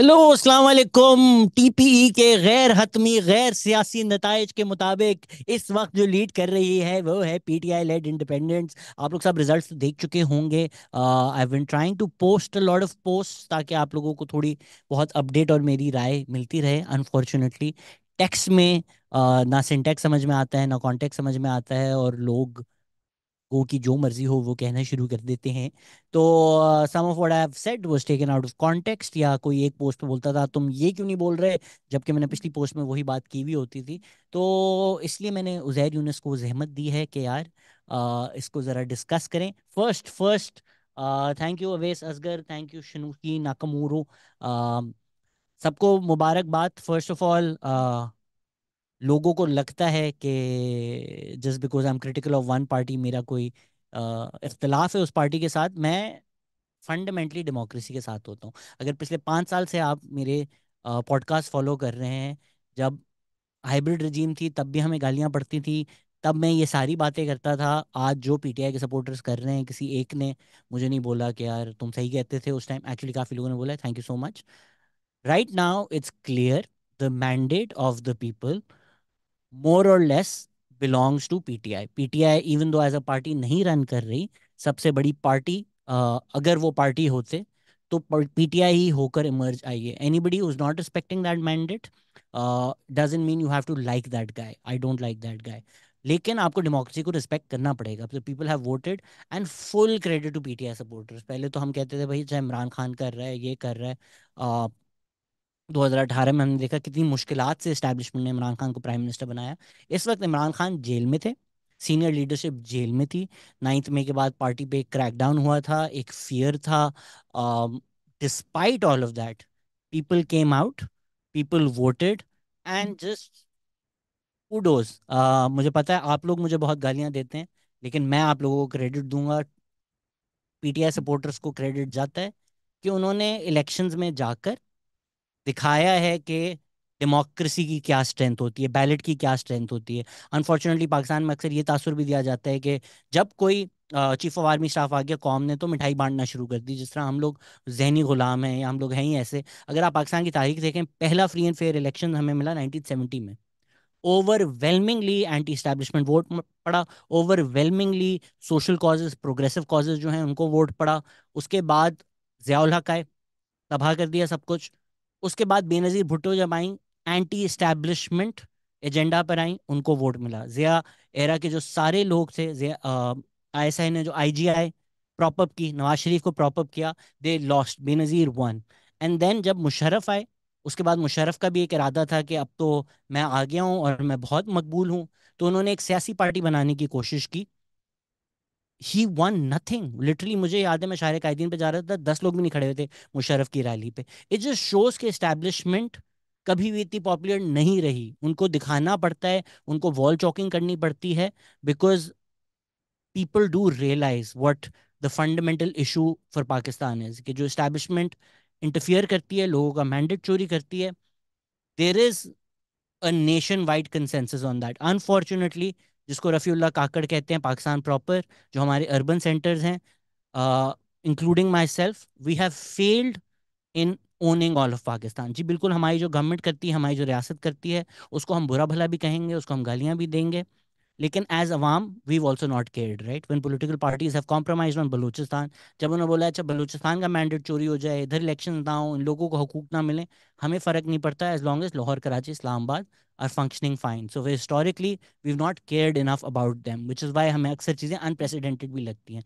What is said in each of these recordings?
Hello अस्सलाम वालेकुम TPE के गैर हतमी गैर सियासी नतज के मुताबिक इस वक्त जो लीड कर रही है वो है पीटीआई लेड इंडिपेंडेंस आप लोग सब रिजल्ट्स तो देख चुके होंगे I been trying to post lot of post ताकि आप लोगों को थोड़ी बहुत अपडेट और मेरी राय मिलती रहे अनफॉर्चुनेटली टेक्स में uh, ना सिंटेक्स समझ में आता है ना कॉन्टेक्ट समझ में आता है और लोग की जो मर्जी हो वो कहना शुरू कर देते हैं तो some of what I have said was taken out of context या कोई एक पोस्ट पे बोलता था तुम ये क्यों नहीं बोल रहे जबकि मैंने पिछली पोस्ट में वही बात की हुई होती थी तो इसलिए मैंने उजैर यूनस को जहमत दी है कि यार आ, इसको ज़रा डिस्कस करें first first thank you Awais Asghar thank you शनूकी नाकमूरो सबको मुबारकबाद फर्स्ट ऑफ ऑल लोगों को लगता है कि just because I am critical of one party मेरा कोई इख्तलाफ है उस पार्टी के साथ मैं फंडामेंटली डेमोक्रेसी के साथ होता हूँ अगर पिछले पाँच साल से आप मेरे पॉडकास्ट फॉलो कर रहे हैं जब हाइब्रिड रजीम थी तब भी हमें गालियाँ पड़ती थी तब मैं ये सारी बातें करता था आज जो पीटीआई के सपोर्टर्स कर रहे हैं किसी एक ने मुझे नहीं बोला कि यार तुम सही कहते थे उस टाइम एक्चुअली काफ़ी लोगों ने बोला thank you so much right now it's clear the mandate of the people more or less belongs to PTI I even though as a party नहीं रन कर रही सबसे बड़ी पार्टी uh, अगर वो पार्टी होते तो पी टी आई ही होकर इमर्ज आई है anybody was not respecting that mandate doesn't mean you have to like that guy I don't like that guy लेकिन आपको डेमोक्रेसी को रिस्पेक्ट करना पड़ेगा तो people have voted and full credit to I supporters पहले तो हम कहते थे भाई चाहे इमरान खान कर रहा है ये कर रहा है 2018 में हमने देखा कितनी मुश्किल से इस्टेब्लिशमेंट ने इमरान खान को प्राइम मिनिस्टर बनाया इस वक्त इमरान खान जेल में थे सीनियर लीडरशिप जेल में थी नाइन्थ मई के बाद पार्टी पे एक क्रैकडाउन हुआ था एक फियर था despite all of that people came out people voted and just उडोज मुझे पता है आप लोग मुझे बहुत गालियां देते हैं लेकिन मैं आप लोगों को क्रेडिट दूंगा पीटीआई सपोर्टर्स को क्रेडिट जाता है कि उन्होंने इलेक्शंस में जाकर दिखाया है कि डेमोक्रेसी की क्या स्ट्रेंथ होती है बैलेट की क्या स्ट्रेंथ होती है अनफॉर्चुनेटली पाकिस्तान में अक्सर ये तासुर भी दिया जाता है कि जब कोई चीफ ऑफ आर्मी स्टाफ आ गया कौम ने तो मिठाई बांटना शुरू कर दी जिस तरह हम लोग जहनी गुलाम हैं या हम लोग हैं ही ऐसे अगर आप पाकिस्तान की तारीख देखें पहला फ्री एंड फेयर इलेक्शन हमें मिला नाइनटीन में ओवरवेलमिंगली एंटी इस्टेबलिशमेंट वोट पड़ा overwhelmingly social causes progressive causes जो हैं उनको वोट पड़ा उसके बाद जयाल्हक हक आए तबाह कर दिया सब कुछ उसके बाद बेनजीर भुट्टो जब आई एंटी इस्टेब्लिशमेंट एजेंडा पर आई उनको वोट मिला जिया एरा के जो सारे लोग थे आई एस आई ने जो आई जी आई प्रॉपअप की नवाज शरीफ को प्रॉपअप किया they lost Benazir won and then जब मुशरफ आए उसके बाद मुशरफ का भी एक इरादा था कि अब तो मैं आ गया हूँ और मैं बहुत मकबूल हूँ तो उन्होंने एक सियासी पार्टी बनाने की कोशिश की ही वन नथिंग लिटरली मुझे याद है मैं शायर कायदीन पे जा रहा था दस लोग भी नहीं खड़े हुए थे मुशरफ की रैली पे इट जस्ट शोज के इस्टेब्लिशमेंट कभी भी इतनी पॉपुलर नहीं रही उनको दिखाना पड़ता है उनको वॉल चॉकिंग करनी पड़ती है because people do realize what the fundamental issue for Pakistan is कि जो इस्टेब्लिशमेंट इंटरफियर करती है लोगों का मैंडेट चोरी करती है there is a nationwide consensus on that unfortunately जिसको रफ़ीउल्ला काकड़ कहते हैं पाकिस्तान प्रॉपर जो हमारे अर्बन सेंटर्स हैं including myself we have failed in owning all of Pakistan जी बिल्कुल हमारी जो गवर्नमेंट करती है हमारी जो रियासत करती है उसको हम बुरा भला भी कहेंगे उसको हम गालियाँ भी देंगे लेकिन एज अवाम we also not cared right one political parties have compromise on Balochistan जब उन्होंने बोला अच्छा बलूचिस्तान का मैंडेट चोरी हो जाए इधर इलेक्शन ना हो इन लोगों को हकूक ना मिले हमें फ़र्क नहीं पड़ता as long as Lahore Karachi Islamabad are functioning fine. So historically we've not cared enough about them which is why हमें अक्सर चीज़ें अनप्रेसिडेंटेड भी लगती हैं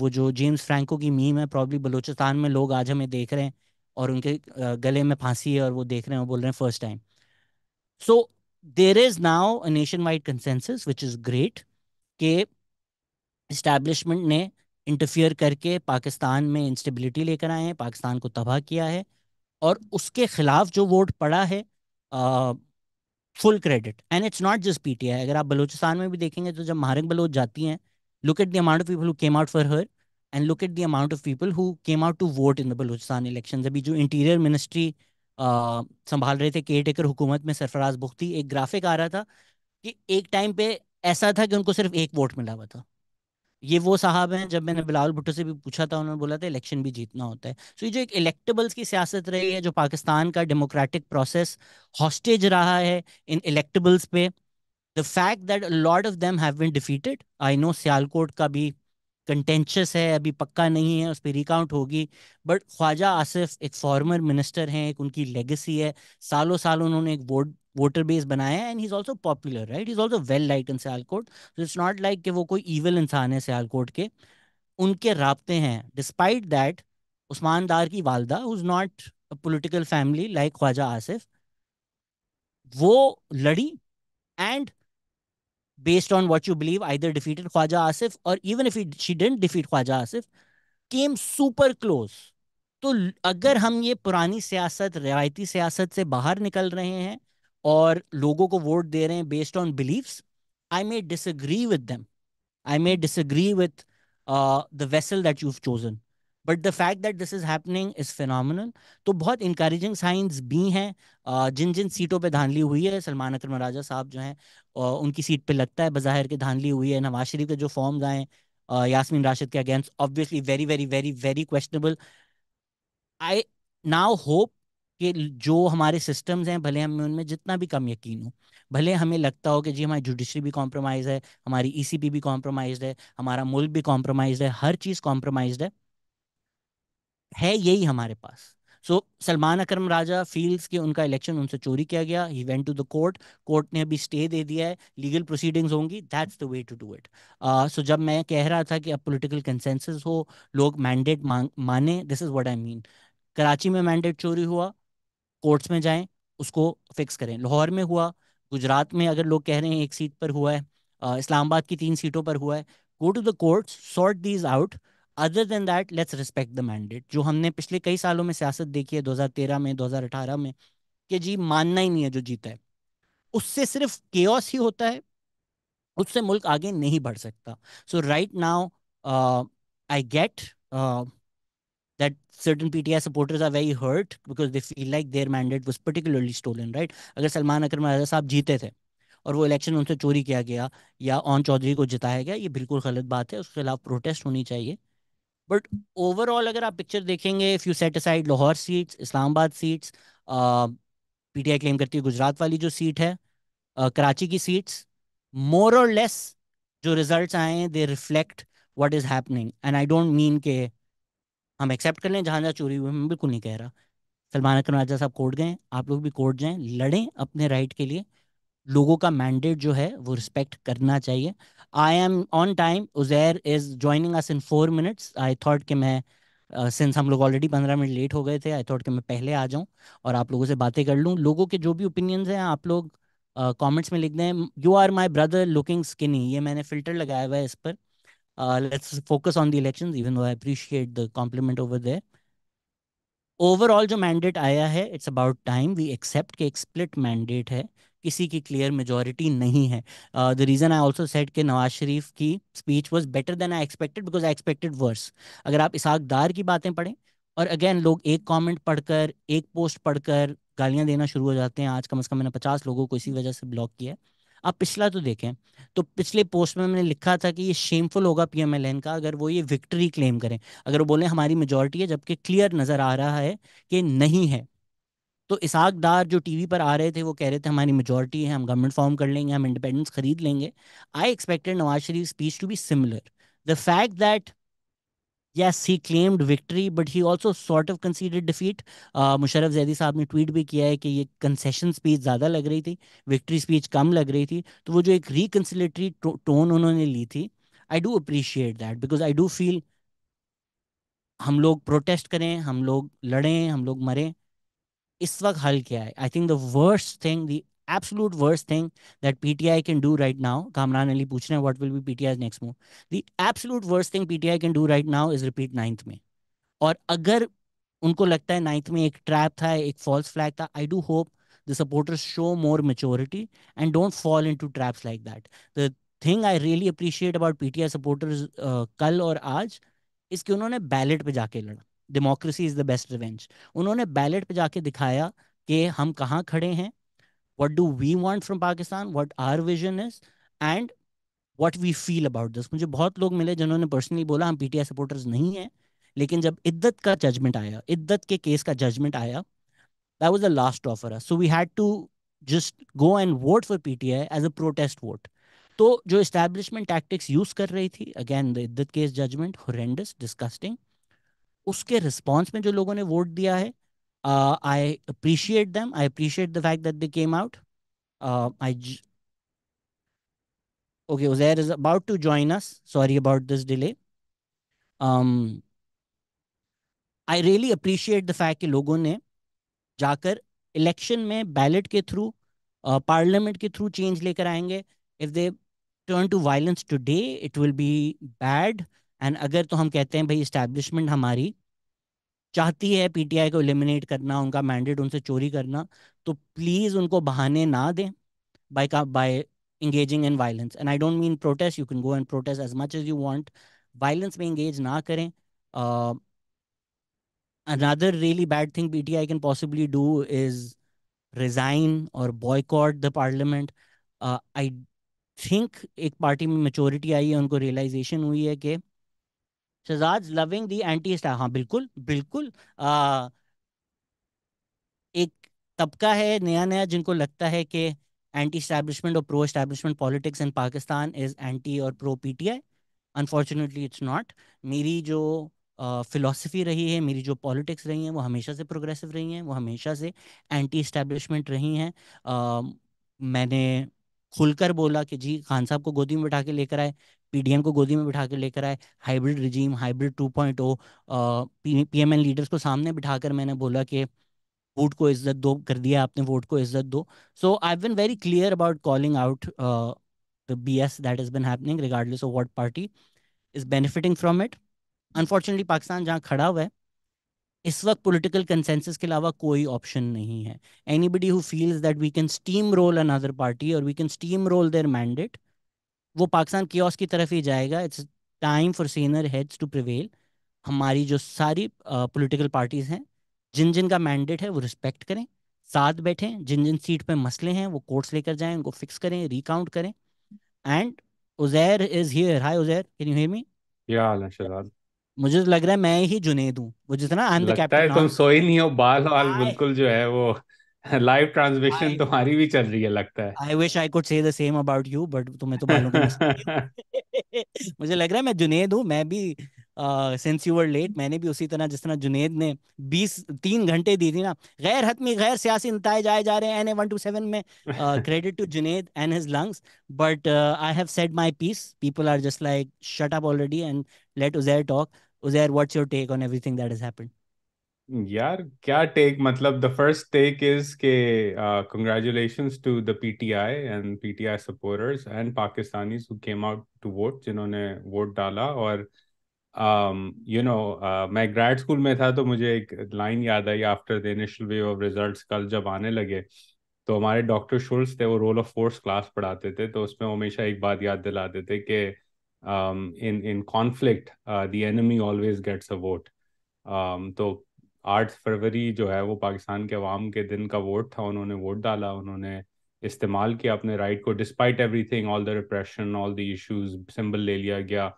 वो जो जेम्स फ्रैंको की मीम है प्रॉब्ली बलोचिस्तान में लोग आज हमें देख रहे हैं और उनके गले में फांसी है और वो देख रहे हैं और बोल रहे हैं first time so there is now a nationwide consensus which is great के इस्टेब्लिशमेंट ने इंटरफियर करके पाकिस्तान में इंस्टेबिलिटी लेकर आए हैं पाकिस्तान को तबाह किया है और उसके ख़िलाफ़ जो वोट पड़ा है full credit and it's not just PTI अगर आप बलूचिस्तान में भी देखेंगे तो जब महारंग बलोच जाती हैं look at the amount of people who came out for her and look at the amount of people who came out to vote in the Balochistan election अभी जो इंटीरियर मिनिस्ट्री संभाल रहे थे केयर टेकर हुकूमत में सरफराज बुख्ती एक ग्राफिक आ रहा था कि एक टाइम पे ऐसा था कि उनको सिर्फ एक वोट मिला हुआ था ये वो साहब हैं जब मैंने बिलावल भुट्टो से भी पूछा था उन्होंने बोला था इलेक्शन भी जीतना होता है सो तो ये जो एक इलेक्टेबल्स की सियासत रही है जो पाकिस्तान का डेमोक्रेटिक प्रोसेस हॉस्टेज रहा है इन इलेक्टेबल्स पे the fact that lot of them have been defeated I know Sialkot का भी कंटेंशियस है अभी पक्का नहीं है उस पर रिकाउंट होगी बट ख्वाजा आसिफ एक फॉर्मर मिनिस्टर हैं एक उनकी लेगेसी है सालों साल उन्होंने एक वोट वोटर बेस बनाया है and he is also popular right is also well like in Sialkot so it's not like कि वो कोई ईवल इंसान है सियालकोट के उनके रबते हैं डिस्पाइट दैट उस्मान दार की वालदा who is not a political family like Khawaja Asif वो लड़ी and based on what you believe either defeated Khawaja Asif और even if she didn't defeat Khawaja Asif came super close तो अगर हम ये पुरानी सियासत रिवायती सियासत से बाहर निकल रहे हैं और लोगों को वोट दे रहे हैं based on beliefs I may disagree with them I may disagree with the vessel that you chosen but the fact that this is happening is final तो बहुत इंकरेजिंग साइंस भी हैं uh, जिन जिन सीटों पे धांधली हुई है सलमान अकर राजा साहब जो हैं uh, उनकी सीट पे लगता है बज़ाहिर के धांधली हुई है नवाज शरीफ के जो फॉर्म्स आए uh, यासमिन राशिद के against obviously very very very very questionable I now hope कि जो हमारे सिस्टम्स हैं भले हमें उनमें जितना भी कम यकीन हो भले हमें लगता हो कि जी हमारी जुडिशरी भी कॉम्प्रोमाइज़ है हमारी ईसीपी e भी कॉम्प्रोमाइज़ है हमारा मुल्क भी कॉम्प्रोमाइज़ है हर चीज़ कॉम्प्रोमाइज़ है है यही हमारे पास so so, Salman Akram Raja feels के उनका इलेक्शन उनसे चोरी किया गया ही went to the court court ने अभी स्टे दे दिया है लीगल प्रोसीडिंग्स होंगी that's the way to do it so जब मैं कह रहा था कि अब पॉलिटिकल कंसेंसस हो लोग मैंडेट मांग माने this is what I mean Karachi में मैंडेट चोरी हुआ कोर्ट्स में जाएं उसको फिक्स करें लाहौर में हुआ गुजरात में अगर लोग कह रहे हैं एक सीट पर हुआ है इस्लामाबाद की तीन सीटों पर हुआ है go to the courts sort these out other than that let's respect the mandate जो हमने पिछले कई सालों में सियासत देखी है 2013 में 2018 में कि जी मानना ही नहीं है जो जीता है उससे सिर्फ ऑस ही होता है उससे मुल्क आगे नहीं बढ़ सकता so right now I get that certain PTI supporters are very hurt because they feel like their mandate was particularly stolen, right? अगर सलमान अकरम राजा साहब जीते थे और वो इलेक्शन उनसे चोरी किया गया या ओन चौधरी को जिताया गया ये बिल्कुल गलत बात है उसके खिलाफ प्रोटेस्ट होनी चाहिए बट ओवरऑल अगर आप पिक्चर देखेंगे if you set aside Lahore seats Islamabad seats P PTI claim करती है गुजरात वाली जो सीट है uh, कराची की सीट्स मोर और लेस जो रिजल्ट आए हैं they reflect what is happening and I don't mean के हम एक्सेप्ट कर लें जहाँ जहाँ चोरी हुई मैं बिल्कुल नहीं कह रहा सलमान अकरम राजा साहब कोर्ट गए आप लोग भी कोर्ट जाएं लड़ें अपने राइट के लिए लोगों का मैंडेट जो है वो रिस्पेक्ट करना चाहिए I am on time Uzair is joining us in four minutes I thought कि मैं सिंस uh, हम लोग ऑलरेडी पंद्रह मिनट लेट हो गए थे आई थॉट कि मैं पहले आ जाऊं और आप लोगों से बातें कर लूं लोगों के जो भी ओपिनियंस हैं आप लोग कमेंट्स uh, में लिख दें you are my brother looking skinny ये मैंने फिल्टर लगाया हुआ है इस पर Uh, let's focus on the elections, even though I appreciate the compliment over there. Overall जो मैंडेट आया है it's about time we accept कि एक स्प्लिट मैंडेट है किसी की क्लियर मेजोरिटी नहीं है the reason I also said कि नवाज शरीफ की speech was better than I expected because I expected worse अगर आप इसहाक दार की बातें पढ़ें और अगेन लोग एक कमेंट पढ़कर एक पोस्ट पढ़कर गालियां देना शुरू हो जाते हैं आज कम से कम मैंने पचास लोगों को इसी वजह से ब्लॉक किया है आप पिछला तो देखें तो पिछले पोस्ट में मैंने लिखा था कि ये शेमफुल होगा पीएमएलएन का अगर वो ये विक्ट्री क्लेम करें अगर वो बोले हमारी मेजोरिटी है जबकि क्लियर नजर आ रहा है कि नहीं है तो इसाक डार जो टीवी पर आ रहे थे वो कह रहे थे हमारी मेजोरिटी है हम गवर्नमेंट फॉर्म कर लेंगे हम इंडिपेंडेंस खरीद लेंगे I expected Nawaz Sharif speech to be similar the fact that yes he claimed victory but he also sort of conceded defeat uh, Musharraf Zaidi sahab ने ट्वीट भी किया है कि ये कंसेशन स्पीच ज़्यादा लग रही थी विक्ट्री स्पीच कम लग रही थी तो वो जो एक रिकन्सिलेटरी टोन उन्होंने ली थी I do appreciate that because I do feel हम लोग प्रोटेस्ट करें हम लोग लड़ें हम लोग मरें इस वक्त हल क्या है I think the worst thing the absolute worst thing that PTI can do right now, Kamran Ali puchne what will be PTI's next move. The absolute worst thing PTI can do right now is repeat ninth में. और अगर उनको लगता है ninth में एक trap था एक फॉल्स फ्लैग था I do hope the supporters show more maturity and don't fall into traps like that the thing I really appreciate about PTI supporters कल और आज इसके उन्होंने बैलेट पे जाके लड़ा democracy is the best revenge उन्होंने बैलेट पे जाके दिखाया कि हम कहाँ खड़े हैं what do we want from Pakistan, what our vision is, and what we feel about this. मुझे बहुत लोग मिले जिन्होंने पर्सनली बोला हम पीटीआई सपोर्टर्स नहीं हैं लेकिन जब इद्दत का जजमेंट आया इद्दत के केस का जजमेंट आया that was the last offer us so we had to just go and vote for pti as a protest vote तो जो इस्टेब्लिशमेंट टैक्टिक्स यूज कर रही थी अगेन द इद्दत केस जजमेंट होरेंडस डिस्कस्टिंग उसके response में जो लोगों ने वोट दिया है Uh, I appreciate them. I appreciate the fact that they came out. Uh, I j- okay, Uzair is about to join us. Sorry about this delay. Um, I really appreciate the fact fact कि ne jaakar election mein ballot ke through, uh, parliament ke through change lekar aayenge. If they turn to violence today, it will be bad. And agar to hum kehte hain bhai establishment hamari, चाहती है PTI को eliminate करना उनका mandate उनसे चोरी करना तो please उनको बहाने ना दें by by engaging in violence and I don't mean protest you can go and protest as much as you want violence में इंगेज ना करें another really bad thing PTI can possibly do is resign और boycott the parliament I think एक party में maturity आई है उनको realisation हुई है कि Shahzad loving the anti star हाँ बिल्कुल बिल्कुल आ, एक तबका है नया नया जिनको लगता है कि एंटी स्टैब्लिशमेंट और pro establishment politics in Pakistan is anti और pro P T I unfortunately it's not मेरी जो फिलोसफी uh, रही है मेरी जो पॉलिटिक्स रही हैं वो हमेशा से प्रोग्रेसिव रही हैं वो हमेशा से एंटी इस्टेब्लिशमेंट रही हैं uh, मैंने खुलकर बोला कि जी खान साहब को गोदी में बैठा के लेकर आए पीडीएम को गोदी में बिठा के लेकर आए hybrid regime hybrid 2.0 and leaders को सामने बिठाकर मैंने बोला कि वोट को इज्जत दो कर दिया आपने वोट को इज्जत दो so I been very clear about calling out the B S that is been happening regardless of what party is benefiting from it unfortunately Pakistan जहाँ खड़ा हुआ है इस वक्त पॉलिटिकल कंसेंसस के अलावा कोई ऑप्शन नहीं है anybody who feels that we can steamroll another party और we can steamroll their mandate वो पाकिस्तान कियोस की तरफ ही जाएगा it's time for senior heads to prevail हमारी जो सारी पॉलिटिकल पार्टीज़ हैं जिन जिन का मैंडेट है वो रिस्पेक्ट करें साथ बैठें जिन जिन सीट पे मसले हैं वो कोर्ट्स लेकर जाएं उनको फिक्स करें रिकाउंट करें and Uzair is here hi Uzair can you hear me या शहजाद मुझे लग रहा है मैं ही जुनेद हूँ वो जितना आई एम द कैप्टन तुम सोई नहीं हो बाल वाल बिल्कुल जो है वो लाइव ट्रांसमिशन तुम्हारी भी चल रही है लगता है I wish I could say the same about you but तुम्हें तो मालूम मुझे लग रहा है मैं जुनेद हूँ मैं भी सिंस यू वर लेट मैंने भी उसी तरह जिस तरह जुनेद ने 20 तीन घंटे दी थी ना गैर हतमी गैर सियासी नताए जाए जा रहे हैं N A one two seven में credit to Junaid and his lungs but I have said my piece people are just like shut up already and let Uzair talk Uzair what's your take on everything that has happened यार क्या take मतलब the first take is के congratulations to the PTI and PTI supporters and Pakistani who came out to vote जिन्होंने vote डाला और you um, no uh, मैं grade school में था तो मुझे एक लाइन याद आई after the initial wave of results कल जब आने लगे तो हमारे डॉक्टर शुल्स थे वो रोल ऑफ फोर्स क्लास पढ़ाते थे तो उसमें हमेशा एक बात याद दिलाते थे कि in in conflict the enemy always gets a vote तो आठ फरवरी जो है वो पाकिस्तान के अवाम के दिन का वोट था उन्होंने वोट डाला उन्होंने इस्तेमाल किया अपने राइट को despite everything all the repression all the issues symbol ले लिया गया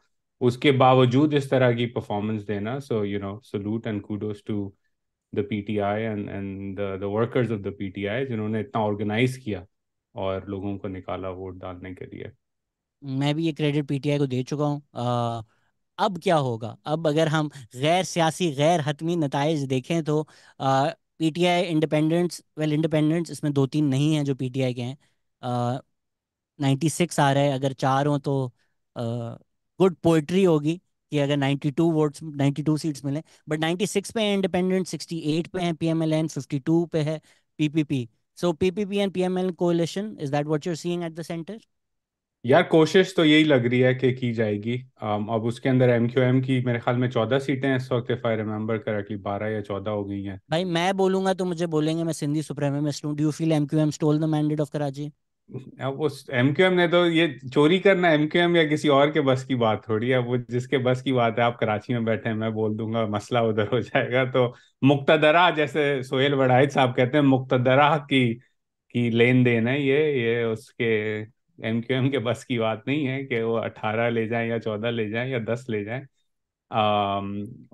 उसके बावजूद इस तरह की परफॉर्मेंस देना so you know salute and kudos to the P T I and and the workers of the P T I जिन्होंने इतना ऑर्गेनाइज किया और लोगों को निकाला वोट डालने के लिए मैं भी ये क्रेडिट पीटीआई को दे चुका हूँ अब क्या होगा अब अगर हम गैर सियासी गैर हतमी नतज देखें तो P T I independents well independents इसमें दो तीन नहीं हैं जो पी टी आई के हैं नाइन्टी सिक्स आ रहे हैं अगर चार हों तो गुड पोइट्री होगी कि अगर 92 वोट्स 92 सीट्स मिले बट 96 पे है इंडिपेंडेंट 68 पे है पीएमएलएन 52 पे है PPP so PPP and PML coalition is that what you are seeing at the centre यार कोशिश तो यही लग रही है कि की जाएगी um, अब उसके अंदर एम क्यू एम की मेरे ख्याल में चौदह सीटें हैं इस वक्त इफ आई रिमेम्बर करेक्टली बारह या चौदह हो गई हैं भाई मैं बोलूंगा तो मुझे बोलेंगे मैं सिंधी सुप्रीमेमिस्ट हूं do you feel M Q M stole the mandate of Karachi अब उस एम क्यू एम ने तो ये चोरी करना एम क्यू एम या किसी और के बस की बात थोड़ी है वो जिसके बस की बात है आप कराची में बैठे हैं मैं बोल दूंगा मसला उधर हो जाएगा तो मुक्तदरा जैसे सोहेल वड़ाइद साहब कहते हैं मुक्तदरा की की लेन देन है ये ये उसके एमक्यूएम के बस की बात नहीं है कि वो अट्ठारह ले जाएं या चौदह ले जाएं या दस ले जाएं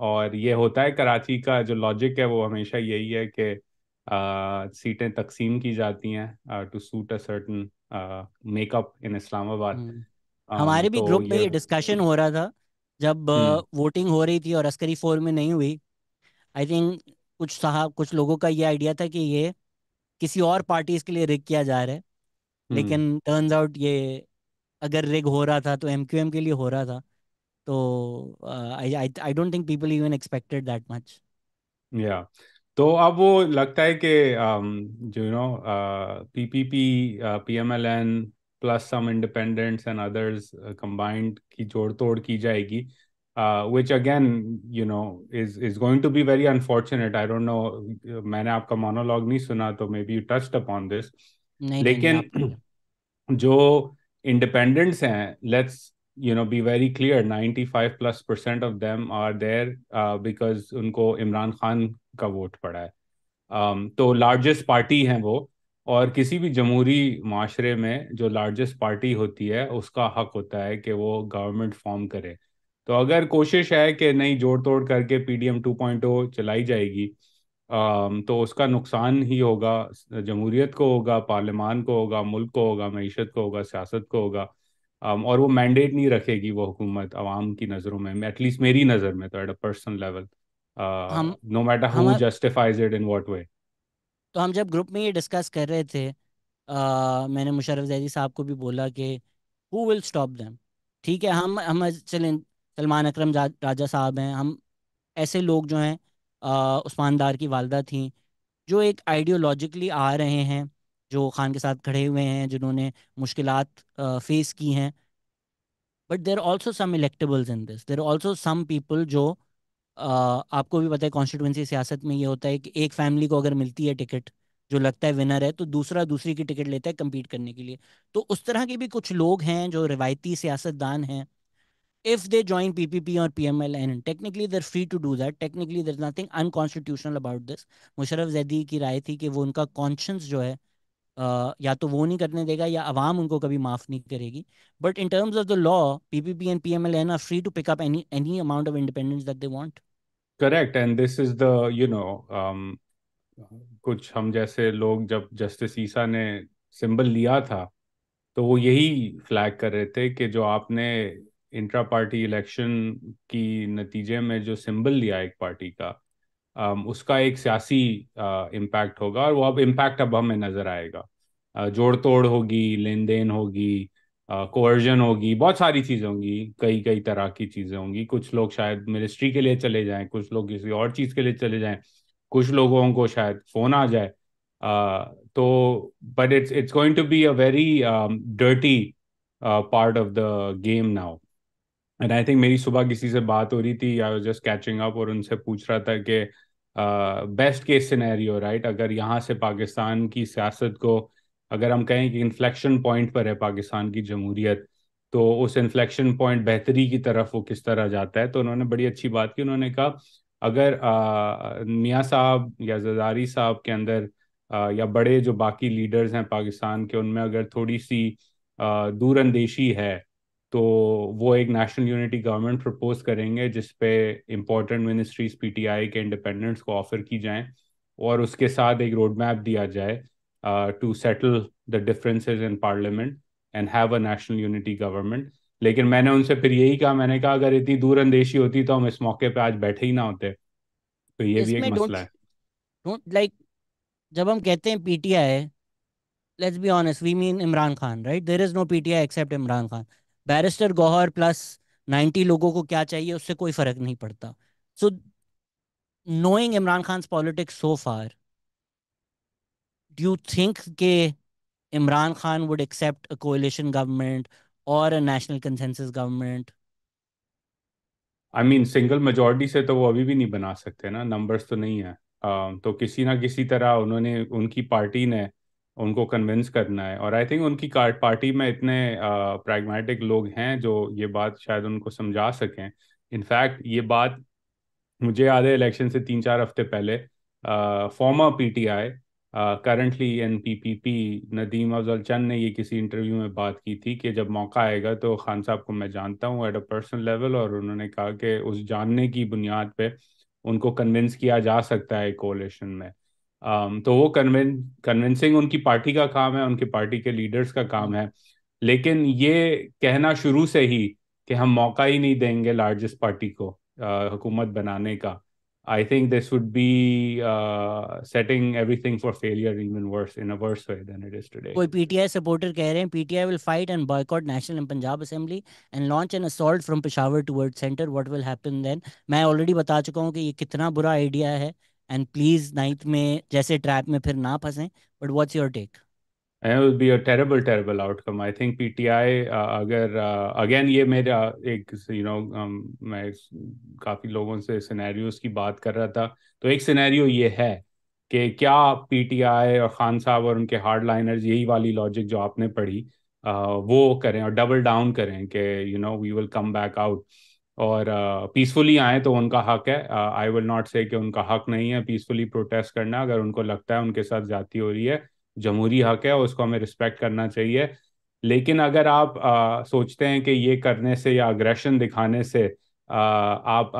और ये होता है कराची का जो लॉजिक है वो हमेशा यही है कि सीटें तकसीम की जाती हैं to suit a certain makeup in Islamabad हमारे भी ग्रुप तो में ये डिस्कशन हो रहा था जब वोटिंग हम्म। हो रही थी और अस्करी फोर में नहीं हुई आई थिंक कुछ साहब कुछ लोगों का ये आइडिया था कि ये किसी और पार्टीज के लिए रिक किया जा रहा है हम्म। लेकिन टर्न्स आउट ये अगर रिग हो रहा था तो एम क्यू एम के लिए हो रहा था तो I I don't think people even expected that much या तो अब वो लगता है कि um, जो you know PPP PMLN plus some independents and others combined की जोड़ तोड़ की जाएगी which again you know is is going to be very unfortunate I don't know मैंने आपका मोनोलॉग नहीं सुना तो मे maybe you touched upon this नहीं, लेकिन नहीं, जो इंडिपेंडेंट्स हैं let's you know be very clear 95 plus percent of them are there because उनको इमरान खान का वोट पड़ा है um, तो लार्जेस्ट पार्टी है वो और किसी भी जमहूरी माशरे में जो लार्जेस्ट पार्टी होती है उसका हक होता है कि वो गवर्नमेंट फॉर्म करे तो अगर कोशिश है कि नहीं जोड़ तोड़ करके पी 2.0 टू पॉइंट ओ चलाई जाएगी तो उसका नुकसान ही होगा जमहूरियत को होगा पार्लियामान को होगा मुल्क को होगा मीशत को होगा सियासत को होगा और वो मैंडेट नहीं रखेगी वो हुकूमत आवाम की नज़रों में एटलीस्ट मेरी नज़र में तो at a personal level no matter how justifies it in what way तो हम जब ग्रुप में ये डिस्कस कर रहे थे आ, मैंने मुशरफ जैदी साहब को भी बोला कि हु विल स्टॉप देम ठीक है हम हम चलें सलमान अकरम राजा साहब हैं हम ऐसे लोग जो हैं उस्मान दार की वालदा थी जो एक आइडियोलॉजिकली आ रहे हैं जो खान के साथ खड़े हुए हैं जिन्होंने मुश्किल फेस की हैं but there also some electables in this there also some people जो uh, आपको भी पता है कॉन्स्टिट्यूंसी सियासत में ये होता है कि एक फैमिली को अगर मिलती है टिकट जो लगता है विनर है तो दूसरा दूसरी की टिकट लेता है कम्पीट करने के लिए तो उस तरह के भी कुछ लोग हैं जो रिवायती सियासतदान हैं if they join PPP or PMLN, technically they're free to do that. Technically, there's nothing unconstitutional about this. Musharraf Zaidi की राय थी कि वो उनका कॉन्शंस जो है Uh, या तो वो नहीं करने देगा या आवाम उनको कभी माफ नहीं करेगी but in terms of the law PPP and PMLN are free to pick up any any amount of independents that they want correct and this is the you know कुछ हम जैसे लोग जब जस्टिस ईसा ने सिंबल लिया था तो वो यही फ्लैग कर रहे थे कि जो आपने इंट्रा पार्टी इलेक्शन की नतीजे में जो सिंबल लिया एक पार्टी का um, उसका एक सियासी इम्पैक्ट uh, होगा और वो अब इम्पैक्ट अब हमें नजर आएगा uh, जोड़ तोड़ होगी लेन देन होगी कोर्जन uh, होगी बहुत सारी चीज़ें होंगी कई कई तरह की चीज़ें होंगी कुछ लोग शायद मिनिस्ट्री के लिए चले जाएं कुछ लोग किसी और चीज़ के लिए चले जाएं कुछ लोगों को शायद फ़ोन आ जाए तो but it's it's going to be a very dirty part of the game now and I think मेरी सुबह किसी से बात हो रही थी या जस्ट कैचिंग अप और उनसे पूछ रहा था कि बेस्ट केस सिनेरियो राइट अगर यहाँ से पाकिस्तान की सियासत को अगर हम कहें कि इन्फ्लेक्शन पॉइंट पर है पाकिस्तान की जमहूरियत तो उस इन्फ्लेक्शन पॉइंट बेहतरी की तरफ वो किस तरह जाता है तो उन्होंने बड़ी अच्छी बात की उन्होंने कहा अगर मियाँ साहब या जदारी साहब के अंदर आ, या बड़े जो बाकी लीडर्स हैं पाकिस्तान के उनमें अगर थोड़ी सी दूरअंदेशी है तो वो एक नेशनल यूनिटी गवर्नमेंट प्रपोज करेंगे जिसपे इम्पोर्टेंट मिनिस्ट्रीज पीटीआई के इंडिपेंडेंस को ऑफर की जाए और उसके साथ एक रोड मैप दिया जाए to settle the differences in parliament and have a national unity government लेकिन मैंने उनसे फिर यही कहा मैंने कहा अगर इतनी दूर अंदेशी होती तो हम इस मौके पे आज बैठे ही ना होते तो ये भी एक मसला है डोंट लाइक like, जब हम कहते हैं PTI let's be honest we mean Imran Khan right there is no PTI except Imran Khan barrister Gohar plus ninety लोगों को क्या चाहिए उससे कोई फर्क नहीं पड़ता so knowing Imran Khan politics so far do you think ke Imran Khan would accept coalition government और or a national consensus government? I single majority से तो वो अभी भी नहीं बना सकते ना नंबर्स तो नहीं है uh, तो किसी ना किसी तरह उन्होंने उनकी पार्टी ने उनको कन्विंस करना है और आई थिंक उनकी पार्टी में इतने प्रैग्मेटिक लोग हैं जो ये बात शायद उनको समझा सकें इनफैक्ट ये बात मुझे याद है इलेक्शन से तीन चार हफ्ते पहले former P T I currently in P P P Nadeem Afzal Chan ने ये किसी इंटरव्यू में बात की थी कि जब मौका आएगा तो खान साहब को मैं जानता हूँ एट अ पर्सनल लेवल और उन्होंने कहा कि उस जानने की बुनियाद पे उनको कन्विंस किया जा सकता है कोलेशन में Um, तो वो कन्विन कन्विंसिंग उनकी पार्टी का काम है उनकी पार्टी के लीडर्स का काम है लेकिन ये कहना शुरू से ही कि हम मौका ही नहीं देंगे लार्जेस्ट पार्टी को uh, हुकूमत बनाने का I think this would be setting everything for failure even worse in a worse way than it is today कोई पीटीआई सपोर्टर कह रहे हैं PTI will fight and boycott national and Punjab assembly and launch an assault from Peshawar towards centre what will happen then मैं already बता चुका हूं कि ये कितना बुरा आइडिया है एंड प्लीज नाइट में जैसे ट्रैप में फिर ना फंसें but what's your take And it would be a terrible, terrible outcome. I think PTI, uh, अगर uh, again ये मेरा एक you know um, मैं काफी लोगों से सिनेरियोस की बात कर रहा था तो एक सिनेरियो ये है कि क्या पीटीआई और खान साहब और उनके हार्ड लाइनर्स यही वाली लॉजिक जो आपने पढ़ी uh, वो करें और डबल डाउन करें कि you know we will come back out और पीसफुली आए तो उनका हक है आई विल नॉट से कि उनका हक नहीं है पीसफुली प्रोटेस्ट करना अगर उनको लगता है उनके साथ जाती हो रही है जमहूरी हक है और उसको हमें रिस्पेक्ट करना चाहिए लेकिन अगर आप आ, सोचते हैं कि ये करने से या अग्रेशन दिखाने से आ, आप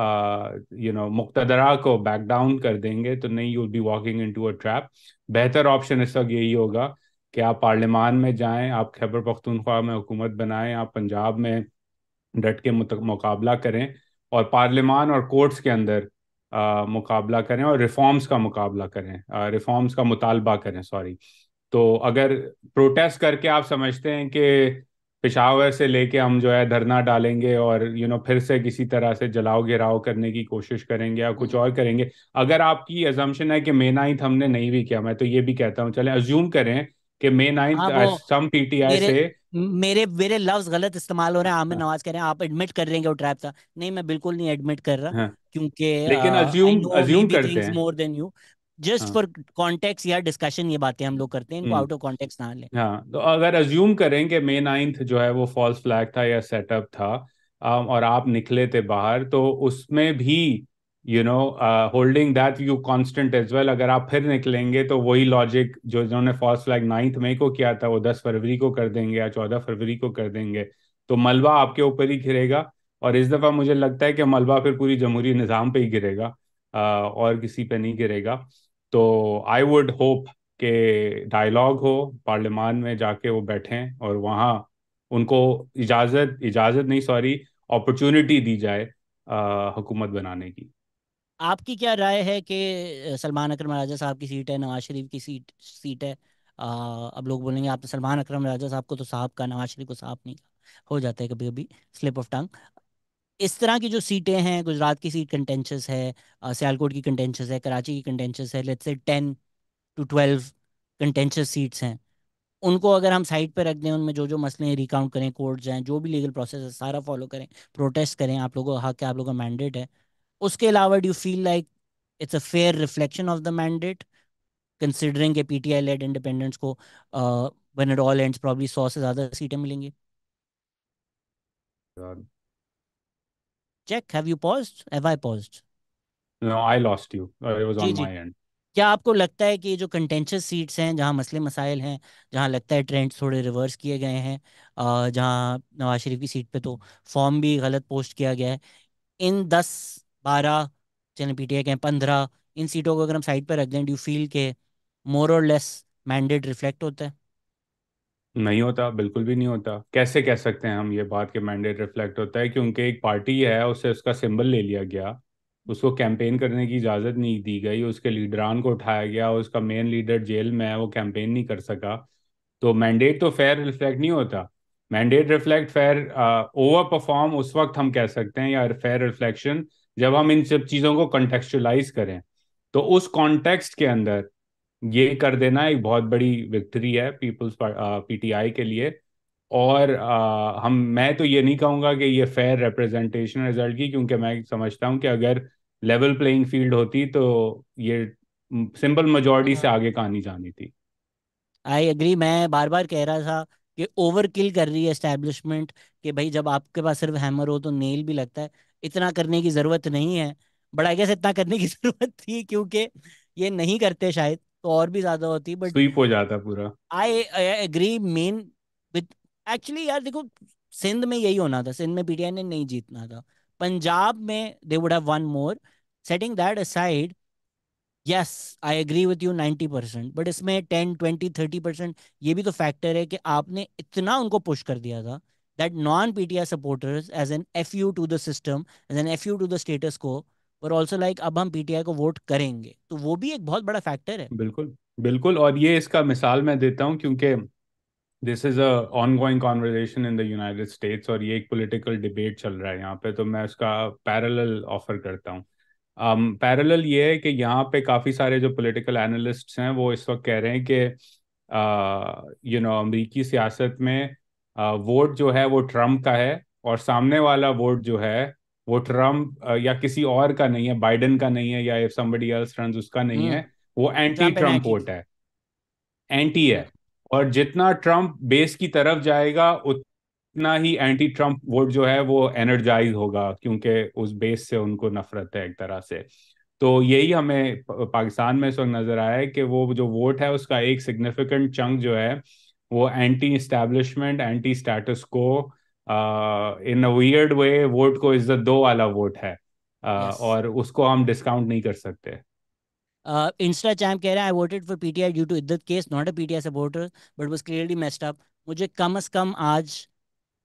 यू नो मुक्तदरा को बैक डाउन कर देंगे तो नहीं you be walking into a trap बेहतर ऑप्शन इस वक्त यही होगा कि आप पार्लियामान में जाएं आप खैबर पख्तूनख्वा में हुकूमत बनाएं आप पंजाब में डट के मुकाबला करें और पार्लियामान और कोर्ट्स के अंदर आ, मुकाबला करें और रिफॉर्म्स का मुकाबला करें रिफॉर्म्स का मुतालबा करें सॉरी तो अगर प्रोटेस्ट करके आप समझते हैं कि पिशावर से लेके हम जो है धरना डालेंगे और यू you नो know, फिर से किसी तरह से जलाओ गिराव करने की कोशिश करेंगे या कुछ हम्म। और करेंगे अगर आपकी एजम्पन है कि मेना ही हमने नहीं भी किया मैं तो ये भी कहता हूँ चले अज्यूम करें कि मे नाइन्थ सम पीटीआई से मेरे मेरे लव्स गलत इस्तेमाल हो रहे हैं आमिर हाँ। नवाज कह रहे हैं आप एडमिट कर रहे हैं कि वो ट्रैप था नहीं मैं बिल्कुल नहीं एडमिट कर रहा हाँ, क्योंकि लेकिन अज्यूम अज्यूम करते हैं more than you just for context या डिस्कशन ये बातें हम लोग करते हैं इनको आउट ऑफ कॉन्टेक्स ना लें हाँ तो अगर अज्यूम करें कि मे नाइन्थ जो है वो फॉल्स फ्लैग था या सेटअप था और आप निकले थे बाहर तो उसमें भी you know holding that you constant as well अगर आप फिर निकलेंगे तो वही लॉजिक जो जिन्होंने फॉल्स फ्लैग नाइन्थ मई को किया था वो दस फरवरी को कर देंगे या चौदह फरवरी को कर देंगे तो मलबा आपके ऊपर ही घिरेगा और इस दफ़ा मुझे लगता है कि मलबा फिर पूरी जमहूरी निज़ाम पे ही गिरेगा uh, और किसी पे नहीं गिरेगा तो आई वुड होप के डायलॉग हो पार्लियामान में जाके वो बैठें और वहाँ उनको इजाज़त इजाज़त नहीं सॉरी अपॉर्चुनिटी दी जाए हुकूमत बनाने की आपकी क्या राय है कि सलमान अकरम राजा साहब की सीट है नवाज शरीफ की सीट सीट है आ, अब लोग बोलेंगे आपने सलमान अकरम राजा साहब को तो साहब का नवाज शरीफ को साहब नहीं का हो जाता है कभी कभी स्लिप ऑफ टंग इस तरह की जो सीटें हैं गुजरात की सीट कंटेंशस है सियालकोट की कंटेंशस है कराची की कंटेंशस है let's say ten to twelve contentious seats हैं उनको अगर हम साइड पर रख दें उनमें जो जो मसले हैं रिकाउंट करें कोर्ट जाएं जो भी लीगल प्रोसेस है सारा फॉलो करें प्रोटेस्ट करें आप लोगों का हक है आप लोगों का मैंडेट है उसके अलावा do feel like it's a fair reflection of the mandate considering के P T I led independents को won at all and probably सौ से ज्यादा सीटें मिलेंगी check have you pause have I pause no I lost you it was on my end क्या आपको लगता है कि जो कंटेंशियस सीट्स हैं जहां मसले मसाइल हैं जहां लगता है ट्रेंड थोड़े रिवर्स किए गए हैं uh, जहां नवाज शरीफ की सीट पे तो फॉर्म भी गलत पोस्ट किया गया है इन दस बारह चलें पी पीटीए कहें पंद्रह इन सीटों को अगर हम साइड पर रख दें डू फील के मोर और लेस मैंडेट रिफ्लेक्ट होता है नहीं होता बिल्कुल भी नहीं होता कैसे कह सकते हैं हम ये बात के मैंडेट रिफ्लेक्ट होता है क्योंकि एक पार्टी है उसे उसका सिंबल ले लिया गया उसको कैंपेन करने की इजाज़त नहीं दी गई उसके लीडरान को उठाया गया उसका मेन लीडर जेल में है वो कैंपेन नहीं कर सका तो मैंडेट तो फेयर रिफ्लेक्ट नहीं होता mandate reflect fair overperform उस वक्त हम कह सकते हैं या फेयर रिफ्लेक्शन जब हम इन सब चीजों को कंटेक्चुलाइज करें तो उस कॉन्टेक्स्ट के अंदर ये कर देना एक बहुत बड़ी विक्ट्री है पीपल्स पीटीआई के लिए और आ, हम मैं तो ये नहीं कहूंगा कि ये फेयर रिप्रेजेंटेशन रिजल्ट की क्योंकि मैं समझता हूँ कि अगर लेवल प्लेइंग फील्ड होती तो ये सिंपल मेजोरिटी से आगे कहानी जानी थी आई एग्री मैं बार बार कह रहा था कि ओवर किल कर रही है एस्टेब्लिशमेंट कि भाई जब आपके पास सिर्फ हैमर हो तो नेल भी लगता है इतना करने की ज़रूरत नहीं है बट आई गेस इतना करने की ज़रूरत थी क्योंकि ये नहीं करते शायद तो और भी ज़्यादा होती बट स्वीप हो जाता पूरा I agree man with actually यार देखो सिंध में यही होना था सिंध में पीटीआई ने नहीं जीतना था पंजाब में they would have won more setting that aside yes I agree with you ninety percent but इसमें टेन ट्वेंटी थर्टी परसेंट ये भी तो फैक्टर है कि आपने इतना उनको पुश कर दिया था that non-PTI supporters as an FU to the system, as an FU to the status quo, were also like, अब हम पीटीआई को वोट करेंगे तो वो भी एक बहुत बड़ा फैक्टर है बिल्कुल बिल्कुल और ये इसका मिसाल मैं देता हूँ क्योंकि this is a ongoing conversation in the United States और ये एक पॉलिटिकल डिबेट चल रहा है यहाँ पे तो मैं उसका पैरल ऑफर करता हूँ um, ये है कि यहाँ पे काफ़ी सारे जो पोलिटिकल एनालिस्ट्स हैं वो इस वक्त कह रहे हैं कि यू uh, नो अमरीकी सियासत में वोट जो है वो ट्रम्प का है और सामने वाला वोट जो है वो ट्रम्प या किसी और का नहीं है बाइडन का नहीं है या इफ समबडी एल्स रन उसका नहीं हम्म। है वो एंटी ट्रम्प वोट है एंटी है और जितना ट्रम्प बेस की तरफ जाएगा उतना ही एंटी ट्रम्प वोट जो है वो एनर्जाइज होगा क्योंकि उस बेस से उनको नफरत है एक तरह से तो यही हमें पाकिस्तान में इस वक्त नजर आया है कि वो जो वोट है उसका एक सिग्निफिकेंट चंक जो है वो एंटी इस्टेब्लिशमेंट एंटी स्टेटस को इन अ वियर्ड वे वोट को इज्जत दो वाला वोट है uh, yes. और उसको हम डिस्काउंट नहीं कर सकते इंस्टा uh, चैम कह रहे हैं I voted for PTI due to इद्दत case not a PTI supporter but was clearly messed up मुझे कम से कम आज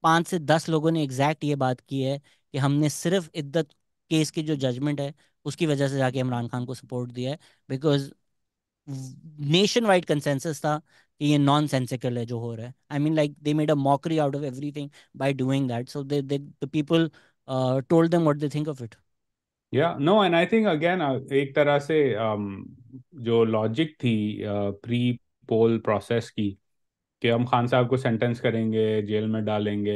पांच से दस लोगों ने एग्जैक्ट ये बात की है कि हमने सिर्फ इद्दत केस की जो जजमेंट है उसकी वजह से जाके इमरान खान को सपोर्ट दिया है बिकॉज नेशन वाइड कंसेंसस था कि ये नॉन सेंसिकल है जो हो रहा है I mean like they made a mockery out of everything by doing that so the people told them what they think of it you know and I think again एक तरह से um, जो logic थी pre poll process की कि हम खान साहब को सेंटेंस करेंगे जेल में डालेंगे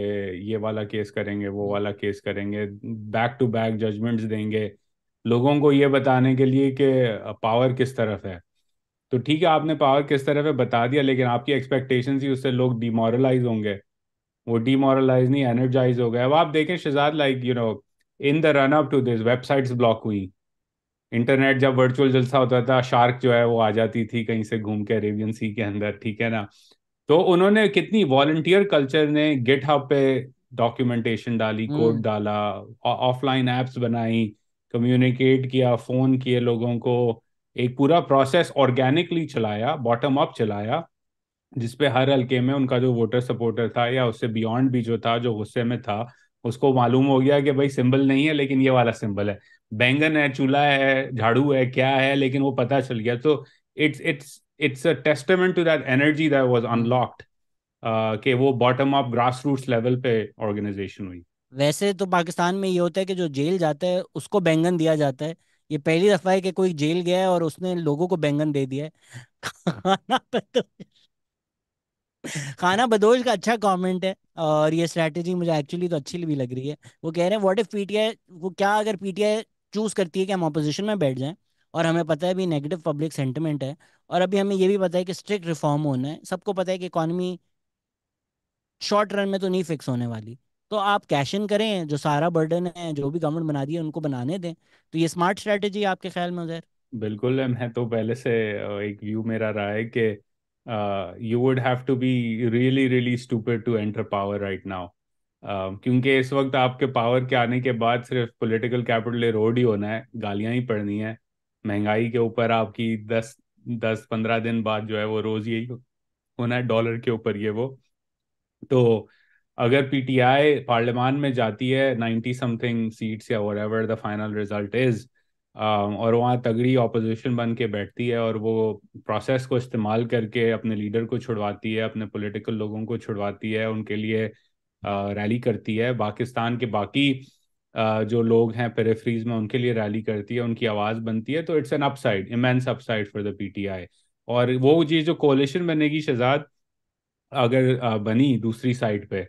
ये वाला केस करेंगे वो वाला केस करेंगे बैक टू बैक जजमेंट्स देंगे लोगों को ये बताने के लिए कि पावर uh, किस तरफ है तो ठीक है आपने पावर किस तरह पे बता दिया लेकिन आपकी एक्सपेक्टेशन ही उससे लोग डिमोरलाइज होंगे वो डिमोरलाइज नहीं एनर्जाइज हो गए अब आप देखें शिजाद like you know in the run up to this websites block हुई इंटरनेट जब वर्चुअल जलसा होता था शार्क जो है वो आ जाती थी कहीं से घूम के अरेबियन सी के अंदर ठीक है ना तो उन्होंने कितनी वॉल्टियर कल्चर ने गिट हब पे डॉक्यूमेंटेशन डाली कोड हम्म। डाला ऑफलाइन एप्स बनाई कम्युनिकेट किया फोन किए लोगों को एक पूरा प्रोसेस ऑर्गेनिकली चलाया बॉटम अप चलाया जिसपे हर हल्के में उनका जो वोटर सपोर्टर था या उससे बियॉन्ड भी जो था जो गुस्से में था उसको मालूम हो गया कि भाई सिंबल नहीं है लेकिन ये वाला सिंबल है बैंगन है चूल्हा है झाड़ू है क्या है लेकिन वो पता चल गया तो it's it's it's a testament to that energy that was unlocked के वो bottom up grass roots level पे ऑर्गेनाइजेशन हुई वैसे तो पाकिस्तान में ये होता है कि जो जेल जाता है उसको बैंगन दिया जाता है ये पहली दफा है कि कोई जेल गया है और उसने लोगों को बैंगन दे दिया है खाना बदोश खाना बदोश का अच्छा कमेंट है और ये स्ट्रैटेजी मुझे एक्चुअली तो अच्छी भी लग रही है वो कह रहे हैं व्हाट इफ पीटीआई वो क्या अगर पीटीआई चूज करती है कि हम अपोजिशन में बैठ जाएं और हमें पता है भी नेगेटिव पब्लिक सेंटिमेंट है और अभी हमें ये भी पता है कि स्ट्रिक्ट रिफॉर्म होना है सबको पता है कि इकोनॉमी शॉर्ट रन में तो नहीं फिक्स होने वाली तो आप कैश इन करें जो सारा बर्डन है जो भी गवर्नमेंट बना दिए उनको बनाने दें तो ये स्मार्ट स्ट्रेटेजी आपके ख्याल में उधर बिल्कुल मैं तो पहले से एक व्यू मेरा रहा है कि you would have to be really really stupid to enter power right now क्योंकि इस वक्त आपके पावर के आने के बाद सिर्फ पॉलिटिकल कैपिटल रोड ही होना है गालियां ही पड़नी है महंगाई के ऊपर आपकी दस दस पंद्रह दिन बाद जो है वो रोज यही होना है डॉलर के ऊपर ये वो तो अगर पीटीआई पार्लियामान में जाती है नाइन्टी समथिंग सीट्स या what the final result is और वहाँ तगड़ी ऑपोजिशन बन के बैठती है और वो प्रोसेस को इस्तेमाल करके अपने लीडर को छुड़वाती है अपने पॉलिटिकल लोगों को छुड़वाती है उनके लिए रैली uh, करती है पाकिस्तान के बाकी uh, जो लोग हैं पेरेफ्रीज में उनके लिए रैली करती है उनकी आवाज़ बनती है तो it's an upside immense upside for the PTI और वो चीज़ जो कोलिशन बनेगी शहजाद अगर uh, बनी दूसरी साइड पे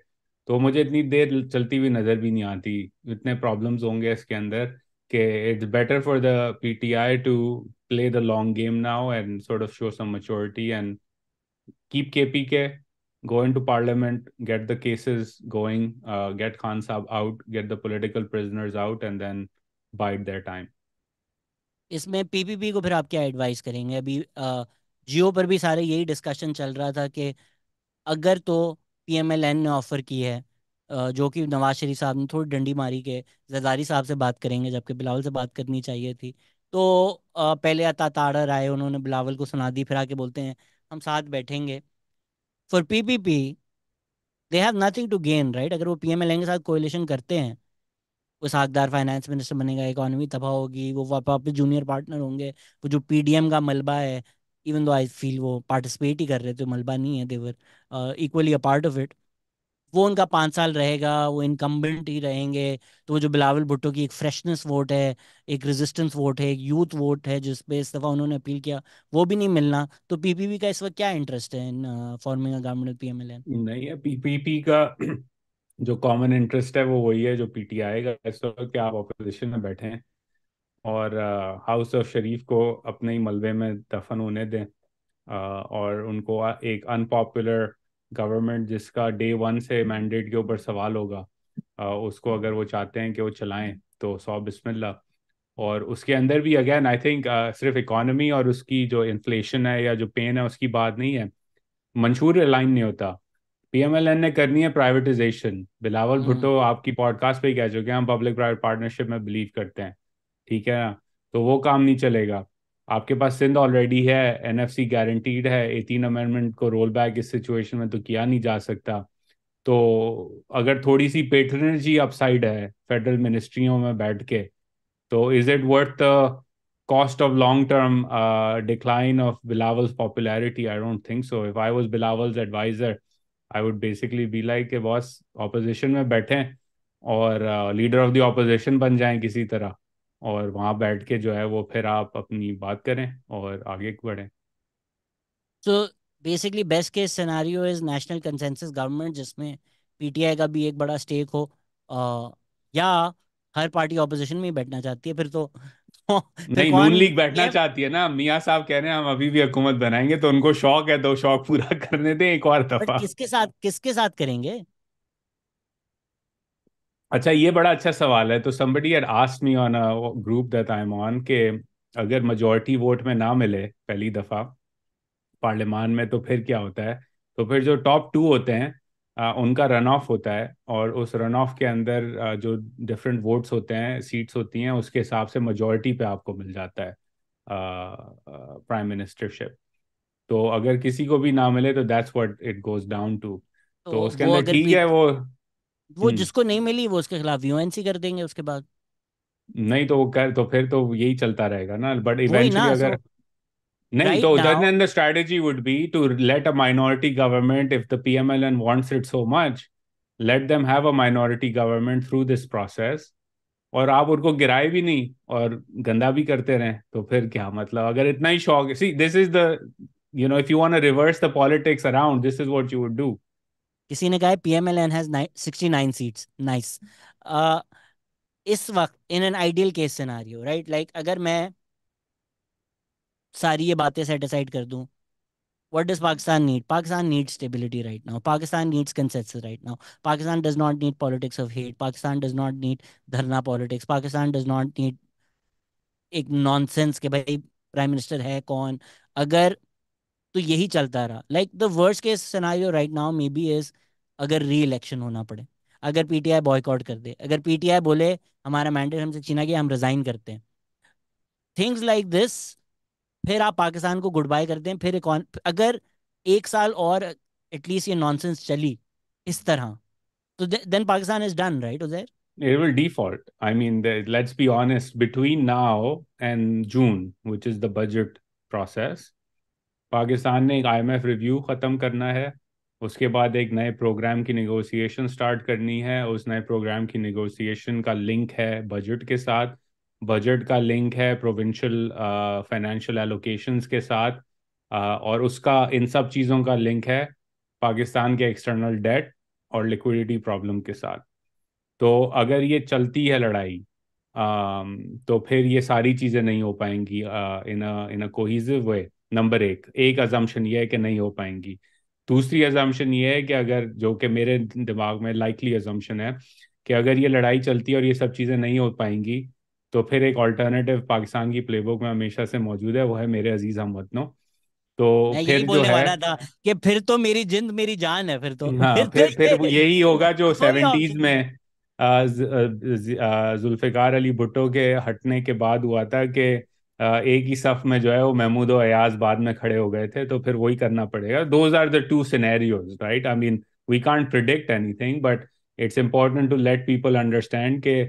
तो मुझे इतनी देर चलती हुई नजर भी नहीं आती इतने प्रॉब्लम्स होंगे इसके अंदर कि it's better for the PTI to play the long game now and sort of show some maturity and keep K P K go into parliament get the going going get Khan sahab out get the political prisoners out and then bide their time इसमें PPP को फिर आप क्या advice करेंगे अभी uh, जियो पर भी सारे यही डिस्कशन चल रहा था कि अगर तो पीएमएलएन ने ऑफर की है जो कि नवाज शरीफ साहब ने थोड़ी डंडी मारी के जरदारी साहब से बात करेंगे जबकि बिलावल से बात करनी चाहिए थी तो पहले ताड़र आए उन्होंने बिलावल को सुना दी फिर आके बोलते हैं हम साथ बैठेंगे for P P they have nothing to gain right अगर वो पी एम एल एन के साथ कोलेशन करते हैं वो सागदार फाइनेंस मिनिस्टर बनेगा इकोनॉमी तबाह होगी वो वापस जूनियर पार्टनर होंगे वो जो पीडीएम का मलबा है इवन दो आई फील वो पार्टिसिपेट ही कर रहे थे मलबा नहीं है they were equally a part of it वो उनका पाँच साल रहेगा वो इनकम्बेंट ही रहेंगे तो वो जो बिलावल भुट्टो की एक फ्रेशनेस वोट है एक रेजिस्टेंस वोट है एक यूथ वोट है जिस पे इस दफ़ा उन्होंने अपील किया वो भी नहीं मिलना तो पीपीपी का इस वक्त क्या इंटरेस्ट है in forming a government PMLN नहीं है पीपीपी का जो कॉमन इंटरेस्ट है वो वही है जो पीटीआई का इस वक्त आप ऑपोजिशन में बैठे हैं और हाउस ऑफ शरीफ को अपने ही मलबे में दफन होने दें और उनको एक अनपॉपुलर गवर्नमेंट जिसका डे वन से मैंडेट के ऊपर सवाल होगा उसको अगर वो चाहते हैं कि वो चलाएं तो सौ बिस्मिल्ला और उसके अंदर भी अगेन आई थिंक सिर्फ इकोनॉमी और उसकी जो इन्फ्लेशन है या जो पेन है उसकी बात नहीं है मंशूर अलाइन नहीं होता पीएमएलएन ने करनी है प्राइवेटाइजेशन बिलावल हम्म। भुट्टो आपकी पॉडकास्ट पे कह चुके हैं हम पब्लिक प्राइवेट पार्टनरशिप में बिलीव करते हैं ठीक है ना तो वो काम नहीं चलेगा आपके पास सिंध ऑलरेडी है एन एफ सी गारंटीड है एटीन अमेंडमेंट को रोल बैक इस सिचुएशन में तो किया नहीं जा सकता तो अगर थोड़ी सी पेट्रनर्जी अपसाइड है फेडरल मिनिस्ट्रियों में बैठ के तो is it worth the cost of long term decline of Bilawal's popularity I don't think so if I was Bilawal's adviser I would basically be like boss opposition में बैठे और लीडर ऑफ द ऑपोजिशन बन जाए किसी तरह और वहाँ बैठ के जो है वो फिर आप अपनी बात करें और आगे बढ़ें तो basically best case scenario is national consensus government जिसमें पीटीआई का भी एक बड़ा स्टेक हो आ, या हर पार्टी ऑपोजिशन में बैठना चाहती है फिर तो नहीं नून लीग बैठना चाहती है ना मियाँ साहब कह रहे हैं हम अभी भी हुकूमत बनाएंगे तो उनको शौक है तो शौक पूरा करने दें एक और दफा किसके साथ किसके साथ करेंगे अच्छा ये बड़ा अच्छा सवाल है तो somebody had asked me on a group that I'm on के अगर मेजोरिटी वोट में ना मिले पहली दफा पार्लियामान में तो फिर क्या होता है तो फिर जो टॉप टू होते हैं आ, उनका रन ऑफ होता है और उस रन ऑफ के अंदर आ, जो डिफरेंट वोट्स होते हैं सीट्स होती हैं उसके हिसाब से मेजोरिटी पे आपको मिल जाता है प्राइम मिनिस्टरशिप तो अगर किसी को भी ना मिले तो that's what it goes down to तो उसके अंदर ठीक है वो वो हम्म। जिसको नहीं मिली वो उसके खिलाफ यूएनसी कर देंगे उसके बाद नहीं तो वो कर तो फिर तो यही चलता रहेगा ना बट इवेंचुअली अगर नहीं तो now, then the strategy would be to let a minority government if the PMLN wants it so much let them have a minority government through this process और आप उनको गिराए भी नहीं और गंदा भी करते रहे तो फिर क्या मतलब अगर इतना ही शौक see this is the you know if you want to reverse the politics around this is what you would do किसी ने कहा है पीएमएलएन हैज 69 सीट्स नाइस इस वक्त in an ideal case scenario right like अगर मैं सारी ये बातें सेट असाइड कर दूं what does Pakistan need Pakistan needs stability right now Pakistan needs consensus right now Pakistan does not need politics of hate Pakistan does not need dharna politics Pakistan does not need एक nonsense के भाई प्राइम मिनिस्टर है कौन अगर तो यही चलता रहा like the worst case scenario right now maybe is अगर री इलेक्शन होना पड़े अगर पीटीआई बॉयकॉट कर दे अगर पीटीआई बोले हमारा मैंडेट हमसे छीना गया हम रिजाइन करते हैं थिंग्स लाइक दिस फिर आप पाकिस्तान को गुड बाय करते हैं फिर अगर एक साल और एटलीस्ट ये नॉनसेंस चली इस तरह तो then Pakistan is done right उधर it will default. I mean, the, let's be honest, between now and June, which is the budget process, Pakistan ने एक आईएमएफ रिव्यू ख़त्म करना है उसके बाद एक नए प्रोग्राम की निगोसिएशन स्टार्ट करनी है उस नए प्रोग्राम की निगोसिएशन का लिंक है बजट के साथ बजट का लिंक है प्रोविंशियल फाइनेंशियल एलोकेशंस के साथ uh, और उसका इन सब चीज़ों का लिंक है पाकिस्तान के एक्सटर्नल डेट और लिक्विडिटी प्रॉब्लम के साथ तो अगर ये चलती है लड़ाई uh, तो फिर ये सारी चीज़ें नहीं हो पाएंगी इन इन अ कोहिजिव वे नंबर एक एक अजम्पन ये है कि नहीं हो पाएंगी दूसरी अजम्पन ये है कि अगर जो कि मेरे दिमाग में लाइकली अजम्पन है कि अगर ये लड़ाई चलती है और ये सब चीज़ें नहीं हो पाएंगी तो फिर एक ऑल्टरनेटिव पाकिस्तान की प्लेबुक में हमेशा से मौजूद है वो है मेरे अजीज हम वतनों तो फिर जो है था कि फिर तो मेरी जिंद मेरी जान है फिर तो हाँ, फिर, तो फिर, फिर, फिर यही होगा जो सेवेंटीज में जुल्फिकार अली भुट्टो के हटने के बाद हुआ था कि एक ही सफ में जो है वो महमूद और अयाज बाद में खड़े हो गए थे तो फिर वही करना पड़ेगा those are the two scenarios right I mean we can't predict anything but it's important to let people understand के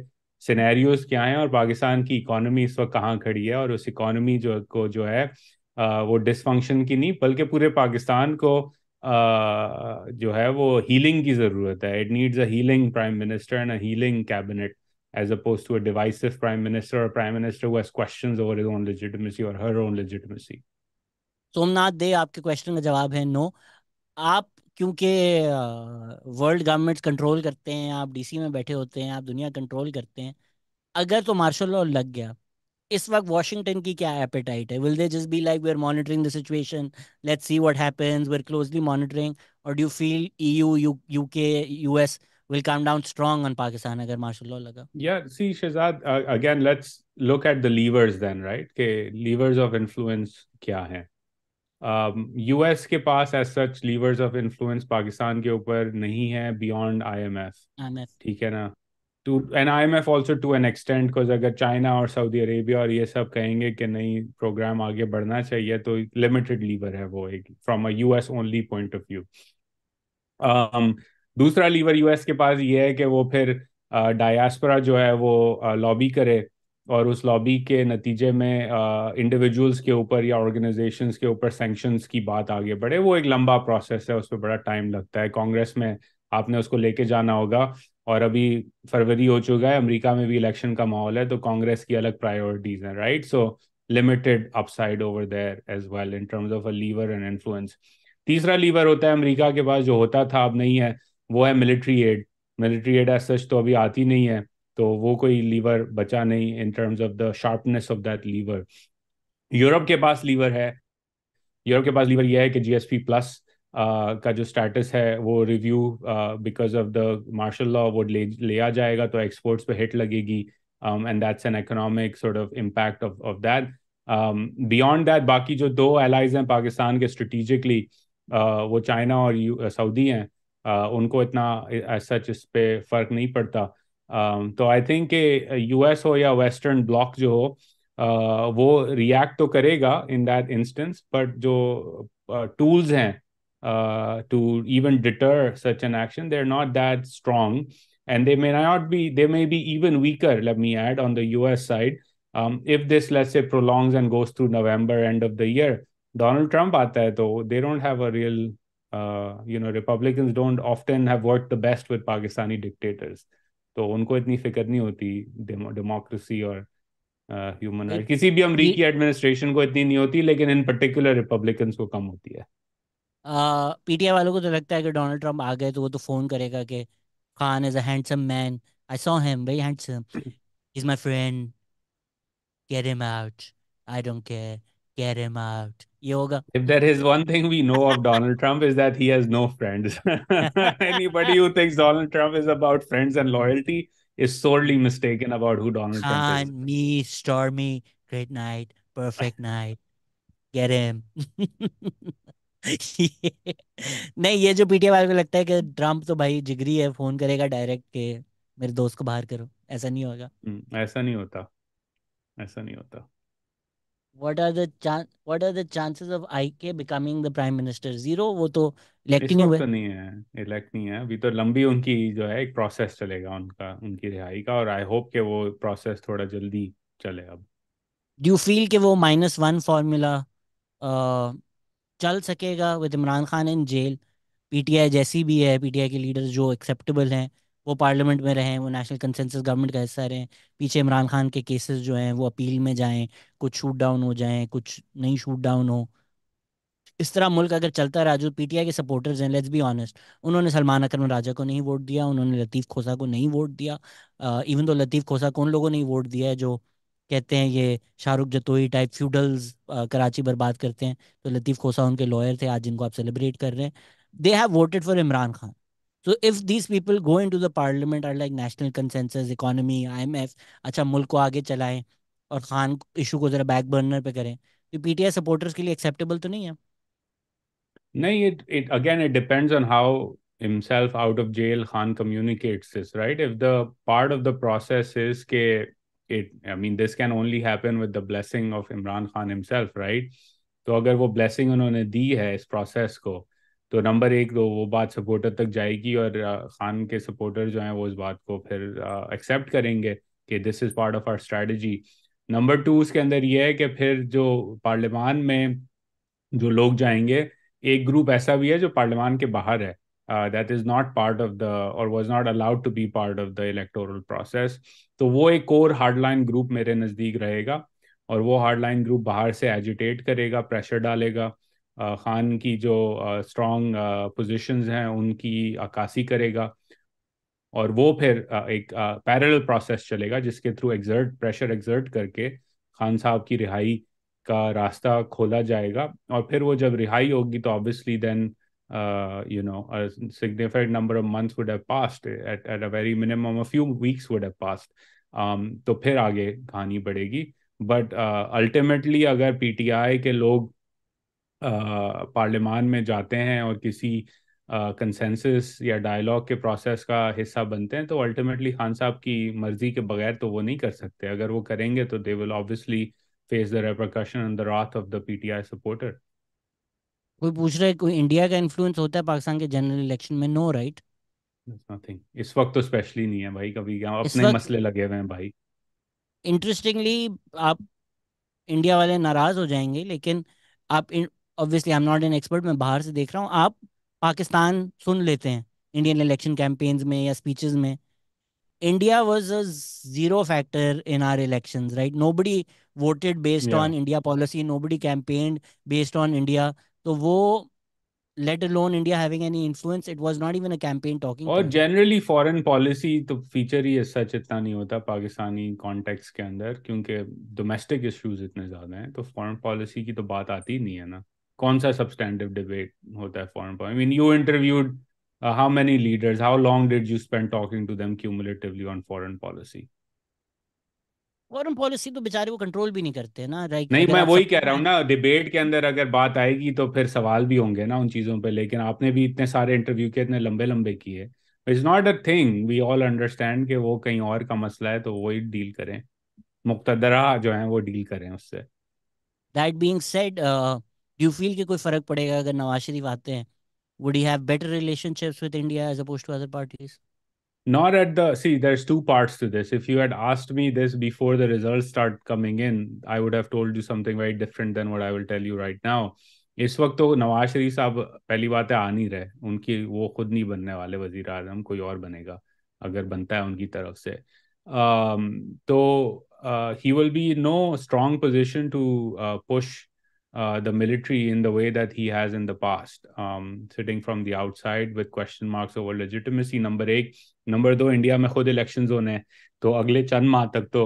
सिनेरियोज क्या हैं और पाकिस्तान की इकोनॉमी इस वक्त कहाँ खड़ी है और उस इकोनॉमी जो को जो है वो डिसफंक्शन की नहीं बल्कि पूरे पाकिस्तान को जो है वो हीलिंग की ज़रूरत है it needs a healing prime minister and a healing cabinet as opposed to a divisive prime minister or a prime minister who has questions over his own legitimacy or her own legitimacy. Somnath Dey आपके question का जवाब है no आप क्योंकि world governments control करते हैं आप DC में बैठे होते हैं आप दुनिया कंट्रोल करते हैं अगर तो मार्शल लॉ लग गया इस वक्त वॉशिंगटन की क्या एपेटाइट है will they just be like we are monitoring the situation let's see what happens we are closely monitoring और do feel EU UK US will come down strong on Pakistan agar martial law laga. Yeah, see, Shahzad, uh, again, let's look at the levers then, right? Ke levers of influence kya hai? Um, US ke paas as such levers of influence Pakistan ke upar nahi hai beyond IMF. IMF. Theek hai na? To and IMF also to an extent because agar China or Saudi Arabia Arabia ye sab kahenge ke nahi program aage badhna chahiye to limited lever hai wo ek, from a US only point of view. Um, दूसरा lever US के पास ये है कि वो फिर डायास्परा जो है वो लॉबी करे और उस लॉबी के नतीजे में इंडिविजुअल्स के ऊपर या ऑर्गेनाइजेशंस के ऊपर सेंक्शंस की बात आगे बढ़े वो एक लंबा प्रोसेस है उस पर बड़ा टाइम लगता है कांग्रेस में आपने उसको लेके जाना होगा और अभी फरवरी हो चुका है अमेरिका में भी इलेक्शन का माहौल है तो कांग्रेस की अलग प्रायोरिटीज हैं right so limited upside over there as well in terms of a lever and influence तीसरा लीवर होता है अमेरिका के पास जो होता था अब नहीं है वो है military aid military aid as such तो अभी आती नहीं है तो वो कोई लीवर बचा नहीं in terms of the sharpness of that lever Europe के पास लीवर है यूरोप के पास लीवर यह है कि जीएसपी प्लस Uh, का जो स्टेटस है वो review because of the martial law वो ले लिया जाएगा तो एक्सपोर्ट्स पे हिट लगेगी and that's an economic sort of impact of of that beyond that बाकी जो दो एलाइज हैं पाकिस्तान के स्ट्रेटिजिकली uh, वो चाइना और सऊदी हैं उनको इतना सच इस पे फर्क नहीं पड़ता तो आई थिंक कि यूएस हो या वेस्टर्न ब्लॉक जो हो वो रिएक्ट तो करेगा इन दैट इंस्टेंस बट जो टूल्स हैं to even deter such an action they are not that strong and they may not be they may be even weaker let me add on the U S side if this let's say prolongs and goes to November end of the year Donald Trump आता है तो they don't have a real Uh, you know, Republicans don't often have worked the best with Pakistani dictators. So unko itni fikar nahi hoti democracy or uh, human rights. Kisi bhi Amerikki administration ko itni nahi hoti, lekin in particular Republicans ko kam hoti hai. PTI वालों को तो लगता है कि Donald Trump आ गए तो वो तो फोन करेगा कि Khan is a handsome man I saw him very handsome is my friend get him out I don't care get him out ये होगा if there is one thing we know of Donald Trump is that he has no friends anybody who thinks Donald Trump is about friends and loyalty is sorely mistaken about who Donald Trump is me Stormy great night perfect night get him नहीं ये जो PTA वाले को लगता है कि Trump तो भाई जिगरी है फोन करेगा डायरेक्ट के मेरे दोस्त को बाहर करो ऐसा नहीं होगा हम्म, ऐसा नहीं होता ऐसा नहीं होता what are the chan- what are the chances of IK becoming the prime minister zero वो तो इलेक्ट नहीं हुए तो नहीं है इलेक्ट नहीं है अभी तो लंबी उनकी जो है एक प्रोसेस चलेगा उनका उनकी रिहाई का और आई होप के वो प्रोसेस थोड़ा जल्दी चले अब डू यू फील कि वो माइनस वन फार्मूला चल सकेगा with Imran Khan in jail PTI जैसी भी है पीटीआई के लीडर्स जो एक्सेप्टेबल हैं वो पार्लियामेंट में रहें वो नेशनल कंसेंसस गवर्नमेंट का हिस्सा रहें पीछे इमरान खान के केसेस जो हैं वो अपील में जाएं कुछ शूट डाउन हो जाएं कुछ नहीं शूट डाउन हो इस तरह मुल्क अगर चलता रहा जो पीटीआई के सपोर्टर्स हैं लेट्स बी ऑनेस्ट उन्होंने सलमान अकरम राजा को नहीं वोट दिया उन्होंने लतीफ़ खोसा को नहीं वोट दिया इवन तो लतीफ़ खोसा को उन लोगों ने वोट दिया है जो कहते हैं ये शाहरुख जतोई टाइप फ्यूडल्स कराची बर्बाद करते हैं तो लतीफ़ खोसा उनके लॉयर थे आज जिनको आप सेलिब्रेट कर रहे हैं they have voted for Imran Khan So if these people go into the parliament are like national consensus, economy, IMF, अच्छा मुल्क को आगे चलाएं और खान इशू को जरा बैक बर्नर पे करें तो पीटीआई सपोर्टर्स के लिए एक्सेप्टेबल तो नहीं है नहीं it it again it depends on how himself out of jail khan communicates this right if the part of the process is ke it i mean this can only happen with the blessing of imran khan himself right तो अगर वो blessing उन्होंने दी है इस process को तो number एक तो वो बात सपोर्टर तक जाएगी और खान के सपोर्टर जो हैं वो इस बात को फिर एक्सेप्ट करेंगे कि this is part of our strategy number two उसके अंदर ये है कि फिर जो पार्लियामान में जो लोग जाएंगे एक ग्रुप ऐसा भी है जो पार्लियामान के बाहर है that is not part of the और was not allowed to be part of the electoral process तो वो एक और हार्डलाइन ग्रुप मेरे नज़दीक रहेगा और वो हार्डलाइन ग्रुप बाहर से एजिटेट करेगा प्रेशर डालेगा खान की जो स्ट्रॉन्ग पोजिशन हैं उनकी अक्कासी करेगा और वो फिर एक पैरल प्रोसेस चलेगा जिसके थ्रू एग्जर्ट प्रेशर एग्जर्ट करके खान साहब की रिहाई का रास्ता खोला जाएगा और फिर वो जब रिहाई होगी तो obviously then you know significant number of months would have passed at at a very minimum a few weeks would have passed तो फिर आगे कहानी बढ़ेगी बट अल्टीमेटली uh, अगर पीटीआई के लोग पार्लियामान में जाते हैं और किसी कंसेंसस या डायलॉग के प्रोसेस का हिस्सा बनते हैं तो अल्टीमेटली खान साहब की मर्जी के बगैर तो वो नहीं कर सकते अगर वो करेंगे तो they will obviously face the repercussion the wrath of the PTI supporter कोई पूछ रहा है कोई इंडिया का इन्फ्लुएंस होता है पाकिस्तान के जनरल इलेक्शन में नो राइट नथिंग इस वक्त तो स्पेशली नहीं है भाई कभी क्या अपने मसले लगे हुए हैं भाई इंटरेस्टिंगली आप इंडिया वाले नाराज हो जाएंगे लेकिन आप obviously I am not an expert मैं बाहर से देख रहा हूँ आप पाकिस्तान सुन लेते हैं इंडियन इलेक्शन कैंपेन्स में या स्पीचेस में India was a zero factor in our election right no voted based on India policy no campaign based on India तो वो let alone India having any influence it was not even a campaign talking और generally foreign policy तो feature ही सच इतना नहीं होता Pakistani context के अंदर क्योंकि डोमेस्टिक इश्यूज इतने ज्यादा हैं तो फॉरेन पॉलिसी की तो बात आती ही नहीं है ना कौन सा सब्सटैंडिव डिबेट होता है foreign policy mean you interviewed how many leaders how long did you spend talking to them cumulatively on foreign policy foreign policy तो बेचारे वो कंट्रोल भी नहीं करते ना राइट नहीं मैं वही कह रहा हूँ ना डिबेट के अंदर अगर बात आएगी तो फिर सवाल भी होंगे ना उन चीजों पे लेकिन आपने भी इतने सारे इंटरव्यू किए इतने लंबे लंबे किए it's not a thing we all understand कि वो कहीं और का मसला है तो वही डील करें मुक्तदरा जो है वो डील करें उससे that being said uh... you feel कि कोई फर्क पड़ेगा अगर नवाज शरीफ आते हैं would you have better relationships with India as opposed to other parties Not at the see, there's two parts to this. If you had asked me this before the results start coming in, I would have told you something very different than what I will tell you right now. इस वक्त तो नवाज शरीफ साहब पहली बात है आ नहीं रहे उनकी वो खुद नहीं बनने वाले वजीर आजम कोई और बनेगा अगर बनता है उनकी तरफ से um, तो he will be no strong position to push Uh, the military in the way that he has in the past, um, sitting from the outside with question marks over legitimacy. Number एक number two, India में खुद election होने हैं तो अगले चंद माह तक तो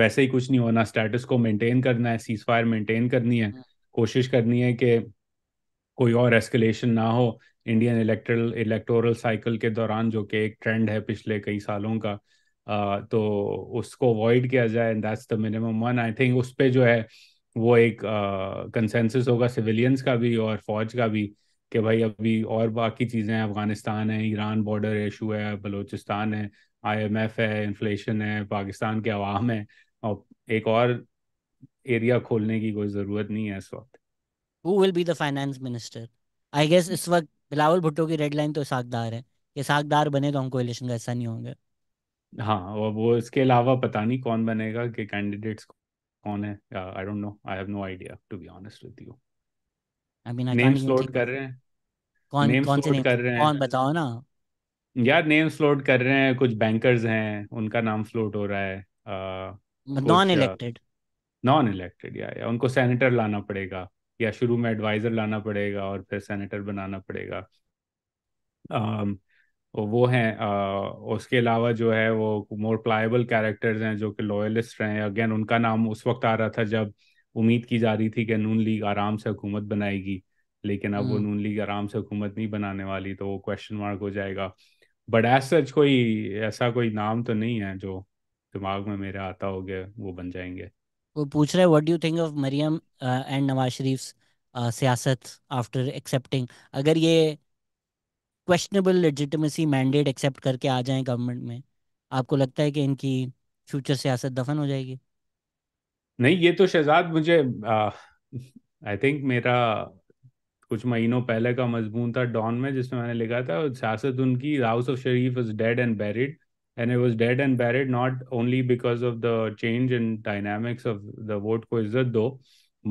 वैसे ही कुछ नहीं होना स्टेटस को मेंटेन करना है सीज फायर मेंटेन करनी है हम्म। कोशिश करनी है कि कोई और एस्केलेशन ना हो इंडियन इलेक्ट्रल इलेक्टोरल साइकिल के दौरान जो कि एक ट्रेंड है पिछले कई सालों का आ, uh, तो उसको अवॉइड किया जाए that's the minimum one I think उस पर जो है वो एक कंसेंसस होगा सिविलियंस का भी और फौज का भी कि भाई अभी और बाकी चीज़ें अफगानिस्तान है ईरान बॉर्डर इशू है बलूचिस्तान है आईएमएफ है इन्फ्लेशन है पाकिस्तान के अवाम है और एक और एरिया खोलने की कोई ज़रूरत नहीं है इस वक्त who will be the finance minister I guess इस वक्त बिलावल भुट्टो की रेड लाइन तो साकदार है ये साकदार बने तो हम कोलिशन का हिस्सा नहीं होंगे हाँ और वो इसके अलावा पता नहीं कौन बनेगा कि कैंडिडेट्स को कौन है I don't know I have no idea to be honest with you I mean I names load कर रहे हैं कौन नेम कौन से नेम कर रहे हैं कौन बताओ ना यार नेम्स फ्लोट कर रहे हैं कुछ बैंकर्स हैं उनका नाम फ्लोट हो रहा है नॉन इलेक्टेड नॉन इलेक्टेड या, या उनको सेनेटर लाना पड़ेगा या शुरू में एडवाइजर लाना पड़ेगा और फिर सेनेटर बनाना पड़ेगा um, तो वो हैं आ, उसके अलावा जो है वो मोर प्लायबल कैरेक्टर्स हैं जो कि लॉयलिस्ट रहे अगेन उनका नाम उस वक्त आ रहा था जब उम्मीद की जा रही थी कि नून लीग आराम से हुकूमत बनाएगी लेकिन अब वो हम्म। नून लीग आराम से हुकूमत नहीं बनाने वाली तो वो क्वेश्चन मार्क हो जाएगा बट एज सच कोई ऐसा कोई नाम तो नहीं है जो दिमाग में मेरे आता हो गया वो बन जाएंगे वो पूछ रहा है what do think of Maryam and Nawaz Sharif सियासत आफ्टर एक्सेप्टिंग अगर ये क्वेश्चनेबल लेजिटमेसी मैंडेट एक्सेप्ट करके आ जाएं गवर्नमेंट में आपको लगता है कि इनकी फ्यूचर सियासत दफन हो जाएगी नहीं ये तो शहजाद मुझे आई थिंक मेरा कुछ महीनों पहले का मजमून था डॉन में जिसमें मैंने लिखा था सियासत उनकी house of Sharif is dead and buried and it was dead and buried not only because of the change in dynamics of the vote को इज्जत दो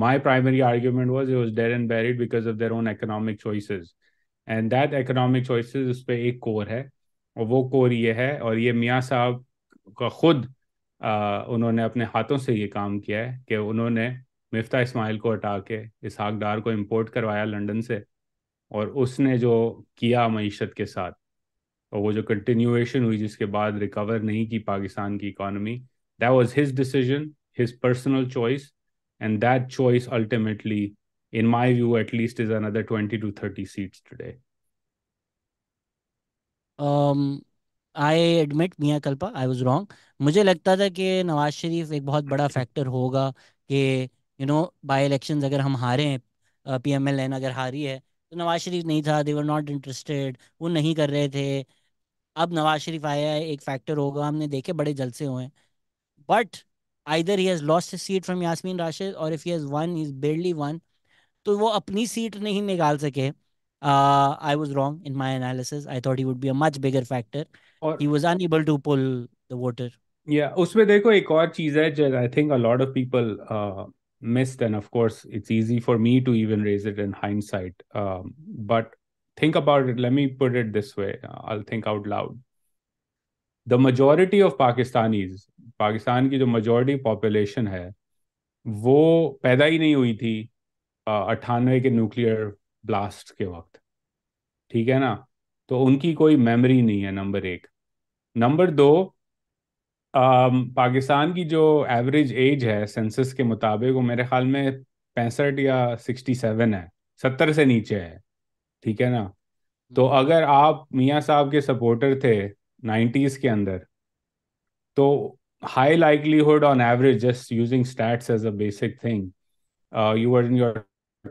my primary argument was it was dead and buried because of their own economic choices and that economic choices उस पर एक core है और वो core ये है और ये मियाँ साहब का खुद आ, उन्होंने अपने हाथों से ये काम किया है कि उन्होंने मिफ्ता इस्माइल को हटा के इसहाक डार को इम्पोर्ट करवाया लंदन से और उसने जो किया मीशत के साथ और वो जो कंटिन्यूएशन हुई जिसके बाद रिकवर नहीं की पाकिस्तान की economy that was his decision his personal choice and that choice ultimately in my view at least is another 20 to 30 seats today um I admit मियाँ कल्पा I वॉज रॉन्ग मुझे लगता था कि नवाज शरीफ एक बहुत बड़ा फैक्टर होगा कि यू नो बाई इलेक्शन अगर हम हारे हैं पी एम एल एन अगर हारी है तो नवाज शरीफ नहीं था दे वर नॉट इंटरेस्टेड वो नहीं कर रहे थे अब नवाज शरीफ आया है एक फैक्टर होगा हमने देखे बड़े जलसे हुए हैं but either he has lost seat from Yasmin Rashid और if he has won is barely won तो वो अपनी सीट नहीं निकाल सके I was wrong in my analysis I thought he would be much bigger factor he was unable to pull the voter या उसमें देखो एक और चीज है जो I think a lot of people missed and of course it's easy for me to even raise it in hindsight but think about it let me put it this way I think out loud the majority of Pakistanis Pakistan की जो majority population है वो पैदा ही नहीं हुई थी अट्ठानवे के न्यूक्लियर ब्लास्ट के वक्त ठीक है ना तो उनकी कोई मेमोरी नहीं है नंबर एक नंबर दो um, पाकिस्तान की जो एवरेज एज है सेंसस के मुताबिक वो मेरे ख्याल में पैंसठ या सिक्सटी सेवन है सत्तर से नीचे है ठीक है ना तो हम्म। अगर आप मियाँ साहब के सपोर्टर थे नाइन्टीज के अंदर तो high likelihood on average just using stats as a basic thing you were in your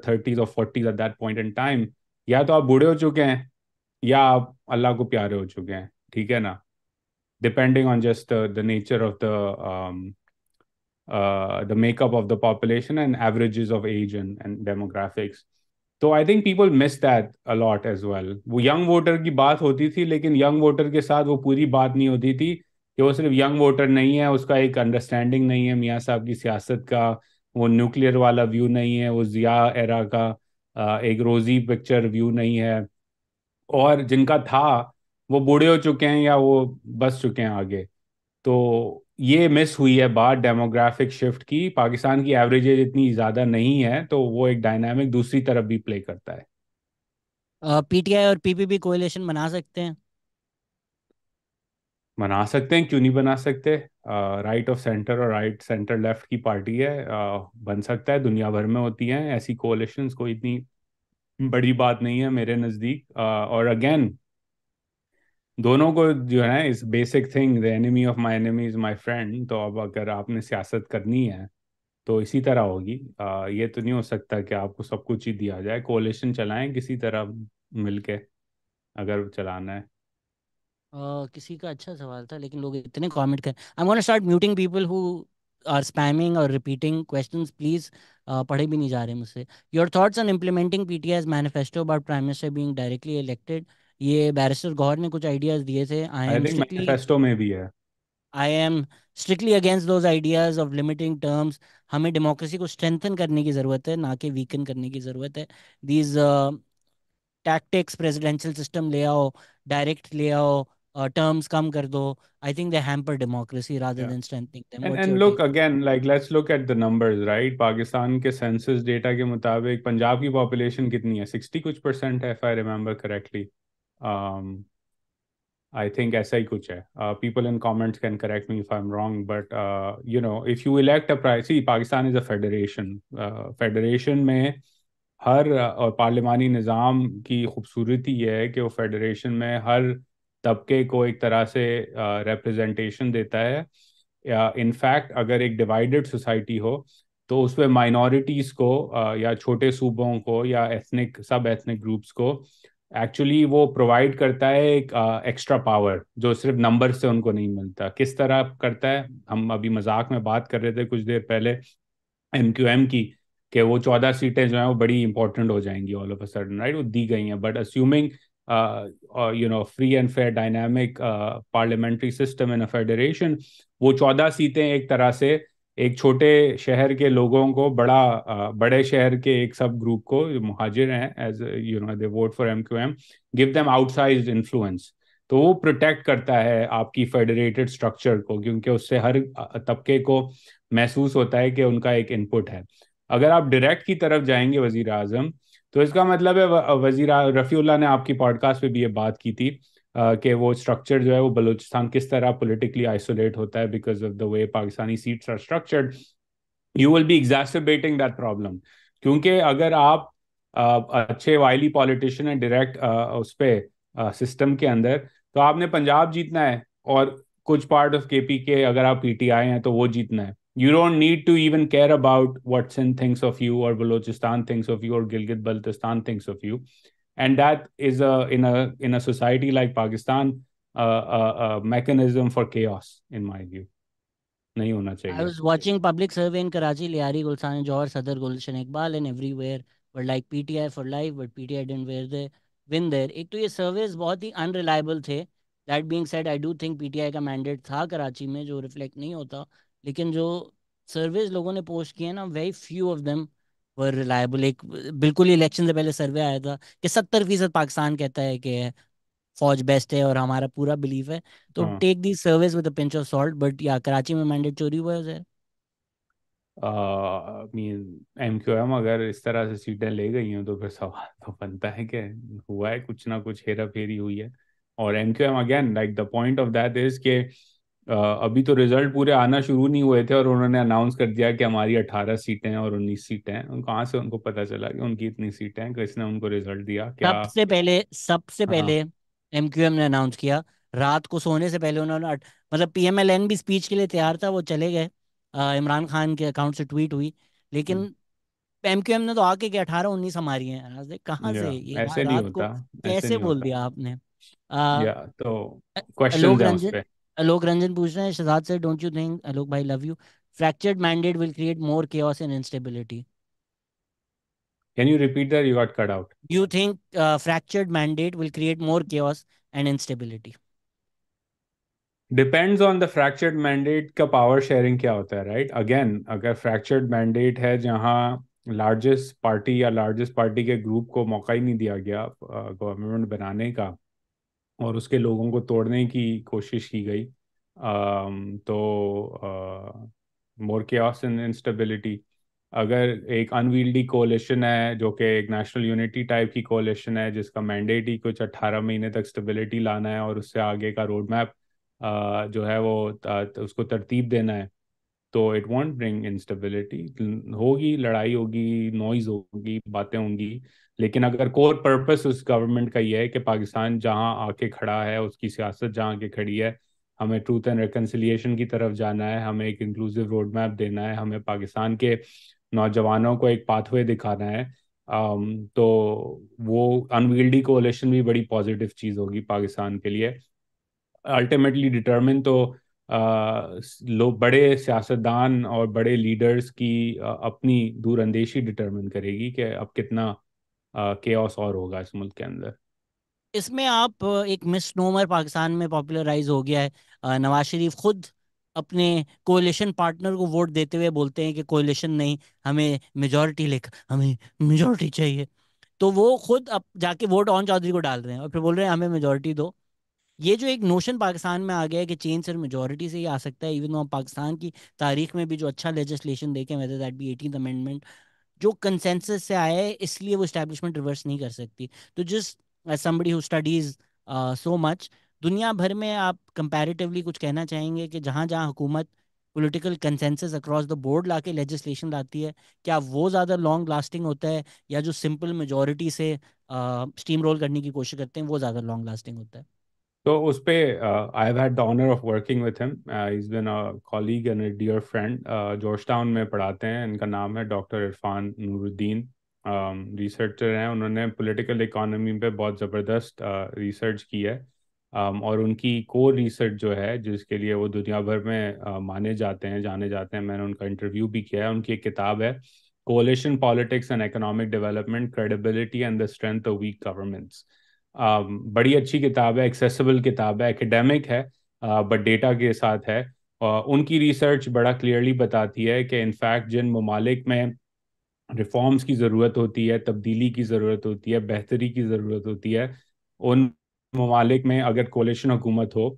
thirties और forties at that point in time या तो आप बूढ़े हो चुके हैं या आप अल्लाह को प्यारे हो चुके हैं ठीक है ना depending on just the nature of the the makeup of the population and averages of age and and demographics तो I think people miss that a lot as well वो यंग वोटर की बात होती थी लेकिन यंग वोटर के साथ वो पूरी बात नहीं होती थी कि वो सिर्फ यंग वोटर नहीं है उसका एक अंडरस्टैंडिंग नहीं है मियाँ साहब की सियासत का वो न्यूक्लियर वाला व्यू नहीं है वो जिया एरा का एक रोजी पिक्चर व्यू नहीं है और जिनका था वो बूढ़े हो चुके हैं या वो बस चुके हैं आगे तो ये मिस हुई है बात डेमोग्राफिक शिफ्ट की पाकिस्तान की एवरेज इतनी ज़्यादा नहीं है तो वो एक डायनामिक दूसरी तरफ भी प्ले करता है पीटीआई और पीपीपी कोएलेशन बना सकते हैं बना सकते हैं क्यों नहीं बना सकते राइट ऑफ सेंटर और राइट सेंटर लेफ्ट की पार्टी है बन सकता है दुनिया भर में होती हैं ऐसी कोलिशन कोई इतनी बड़ी बात नहीं है मेरे नज़दीक और अगेन दोनों को जो है इस basic thing the enemy of my enemy is my friend तो अब अगर आपने सियासत करनी है तो इसी तरह होगी ये तो नहीं हो सकता कि आपको सब कुछ ही दिया जाए कोलेशन चलाएं किसी तरह मिलके अगर चलाना है Uh, किसी का अच्छा सवाल था लेकिन लोग इतने कमेंट कर I am gonna start muting people who are spamming और रिपीटिंग क्वेश्चंस प्लीज पढ़े भी नहीं जा रहे मुझसे your thoughts on implementing P T PTI's manifesto about prime minister being directly elected ये बैरिस्टर गौर ने कुछ आइडियाज दिए थे आई एम मैनिफेस्टो में भी है I am strictly against those ideas of limiting terms हमें डेमोक्रेसी को स्ट्रेंथन करने की जरूरत है ना कि वीकन करने की जरूरत है दीज टैक्टिक्स प्रेजिडेंशियल सिस्टम ले आओ डायरेक्ट ले आओ uh, terms come kar do, I think they hamper democracy rather yeah. than strengthening them. And, and look take? again, like let's look at the numbers, right? Pakistan के census data के मुताबिक पंजाब की population कितनी है? 60 कुछ percent है, if I remember correctly. Um, I think ऐसा ही कुछ है. Uh, people in comments can correct me if I'm wrong, but uh, you know, if you elect a prime, see, Pakistan is a federation. Uh, federation में हर और पार्लिमानी निज़ाम की खूबसूरती ये है कि वो फेडरेशन में हर तबके को एक तरह से रिप्रेजेंटेशन देता है या इनफैक्ट अगर एक डिवाइडेड सोसाइटी हो तो उसमें माइनॉरिटीज़ को या छोटे सूबों को या एथनिक सब एथनिक ग्रुप्स को एक्चुअली वो प्रोवाइड करता है एक एक्स्ट्रा पावर जो सिर्फ नंबर से उनको नहीं मिलता किस तरह करता है हम अभी मजाक में बात कर रहे थे कुछ देर पहले एम क्यू एम की कि वो चौदह सीटें जो हैं वो बड़ी इंपॉर्टेंट हो जाएंगी all of a sudden right वो दी गई हैं but assuming Uh, uh, you know free free and fair dynamic parliamentary system in a federation वो चौदह सीटें एक तरह से एक छोटे शहर के लोगों को बड़ा uh, बड़े शहर के एक सब ग्रुप को मुहाजिर हैं as you know they vote for M Q M give them outsize influence तो वो प्रोटेक्ट करता है आपकी फेडरेटेड स्ट्रक्चर को क्योंकि उससे हर uh, तबके को महसूस होता है कि उनका एक इनपुट है अगर आप डायरेक्ट की तरफ जाएंगे वजीर आजम तो इसका मतलब है वजीर रफील्ला ने आपकी पॉडकास्ट पे भी ये बात की थी कि वो स्ट्रक्चर जो है वो बलूचिस्तान किस तरह पोलिटिकली आइसोलेट होता है because of the way Pakistani seats are structured you will be exacerbating that problem क्योंकि अगर आप अच्छे वाइली पॉलिटिशियन है डायरेक्ट उस पर सिस्टम के अंदर तो आपने पंजाब जीतना है और कुछ पार्ट ऑफ के पी के अगर आप पी टी आई हैं तो वो जीतना है you don't need to even care about what Sindh thinks of you or Balochistan thinks of you or Gilgit Baltistan thinks of you. And that is a in a in a society like Pakistan uh, a, a mechanism for chaos, in my view. नहीं होना चाहिए. I was watching public survey in Karachi, Liari, Gulsan, Johar, Sadr, Gulshan, Iqbal, and everywhere were like PTI for life, but PTI didn't wear the win there. एक तो ये surveys बहुत ही unreliable थे. That being said, I do think PTI का mandate था कराची में जो reflect नहीं होता. लेकिन जो सर्वेज लोगों ने पोस्ट किए ना very few of them were reliable एक बिल्कुल इलेक्शन से पहले सर्वे आया था कि सत्तर फीसद पाकिस्तान कहता है कि फौज बेस्ट है और हमारा पूरा बिलीफ है तो take the service with pinch of salt but या कराची में मैंडेट चोरी हुआ है मीन एम क्यू एम अगर इस तरह से सीटें ले गई हैं तो फिर सवाल तो बनता है कि हुआ है कुछ ना कुछ हेरा फेरी हुई है और M Q M again like the point of that is के अभी तो रिजल्ट पूरे आना शुरू नहीं हुए थे और उन्होंने अनाउंस कर दिया कि हमारी 18 सीटें हैं और 19 सीटें हैं कहाँ से उनको पता चला कि उनकी इतनी सीटें हैं किसने उनको रिजल्ट दिया क्या सबसे पहले सबसे हाँ। पहले एमक्यूएम ने अनाउंस किया रात को सोने से पहले उन्होंने मतलब पीएमएलएन भी स्पीच के लिए तैयार था वो चले गए इमरान खान के अकाउंट से ट्वीट हुई लेकिन एमक्यूएम ने तो आके के अठारह उन्नीस हमारी हैं कहाँ से ये ऐसे नहीं होता कैसे बोल दिया आपने या तो लोग रंजित Alok Ranjan पूछ रहे हैं Shahzad sir don't you think Alok भाई love you fractured mandate will create more chaos and instability. Can you repeat that? You got cut out. You think uh, fractured mandate will create more chaos and instability? Depends on the fractured mandate का power sharing क्या होता है, right? Again, अगर fractured mandate है जहाँ largest party या largest party के group को मौका ही नहीं दिया गया government बनाने का, और उसके लोगों को तोड़ने की कोशिश की गई तो मोर क्यास इन इंस्टेबिलिटी अगर एक अनवील्डी कोलेशन है जो कि एक नेशनल यूनिटी टाइप की कोलेशन है जिसका मैंडेट ही कुछ अट्ठारह महीने तक स्टेबिलिटी लाना है और उससे आगे का रोड मैप जो है वो उसको तरतीब देना है तो इट वॉन्ट ब्रिंग इंस्टेबिलिटी होगी लड़ाई होगी नॉइज होगी बातें होंगी लेकिन अगर कोर पर्पस उस गवर्नमेंट का ये है कि पाकिस्तान जहाँ आके खड़ा है उसकी सियासत जहाँ आके खड़ी है हमें ट्रूथ एंड रिकनसिलियेशन की तरफ जाना है हमें एक इंक्लूसिव रोड मैप देना है हमें पाकिस्तान के नौजवानों को एक पाथवे दिखाना है तो वो अनविल्डी कोलेशन भी बड़ी पॉजिटिव चीज़ होगी पाकिस्तान के लिए अल्टीमेटली डिटर्मिन तो लोग बड़े सियासतदान और बड़े लीडर्स की अपनी दूरअंदेशी डिटर्मिन करेगी कि अब कितना के और होगा इस मुल्क के अंदर इसमें आप एक मिस नोमर पाकिस्तान में पॉपुलराइज हो गया है नवाज शरीफ खुद अपने कोलेशन पार्टनर को वोट देते हुए बोलते हैं कि कोलेशन नहीं हमें मेजोरिटी लेकर हमें मेजोरिटी चाहिए तो वो खुद अब जाके वोट ऑन चौधरी को डाल रहे हैं और फिर बोल रहे हैं हमें मेजोरिटी दो ये जो एक नोशन पाकिस्तान में आ गया है कि चेंज सिर्फ मेजोरिटी से ही आ सकता है इवन हम पाकिस्तान की तारीख में भी जो अच्छा लेजिस्लेशन देखें whether that be eighteen amendment जो कंसेंसस से आया है इसलिए वो स्टैब्लिशमेंट रिवर्स नहीं कर सकती तो just somebody who studies so much दुनिया भर में आप कंपैरेटिवली कुछ कहना चाहेंगे कि जहाँ जहाँ हुकूमत political consensus across the board ला के लेजिस्लेशन लाती है क्या वो ज़्यादा लॉन्ग लास्टिंग होता है या जो सिंपल मेजोरिटी से स्टीम uh, रोल करने की कोशिश करते हैं वो ज़्यादा लॉन्ग लास्टिंग होता है तो उस पे I have had the honour of working with him is been a colleague and a dear friend Georgetown में पढ़ाते हैं इनका नाम है doctor Irfan Nooruddin researcher um, हैं उन्होंने पॉलिटिकल इकोनॉमी पे बहुत ज़बरदस्त रिसर्च की है um, और उनकी कोर रिसर्च जो है जिसके लिए वो दुनिया भर में uh, माने जाते हैं जाने जाते हैं मैंने उनका इंटरव्यू भी किया है उनकी एक किताब है coalition politics and economic development credibility and the strength of weak governments बड़ी अच्छी किताब है एक्सेसिबल किताब है एकेडमिक है बट डेटा के साथ है उनकी रिसर्च बड़ा क्लियरली बताती है कि इनफैक्ट जिन ममालिक में रिफॉर्म्स की ज़रूरत होती है तब्दीली की ज़रूरत होती है बेहतरी की ज़रूरत होती है उन ममालिक में अगर कोलेशन हुकूमत हो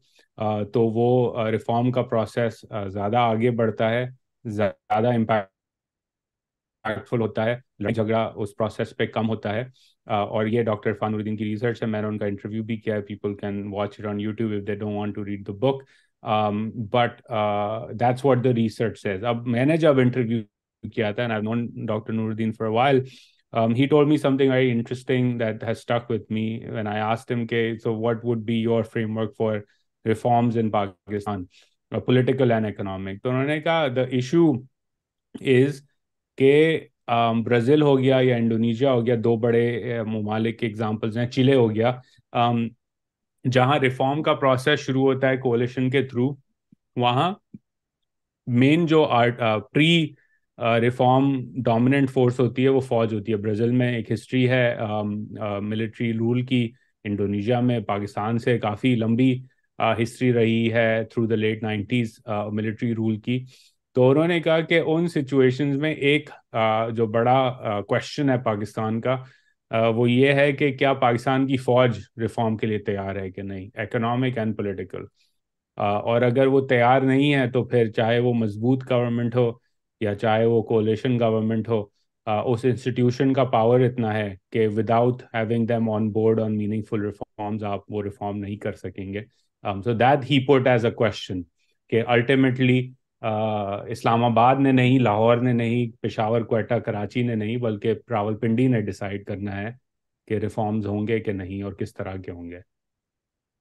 तो वो रिफॉर्म का प्रोसेस ज़्यादा आगे बढ़ता है ज़्यादा इम्पैक्टफुल होता है लड़ाई झगड़ा उस प्रोसेस पे कम होता है Uh, और ये डॉक्टर फानुद्दीन की रिसर्च है मैंने उनका इंटरव्यू भी किया है people can watch it on YouTube if they don't want to read the book but that's what the research says अब मैंने जब इंटरव्यू किया था and I known doctor Nooruddin for while Um, he told me something very interesting that has stuck with me when I asked him, okay, so what would be your framework for reforms in Pakistan, uh, political and economic? So, the issue is that." Brazil um, हो गया या Indonesia हो गया दो बड़े ममालिक के examples हैं चिले हो गया um, जहाँ रिफॉर्म का प्रोसेस शुरू होता है कोलिशन के थ्रू वहाँ मेन जो art pre reform dominant force होती है वो फौज होती है ब्राज़ील में एक हिस्ट्री है मिलिट्री um, रूल uh, की इंडोनेशिया में पाकिस्तान से काफ़ी लंबी हिस्ट्री uh, रही है through the late nineties military rule की तो उन्होंने कहा कि उन सिचुएशंस में एक आ, जो बड़ा क्वेश्चन है पाकिस्तान का आ, वो ये है कि क्या पाकिस्तान की फौज रिफॉर्म के लिए तैयार है कि नहीं इकोनॉमिक एंड पोलिटिकल और अगर वो तैयार नहीं है तो फिर चाहे वो मजबूत गवर्नमेंट हो या चाहे वो कोलेशन गवर्नमेंट हो आ, उस इंस्टीट्यूशन का पावर इतना है कि without having them on board on meaningful reforms आप वो रिफॉर्म नहीं कर सकेंगे so that he put as a question कि अल्टीमेटली इस्लामाबाद ने नहीं लाहौर ने नहीं पेशावर कोयटा कराची ने नहीं बल्कि रावलपिंडी ने डिसाइड करना है कि रिफॉर्म्स होंगे कि नहीं और किस तरह के होंगे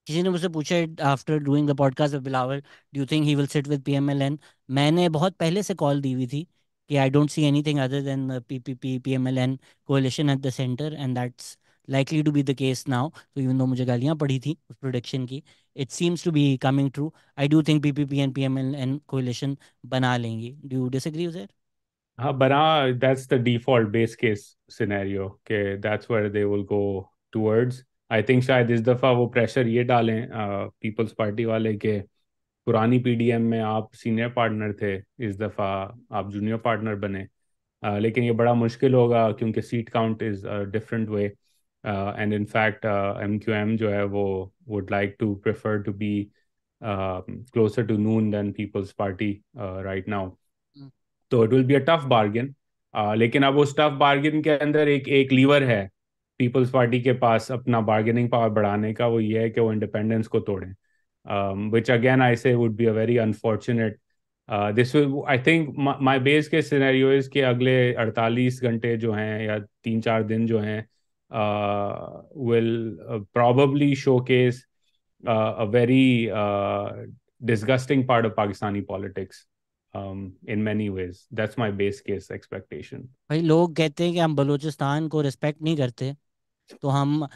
किसी ने मुझसे पूछा after doing the podcast with Bilawal do you think he will sit with PMLN मैंने बहुत पहले से कॉल दी हुई थी कि I don't see anything other than PPP PMLN coalition at the center and that's likely to be the case now तो even though मुझे गालियाँ पड़ी थी उस प्रोडक्शन की it seems to be coming true I do think P P P N P M L N coalition बना लेंगी do you disagree sir हाँ बना that's the default base case scenario के that's where they will go towards I think शायद इस दफा वो pressure ये डालें पीपल्स uh, पार्टी वाले के पुरानी पीडीएम में आप सीनियर पार्टनर थे इस दफा आप जूनियर पार्टनर बने uh, लेकिन ये बड़ा मुश्किल होगा क्योंकि seat count is different way and in fact M Q M जो है वो would like to prefer to be closer to Noon then people's party right now तो it will be a tough bargain लेकिन अब उस टफ बार्गेन के अंदर एक एक लीवर है पीपल्स पार्टी के पास अपना बार्गेनिंग पावर बढ़ाने का वो ये है कि वो इंडिपेंडेंस को तोड़ें विच again I say would be a very unfortunate this I think my base case scenario के अगले 48 घंटे जो हैं या तीन चार दिन जो हैं will uh, probably showcase uh, a very uh, disgusting part of Pakistani politics. Um, in many ways, that's my base case expectation. भाई लोग कहते हैं कि हम बलूचिस्तान को रिस्पेक्ट नहीं करते तो हम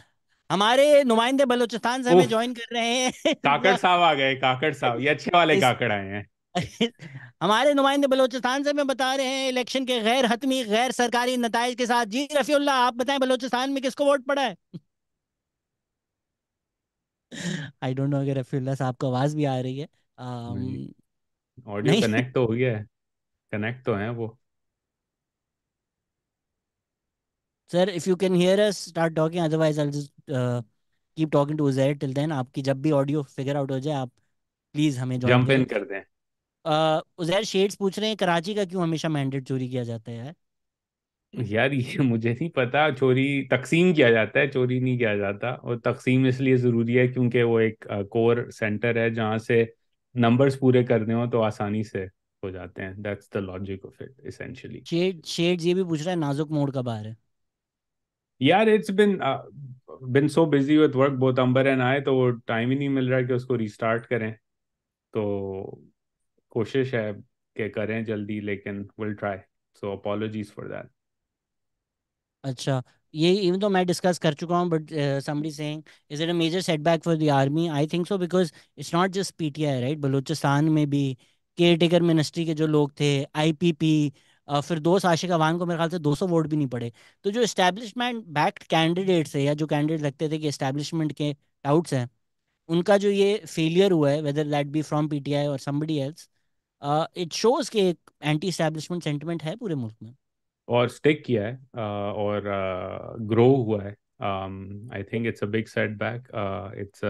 हमारे नुमाइंदे बलूचिस्तान से हमें ज्वाइन कर रहे हैं काकड़ साहब आ गए काकड़ साहब ये अच्छे वाले काकड़ आए हैं हमारे नुमाइंदे बलोचिस्तान से मैं बता रहे हैं इलेक्शन के गैर हतमी गैर सरकारी नतज के साथ जी रफीउल्ला आप बताएं बलोचिस्तान में किसको वोट पड़ा है आई डोंट नो अगर रफीउल्ला साहब को आवाज भी आ रही है ऑडियो कनेक्ट तो हो गया है कनेक्ट तो है वो sir if you can hear us start talking otherwise I just keep talking to Uzair till then आपकी जब भी ऑडियो फिगर आउट हो जाए आप प्लीज हमें जॉइन जंप इन कर दें उजैर शेड्स पूछ रहे हैं कराची का क्यों हमेशा मैंडेट चोरी किया जाता है यार ये मुझे नहीं पता चोरी तकसीम किया जाता है चोरी नहीं किया जाता और तकसीम इसलिए ज़रूरी है क्योंकि वो एक कोर सेंटर है जहां से नंबर्स पूरे करने हो तो आसानी से हो जाते हैं that's the logic of it essentially shed shed ये भी पूछ रहा है नाजुक मोड़ का बाहर है यार it's been been so busy with work both Amber and I तो टाइम ही नहीं मिल रहा कि उसको रिस्टार्ट करें तो कोशिश है कि करें जल्दी लेकिन will try so apologies for that अच्छा ये इवन तो मैं डिस्कस कर चुका हूँ बट समी सेंग is it a major setback for the army I think so because it's not just PTI right Balochistan में भी केयर टेकर मिनिस्ट्री के जो लोग थे आईपीपी uh, फिर दो आशिक अवान को मेरे ख्याल से 200 वोट भी नहीं पड़े तो जो इस्टेब्लिशमेंट बैक्ड कैंडिडेट थे या जो कैंडिडेट लगते थे कि इस्टेब्लिशमेंट के डाउट्स हैं उनका जो ये फेलियर हुआ है whether that be from PTI और समबडी एल्स इट शोज के एक एंटी स्टैब्लिशमेंट सेंटिमेंट है पूरे मुल्क में और स्टिक किया है uh, और ग्रो uh, हुआ है I think it's a big setback it's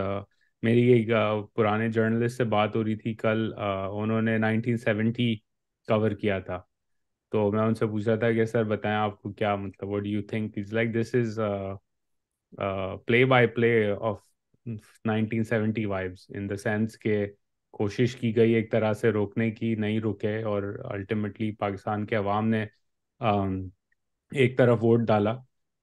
मेरी एक uh, पुराने जर्नलिस्ट से बात हो रही थी कल उन्होंने 1970 कवर किया था तो मैं उनसे पूछ रहा था कि सर बताएं आपको क्या मतलब what do you think is like this is play by play of 1970 vibes in the sense के कोशिश की गई एक तरह से रोकने की नहीं रुके और अल्टीमेटली पाकिस्तान के अवाम ने एक तरफ वोट डाला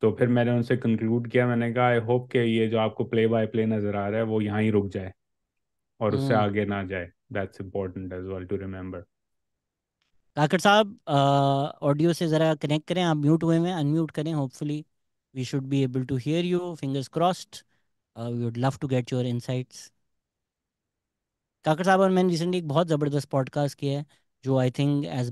तो फिर मैंने उनसे कंक्लूड किया मैंने कहा आई होप कि ये जो आपको प्ले बाय प्ले नज़र आ रहा है वो यहाँ ही रुक जाए और उससे हम्म। आगे ना जाए that's important as well to remember Kakar साहब ऑडियो से ज़रा कनेक्ट करें आप म्यूट हुए हैं अनम्यूट करें hopefully we should be able to hear you fingers crossed we would love to get your insights Kakar साहब और मैंने रिसेंटली एक बहुत ज़बरदस्त पॉडकास्ट किया है जो I think as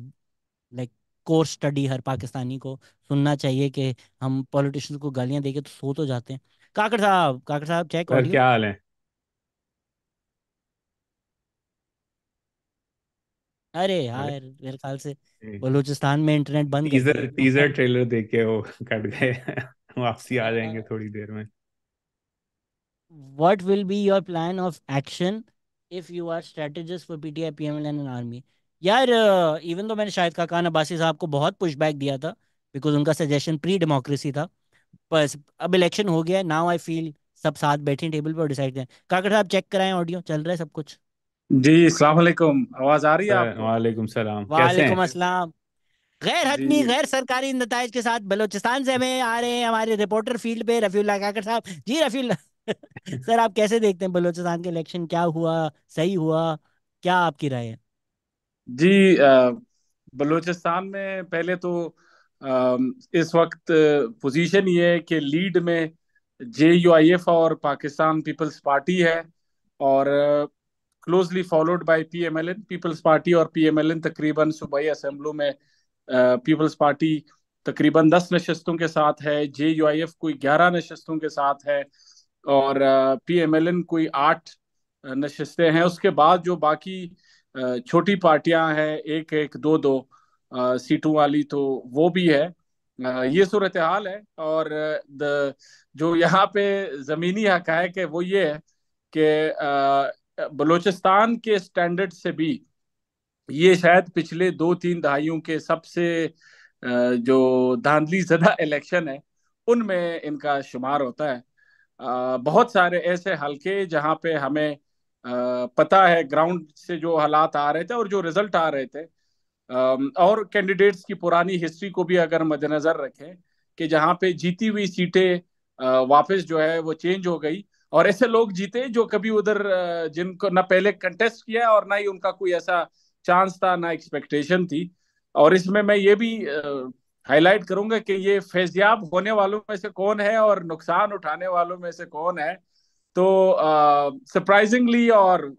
like course study हर पाकिस्तानी को सुनना चाहिए कि हम पॉलिटिशियंस को गालियां देके तो सो तो जाते हैं काकर साहब काकर साहब चेक सर क्या हाल है अरे यार मेरे ख्याल से बलूचिस्तान में इंटरनेट बंद टीजर टीजर ट्रेलर देख के वो कट गए वापसी आ हाँ। जाएंगे थोड़ी देर में what will be your plan of action if you are strategist for PTI PML and army यार इवन uh, तो मैंने शायद का कान अब्बासी साहब को बहुत पुशबैक दिया था बिकॉज उनका सजेशन प्री डेमोक्रेसी था बस अब इलेक्शन हो गया है नाउ आई फील सब साथ बैठे टेबल पर डिसाइड करें काकड़ साहब चेक कराएं ऑडियो चल रहा है सब कुछ जी अस्सलाम वालेकुम आवाज आ रही है आपको वालेकुम सलाम वालेकुम अस्सलाम गैर हतमी गैर सरकारी नतज के साथ बलोचिस्तान से हमें आ रहे हैं हमारे रिपोर्टर फील्ड पे रफी काकड़ साहब जी रफीउल्ला सर आप कैसे देखते हैं बलूचिस्तान के इलेक्शन क्या हुआ सही हुआ क्या आपकी राय है जी बलूचिस्तान में पहले तो आ, इस वक्त पोजीशन ये है कि लीड में जे यू आई एफ और पाकिस्तान पीपल्स पार्टी है और closely followed by P M L N Peoples Party और पी एम एल एन तकरीबन सूबाई असम्बलों में पीपल्स पार्टी तकरीबन दस नशस्तों के साथ है जे यू आई एफ कोई ग्यारह नशस्तों के साथ है और पीएमएलएन कोई आठ नशस्तें हैं उसके बाद जो बाकी छोटी पार्टियां हैं एक एक दो दो सीटों वाली तो वो भी है ये सूरत हाल है और द, जो यहाँ पे ज़मीनी हक है वो ये है कि बलूचिस्तान के स्टैंडर्ड से भी ये शायद पिछले दो तीन दहाइयों के सबसे जो धांधली जदा इलेक्शन है उनमें इनका शुमार होता है बहुत सारे ऐसे हलके जहाँ पे हमें पता है ग्राउंड से जो हालात आ रहे थे और जो रिजल्ट आ रहे थे और कैंडिडेट्स की पुरानी हिस्ट्री को भी अगर मद्देनजर रखें कि जहाँ पे जीती हुई सीटें वापस जो है वो चेंज हो गई और ऐसे लोग जीते जो कभी उधर जिनको ना पहले कंटेस्ट किया और ना ही उनका कोई ऐसा चांस था ना एक्सपेक्टेशन थी और इसमें मैं ये भी हाईलाइट करूंगा कि ये फैजियाब होने वालों में से कौन है और नुकसान उठाने वालों में से कौन है तो सरप्राइजिंगली uh, और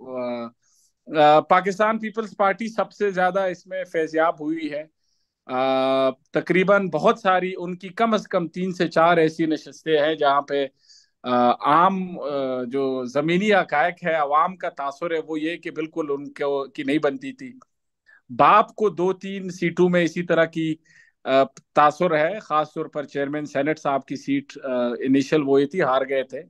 पाकिस्तान पीपल्स पार्टी सबसे ज्यादा इसमें फैजियाब हुई है uh, तकरीबन बहुत सारी उनकी कम अज कम तीन से चार ऐसी नशस्तें हैं जहाँ पे uh, आम जो ज़मीनी हकायक है आवाम का तासर है वो ये कि बिल्कुल उनको की नहीं बनती थी बाप को दो तीन सीटों में इसी तरह की तासुर है खास तौर पर चेयरमैन सेनेट साहब की सीट इनिशियल वो ही थी हार गए थे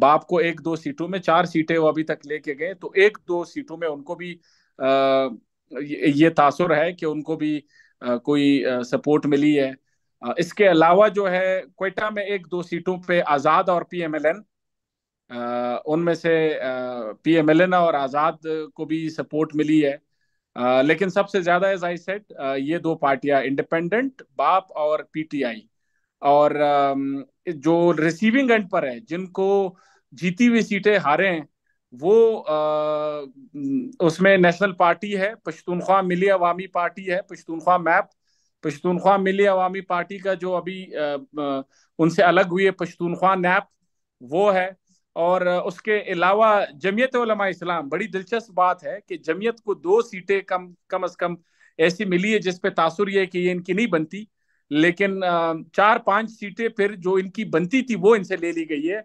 बाप को एक दो सीटों में चार सीटें वो अभी तक लेके गए तो एक दो सीटों में उनको भी ये तासुर है कि उनको भी कोई सपोर्ट मिली है इसके अलावा जो है कोयटा में एक दो सीटों पे आज़ाद और पीएमएलएन उनमें से पीएमएलएन और आज़ाद को भी सपोर्ट मिली है लेकिन सबसे ज्यादा एज आई सेट ये दो पार्टियां इंडिपेंडेंट बाप और पीटीआई और जो रिसीविंग एंड पर है जिनको जीती हुई सीटें हारे हैं वो uh, उसमें नेशनल पार्टी है पश्तूनख्वा मिली अवामी पार्टी है पश्तूनख्वा मैप पश्तूनख्वा मिली अवामी पार्टी का जो अभी uh, uh, उनसे अलग हुई है पश्तूनख्वा नैप वो है और उसके अलावा जमीयत इस्लाम बड़ी दिलचस्प बात है कि जमीयत को दो सीटें कम कम अज कम ऐसी मिली है जिसपे तासुर यह कि ये इनकी नहीं बनती लेकिन चार पांच सीटें फिर जो इनकी बनती थी वो इनसे ले ली गई है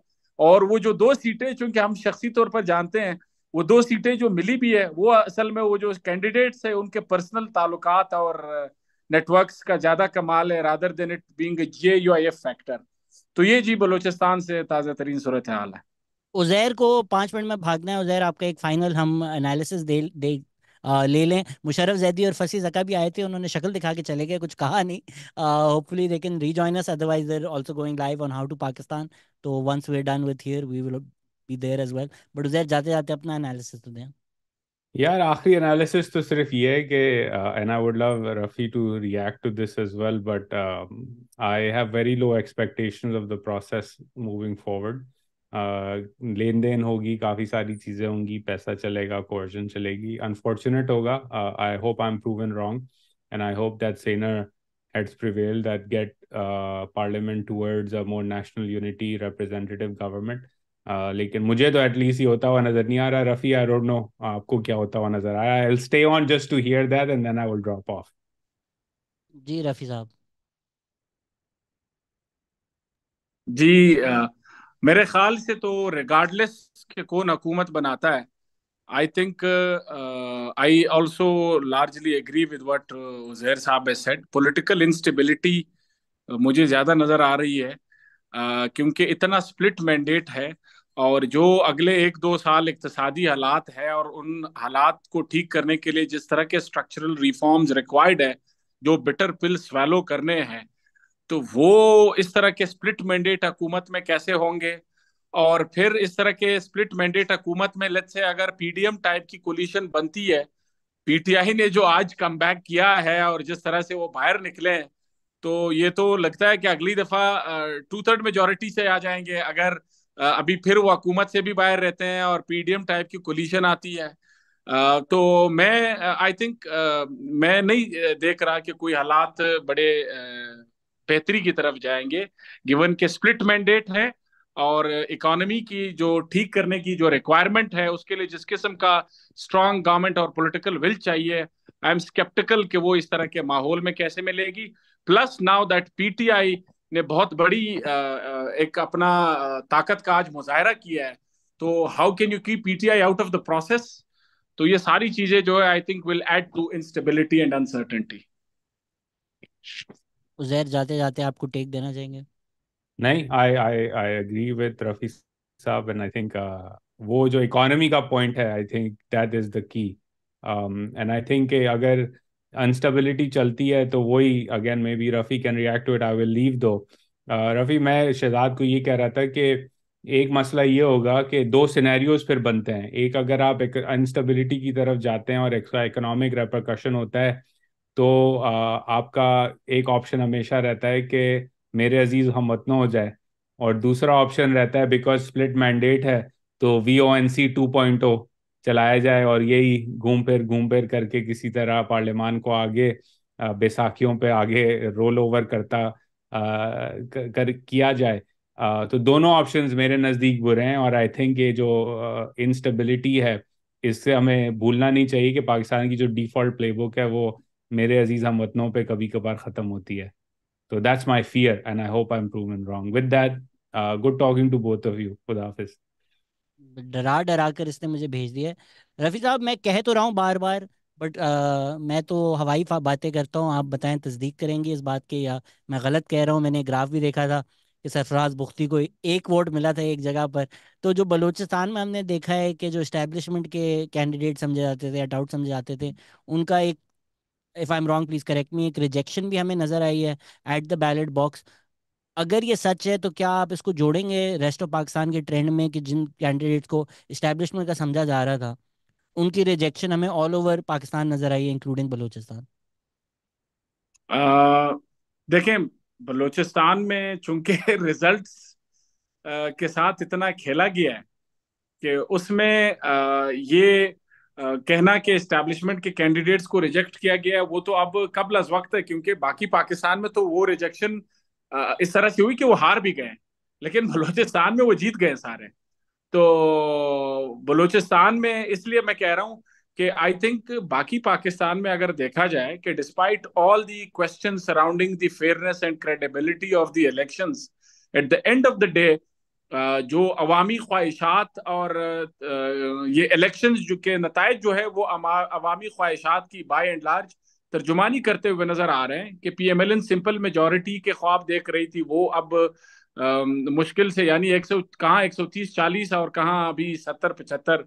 और वो जो दो सीटें चूंकि हम शख्सी तौर पर जानते हैं वो दो सीटें जो मिली भी है वो असल में वो जो कैंडिडेट्स है उनके पर्सनल ताल्लुक और नेटवर्क्स का ज्यादा कमाल है rather than it being J U I F factor तो ये जी बलोचिस्तान से ताज़ा तरीन सूरत हाल है उजैर को पांच मिनट में भागना है उजैर आपका एक फाइनल हम एनालिसिस दे दे आ, ले लें मुशरफ जैदी और फसी जका भी आए थे उन्होंने शक्ल दिखा के चले गए कुछ कहा नहीं hopefully they can rejoin us otherwise there also going live on how to Pakistan तो once we done with here we will be there as well but Uzair जाते जाते अपना एनालिसिस तो दें यार आखिरी एनालिसिस तो सिर्फ ये है कि and I would love Rafi to react to this as well but I have very low expectations of the process moving forward लेन देन होगी काफी सारी चीजें होंगी पैसा चलेगा कोर्जन चलेगी अनफॉर्चुनेट होगा I hope I am proven wrong and I hope that saner heads prevail that get parliament towards a more national unity representative government लेकिन मुझे तो एटलीस्ट ये होता हुआ नजर नहीं आ रहा रफी आई डोंट नो आपको क्या होता हुआ नजर आया I stay on just to hear that and then I will drop off ji Rafi साहब जी uh, मेरे ख्याल से तो रिगार्डलेस के कौन हकूमत बनाता है I think I also largely agree with what Uzair साहब ए सेट पोलिटिकल इंस्टेबिलिटी मुझे ज़्यादा नज़र आ रही है uh, क्योंकि इतना स्प्लिट मैंडेट है और जो अगले एक दो साल इकतसादी हालात है और उन हालात को ठीक करने के लिए जिस तरह के स्ट्रक्चरल रिफॉर्म्स रिक्वायर्ड है जो बिटर पिल्स वैलो करने हैं तो वो इस तरह के स्प्लिट मैंडेट हकूमत में कैसे होंगे और फिर इस तरह के स्प्लिट मैंडेट हकूमत में लेट से अगर पीडीएम टाइप की कोलिशन बनती है पीटीआई ने जो आज कम किया है और जिस तरह से वो बाहर निकले हैं तो ये तो लगता है कि अगली दफा टू थर्ड मेजोरिटी से आ जाएंगे अगर अभी फिर वो हकूमत से भी बाहर रहते हैं और पीडीएम टाइप की कोलिशन आती है तो मैं आई थिंक मैं नहीं देख रहा कि कोई हालात बड़े बेहतरी की तरफ जाएंगे गिवन के स्प्लिट मैंडेट है और इकोनॉमी की जो ठीक करने की जो रिक्वायरमेंट है उसके लिए जिस किस्म का स्ट्रांग गवर्नमेंट और पॉलिटिकल विल चाहिए आई एम स्केप्टिकल कि वो इस तरह के माहौल में कैसे मिलेगी प्लस नाउ दैट पीटीआई ने बहुत बड़ी एक अपना ताकत का आज मुजाहरा किया है तो how can you keep PTI out of the process तो ये सारी चीजें जो है I think will add to instability and uncertainty Uzair जाते जाते आपको टेक देना चाहेंगे नहीं I I I agree with Rafi साहब एंड आई थिंक वो जो इकोनॉमी का पॉइंट है I think that is the key and I think अगर अनस्टेबिलिटी चलती है तो वही again may be Rafi can react to it I will leave to Rafi मैं शहजाद को ये कह रहा था कि एक मसला ये होगा कि दो सिनेरियोज फिर बनते हैं एक अगर आप अनस्टेबिलिटी की तरफ जाते हैं और एक्स्ट्रा इकोनॉमिक रेपरकशन होता है तो आपका एक ऑप्शन हमेशा रहता है कि मेरे अजीज हम वतन हो जाए और दूसरा ऑप्शन रहता है बिकॉज स्प्लिट मैंडेट है तो V O N C two point O चलाया जाए और यही घूम फिर घूम फिर करके किसी तरह पार्लियामान को आगे बैसाखियों पे आगे रोल ओवर करता कर किया जाए तो दोनों ऑप्शंस मेरे नज़दीक बुरे हैं और आई थिंक ये जो इंस्टेबिलिटी है इससे हमें भूलना नहीं चाहिए कि पाकिस्तान की जो डिफ़ॉल्ट प्लेबुक है वो मेरे अजीज हम वतनों पर कभी कभार ख़त्म होती है तो that's my fear and I hope I am proven wrong with that good talking to both of you खुदा हाफिज़ डरा डरा कर इसने मुझे भेज दिया रफ़ी साहब मैं कह तो रहा हूँ बार बार बट uh, मैं तो हवाई बातें करता हूँ आप बताएं तस्दीक करेंगे इस बात के या मैं गलत कह रहा हूँ मैंने ग्राफ भी देखा था कि सरफराज बुख्ती को एक वोट मिला था एक जगह पर तो जो बलूचिस्तान में हमने देखा है कि जो इस्टेबलिशमेंट के कैंडिडेट समझे जाते थे या डाउट समझे जाते थे उनका एक if I am wrong please correct me एक रिजेक्शन भी हमें नजर आई है एट द बैलेट बॉक्स अगर ये सच है तो क्या आप इसको जोड़ेंगे रेस्ट ऑफ पाकिस्तान के ट्रेंड में कि जिन कैंडिडेट को इस्टेब्लिशमेंट का समझा जा रहा था उनकी रिजेक्शन हमें ऑल ओवर पाकिस्तान नजर आई है इंक्लूडिंग बलोचिस्तान देखें बलूचिस्तान में चूंकि रिजल्ट्स के साथ इतना खेला गया है कि उसमें आ, ये कहना कि एस्टेब्लिशमेंट के कैंडिडेट्स को रिजेक्ट किया गया है वो तो अब कब लज वक्त है क्योंकि बाकी पाकिस्तान में तो वो रिजेक्शन इस तरह से हुई कि वो हार भी गए लेकिन बलोचिस्तान में वो जीत गए सारे तो बलोचिस्तान में इसलिए मैं कह रहा हूँ कि आई थिंक बाकी पाकिस्तान में अगर देखा जाए कि despite all the question surrounding the fairness and credibility of the elections at the end of the day जो अवामी ख्वाहिशात और ये इलेक्शन जो के नतज जो है वो अवामी ख्वाहिशात की बाई एंड लार्ज तर्जुमानी करते हुए नजर आ रहे हैं कि P M L N simple majority के ख्वाब देख रही थी वो अब आ, मुश्किल से यानी एक सौ कहाँ एक सौ तीस चालीस और कहाँ अभी सत्तर पचहत्तर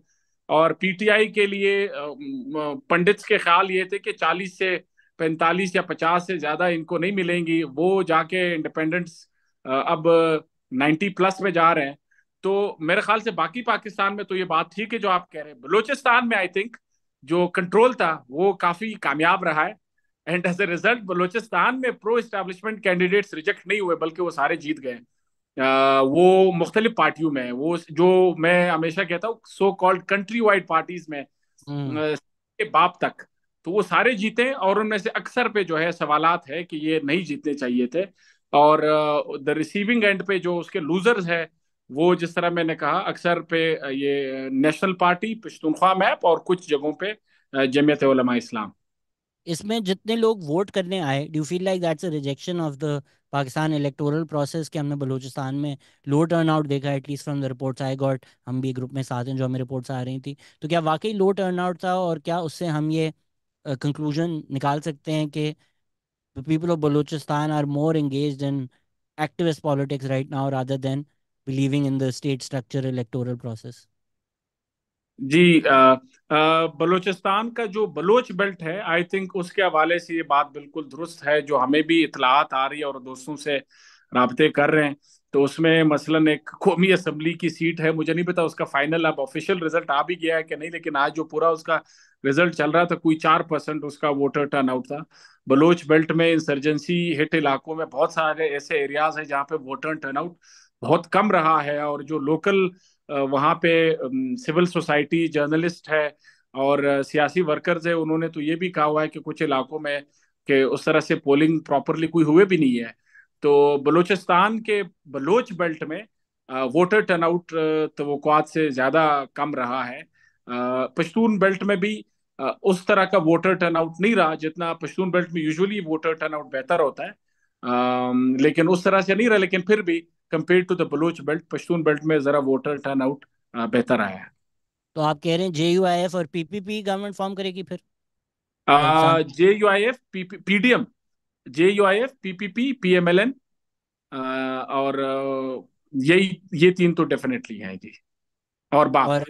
और पी टी आई के लिए पंडित्स के ख्याल ये थे कि चालीस से पैंतालीस या पचास से ज्यादा इनको नहीं मिलेंगी वो जाके इंडिपेंडेंस अब नाइन्टी प्लस में जा रहे हैं तो मेरे ख्याल से बाकी पाकिस्तान में तो ये बात ठीक है जो आप कह रहे हैं बलोचिस्तान में आई थिंक जो कंट्रोल था वो काफी कामयाब रहा है and as a result Balochistan में प्रो इस्टेब्लिशमेंट कैंडिडेट्स रिजेक्ट नहीं हुए बल्कि वो सारे जीत गए वो मुख्तलिफ पार्टियों में वो जो मैं हमेशा कहता हूँ so called country wide parties में हम्म। के बाप तक तो वो सारे जीते और उनमें से अक्सर पे जो है सवालत है कि ये नहीं जीतने चाहिए थे और द रिसीविंग एंड पे जो उसके लूजर्स है वो जिस तरह मैंने कहा अक्सर पे ये नेशनल पार्टी पश्तूनख्वा मैप और कुछ जगहों पे जमीयत इस्लाम इसमें जितने लोग वोट करने आए do feel like that's a rejection of the Pakistan electoral process के हमने बलूचिस्तान में लो टर्न आउट देखा at least from the reports I got हम भी ग्रुप में साथ हैं जो हमें रिपोर्ट्स आ रही थी तो क्या वाकई लो टर्न आउट था और क्या उससे हम ये कंक्लूजन uh, निकाल सकते हैं कि the people of Balochistan are more engaged in activist politics right now rather than believing in the state structure electoral process? जी बलूचिस्तान का जो बलोच बेल्ट है आई थिंक उसके हवाले से ये बात बिल्कुल दुरुस्त है जो हमें भी इतलात आ रही है और दोस्तों से रबते कर रहे हैं तो उसमें मसलन एक कौमी असम्बली की सीट है मुझे नहीं पता उसका फाइनल अब ऑफिशियल रिजल्ट आ भी गया है कि नहीं लेकिन आज जो पूरा उसका रिजल्ट चल रहा था कोई चार परसेंट उसका वोटर टर्न आउट था बलोच बेल्ट में इंसर्जेंसी हिट इलाकों में बहुत सारे ऐसे एरियाज हैं जहाँ पे वोटर टर्न आउट बहुत कम रहा है और जो लोकल वहाँ पे सिविल सोसाइटी जर्नलिस्ट है और सियासी वर्कर्स है उन्होंने तो ये भी कहा हुआ है कि कुछ इलाकों में कि उस तरह से पोलिंग प्रॉपरली कोई हुए भी नहीं है तो बलूचिस्तान के बलोच बेल्ट में वोटर टर्नआउट तो से ज़्यादा कम रहा है पश्तून बेल्ट में भी उस तरह का वोटर टर्नआउट नहीं रहा जितना पश्तून बेल्ट में यूजुअली वोटर टर्नआउट बेहतर होता है लेकिन उस तरह से नहीं रहा लेकिन फिर भी compare to the Baloch belt Pashtun belt में जरा वोटर टर्नआउट बेहतर आया है तो आप कह रहे हैं जे यू आई एफ और पीपीपी गवर्नमेंट फॉर्म करेगी फिर J U I F P D M J U I F PPP N और यही ये तीन तो डेफिनेटली हैं जी और बाप और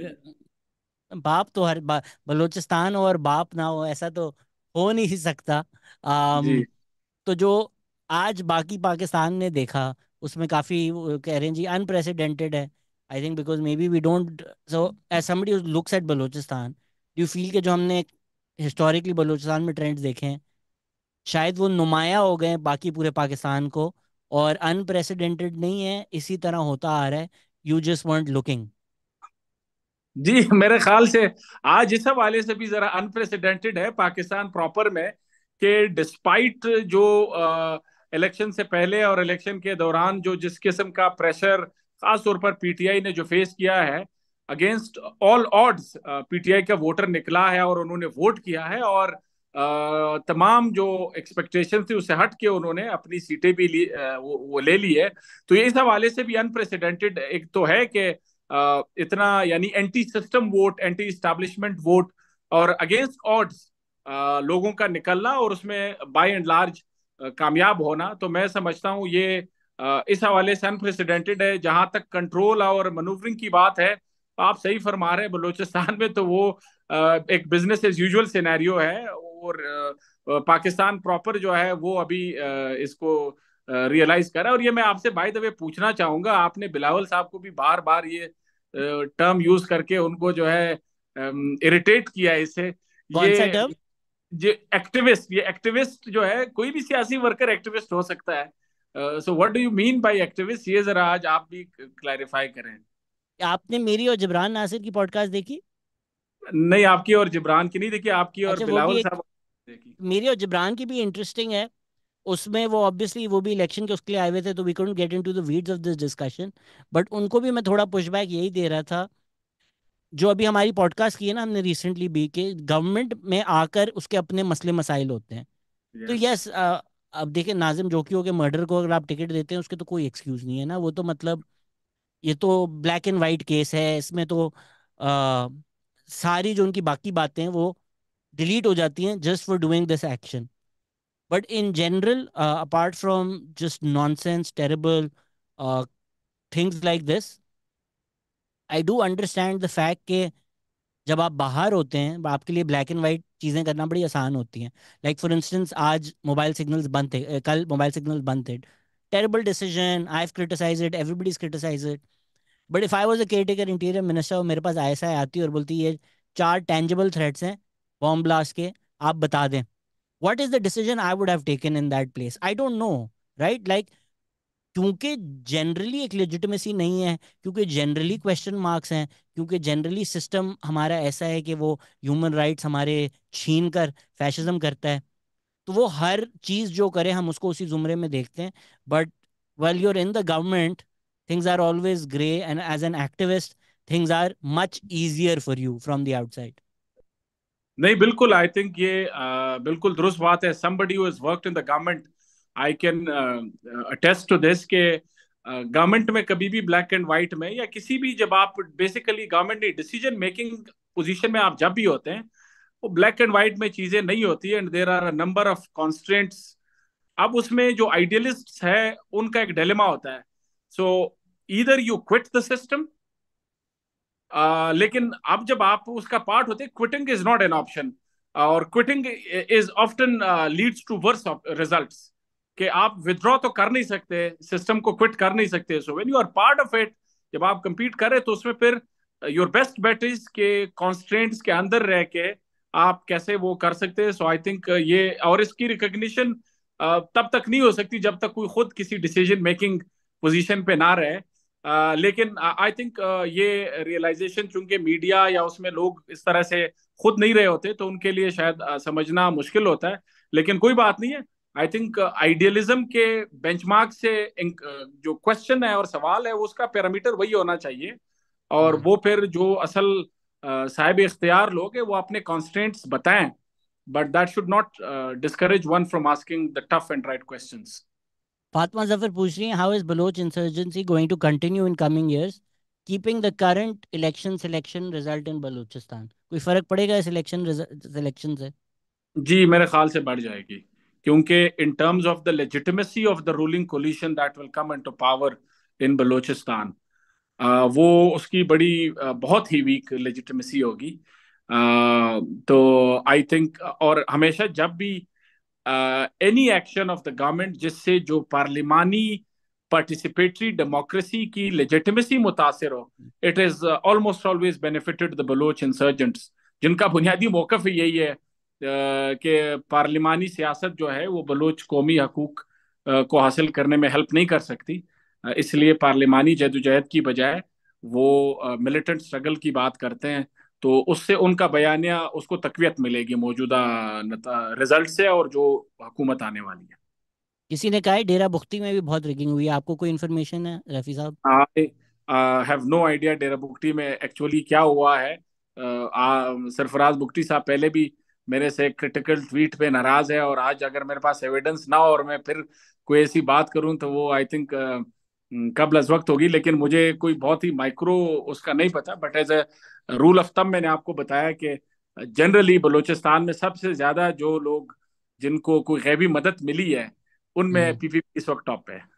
बाप तो हर बा, बलोचिस्तान और बाप ना हो ऐसा तो हो नहीं सकता आम, तो जो आज बाकी पाकिस्तान ने देखा उसमें काफी कह रहे हैं जी अनप्रेसिडेंटेड है I think because may be we don't so as Sami looks at Balochistan do feel के जो हमने हिस्टोरिकली बलोचिस्तान में ट्रेंड्स देखे हैं शायद वो नुमाया हो गए बाकी पूरे पाकिस्तान को और अनप्रेसिडेंटेड नहीं है इसी तरह होता आ रहा है यू जस्ट वॉन्ट लुकिंग जी मेरे ख्याल से आज इस हवाले से भी जरा अनप्रेसिडेंटेड है पाकिस्तान प्रॉपर में कि डिस्पाइट जो इलेक्शन से पहले और इलेक्शन के दौरान जो जिस किस्म का प्रेशर खास तौर पर पीटीआई ने जो फेस किया है अगेंस्ट ऑल ऑड्स पीटीआई का वोटर निकला है और उन्होंने वोट किया है और तमाम जो एक्सपेक्टेशन थी उसे हट के उन्होंने अपनी सीटें भी ली वो, वो ले ली है तो ये इस हवाले से भी अनप्रेसिडेंटेड एक तो है कि इतना यानी anti system vote anti establishment vote और अगेंस्ट ऑड्स लोगों का निकलना और उसमें बाय एंड लार्ज कामयाब होना तो मैं समझता हूँ ये आ, इस हवाले से अनप्रेसिडेंटेड है जहां तक कंट्रोल और मनूवरिंग की बात है आप सही फरमा रहे हैं बलूचिस्तान में तो वो आ, एक बिजनेस एज यूजल सिनेरियो है और पाकिस्तान प्रॉपर जो है वो अभी इसको रियलाइज करा और ये मैं आपसे भाई दबे पूछना चाहूंगा आपने बिलावल साहब को भी बार बार ये टर्म यूज करके उनको जो है इरिटेट किया इसे ये ये एक्टिविस्ट ये एक्टिविस्ट जो है कोई भी सियासी वर्कर एक्टिविस्ट हो सकता है so what do you mean by activist ये जरा आज आप भी क्लैरिफाई करें आपने मेरी और जिब्रान नासिर की पॉडकास्ट देखी नहीं आपकी और जिब्रान की नहीं देखी आपकी और अच्छा, बिलावल साहब मेरी और जबरान की भी इंटरेस्टिंग है उसमें वो ऑब्वियसली वो भी इलेक्शन के उसके लिए आए हुए थे तो we can't get into the weeds of this discussion but उनको भी मैं थोड़ा पुशबैक यही दे रहा था जो अभी हमारी पॉडकास्ट की है ना हमने रिसेंटली भी के गवर्नमेंट में आकर उसके अपने मसले मसाइल होते हैं तो यस yes, अब देखिए नाजिम हो के मर्डर को अगर आप टिकट देते हैं उसके तो कोई एक्सक्यूज नहीं है ना वो तो मतलब ये तो ब्लैक एंड वाइट केस है इसमें तो आ, सारी जो उनकी बाकी बातें वो डिलीट हो जाती हैं just for doing this action but in general apart from just nonsense terrible things like this I do understand the fact के जब आप बाहर होते हैं आपके लिए ब्लैक एंड वाइट चीज़ें करना बड़ी आसान होती हैं लाइक फॉर इंस्टेंस आज मोबाइल सिग्नल्स बंद थे कल मोबाइल सिग्नल बंद थे terrible decision I have criticise it everybody is criticise it but if I was a care taker interior minister मेरे पास आई आती है और बोलती है ये चार टेंजेबल थ्रेड्स हैं बॉम्ब ब्लास्ट के आप बता दें what is the decision I would have taken in that place I don't know right like क्योंकि जनरली एक लेजिटमेसी नहीं है क्योंकि जनरली क्वेश्चन मार्क्स हैं क्योंकि जनरली सिस्टम हमारा ऐसा है कि वो ह्यूमन राइट्स हमारे छीन कर फैशिज्म करता है तो वो हर चीज़ जो करे हम उसको उसी जुमरे में देखते हैं but well you're in the government things are always grey and as an activist things are much easier for you from the outside नहीं बिल्कुल आई थिंक ये uh, बिल्कुल दुरुस्त बात है somebody who is worked in the government I can attest to this के government में कभी भी ब्लैक एंड वाइट में या किसी भी जब आप basically government decision making position में आप जब भी होते हैं वो ब्लैक एंड वाइट में चीजें नहीं होती and there are number of constants अब उसमें जो आइडियलिस्ट है उनका एक डिलेमा होता है so either you quit the system लेकिन अब जब आप उसका पार्ट होते quitting is not an option और quitting is often leads to worse result कि आप विद्रॉ तो कर नहीं सकते सिस्टम को क्विट कर नहीं सकते so when you are part of it जब आप कंपीट करें तो उसमें फिर योर बेस्ट बेट इज के कॉन्स्टेंट्स के अंदर रह के आप कैसे वो कर सकते हैं सो आई थिंक ये और इसकी रिकग्निशन तब तक नहीं हो सकती जब तक कोई खुद किसी डिसीजन मेकिंग पोजिशन पे ना रहे लेकिन आई थिंक ये रियलाइजेशन चूंकि मीडिया या उसमें लोग इस तरह से खुद नहीं रहे होते तो उनके लिए शायद समझना मुश्किल होता है लेकिन कोई बात नहीं है आई थिंक आइडियलिज्म के बेंचमार्क से जो क्वेश्चन है और सवाल है उसका पैरामीटर वही होना चाहिए और हम्म। वो फिर जो असल साहिब इख्तियार लोग हैं वो अपने कॉन्स्टेंट्स बताएं but that should not discourage one from asking the tough and right questions Fatima Zafar पूछ रही है how is Baloch insurgency going to continue in coming years keeping the current election selection result in Balochistan कोई फर्क पड़ेगा इस इलेक्शन सिलेक्शन से जी मेरे ख्याल से बढ़ जाएगी क्योंकि in terms of the legitimacy of the ruling coalition that will come into power in Balochistan वो उसकी बड़ी बहुत ही वीक लेजिटिमेसी होगी तो आई थिंक और हमेशा जब भी any action of the government जिससे जो पार्लिमानी पार्टिसिपेटरी डेमोक्रेसी की लेजिटिमेसी मुतासर हो it is almost always benefited the Baloch insurgents जिनका बुनियादी मौकफ यही है uh, कि पार्लिमानी सियासत जो है वो बलोच कौमी हकूक uh, को हासिल करने में हेल्प नहीं कर सकती uh, इसलिए पार्लिमानी जदोजहद की बजाय वो मिलिटेंट स्ट्रगल की बात करते हैं तो उससे उनका बयानिया उसको तकवीत मिलेगी मौजूदा रिजल्ट से और जो हुकूमत आने वाली है किसी ने कहा है डेरा बुख्ती में भी बहुत रिगिंग हुई है आपको कोई इन्फॉर्मेशन है Rafi sahab I have no idea Dera Bugti में एक्चुअली क्या हुआ है सरफराज बुख्ती साहब पहले भी मेरे से क्रिटिकल ट्वीट पे नाराज है और आज अगर मेरे पास एविडेंस ना हो और मैं फिर कोई ऐसी बात करूं तो वो आई थिंक uh, कब वक्त होगी लेकिन मुझे कोई बहुत ही माइक्रो उसका नहीं पता but as a rule of thumb मैंने आपको बताया कि जनरली बलूचिस्तान में सबसे ज्यादा जो लोग जिनको कोई गैबी मदद मिली है उनमें पीपीपी हम्म। इस वक्त टॉप पे है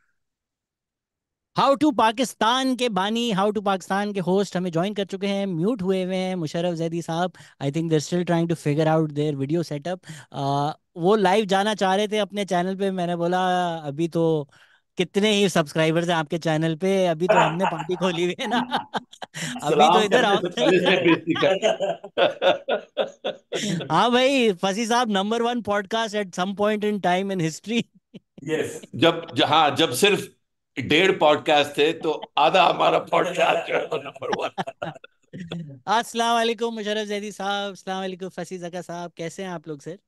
हाउ टू पाकिस्तान के बानी हाउ टू पाकिस्तान के होस्ट हमें ज्वाइन कर चुके हैं म्यूट हुए हुए हैं Musharraf Zaidi sahab I think they're still trying to figure out their video setup वो लाइव जाना चाह रहे थे अपने चैनल पे मैंने बोला अभी तो कितने ही सब्सक्राइबर्स हैं आपके चैनल पे अभी तो हमने पार्टी खोली हुई है ना अभी तो इधर हाँ भाई Fasi sahab number one podcast at some point in time in history yes जब हाँ जब सिर्फ डेढ़ पॉडकास्ट थे तो आधा हमारा पॉडकास्ट नंबर वन अस्सलाम मुशरफ जैदी साहब अस्सलाम फसी जका साहब कैसे हैं आप लोग सर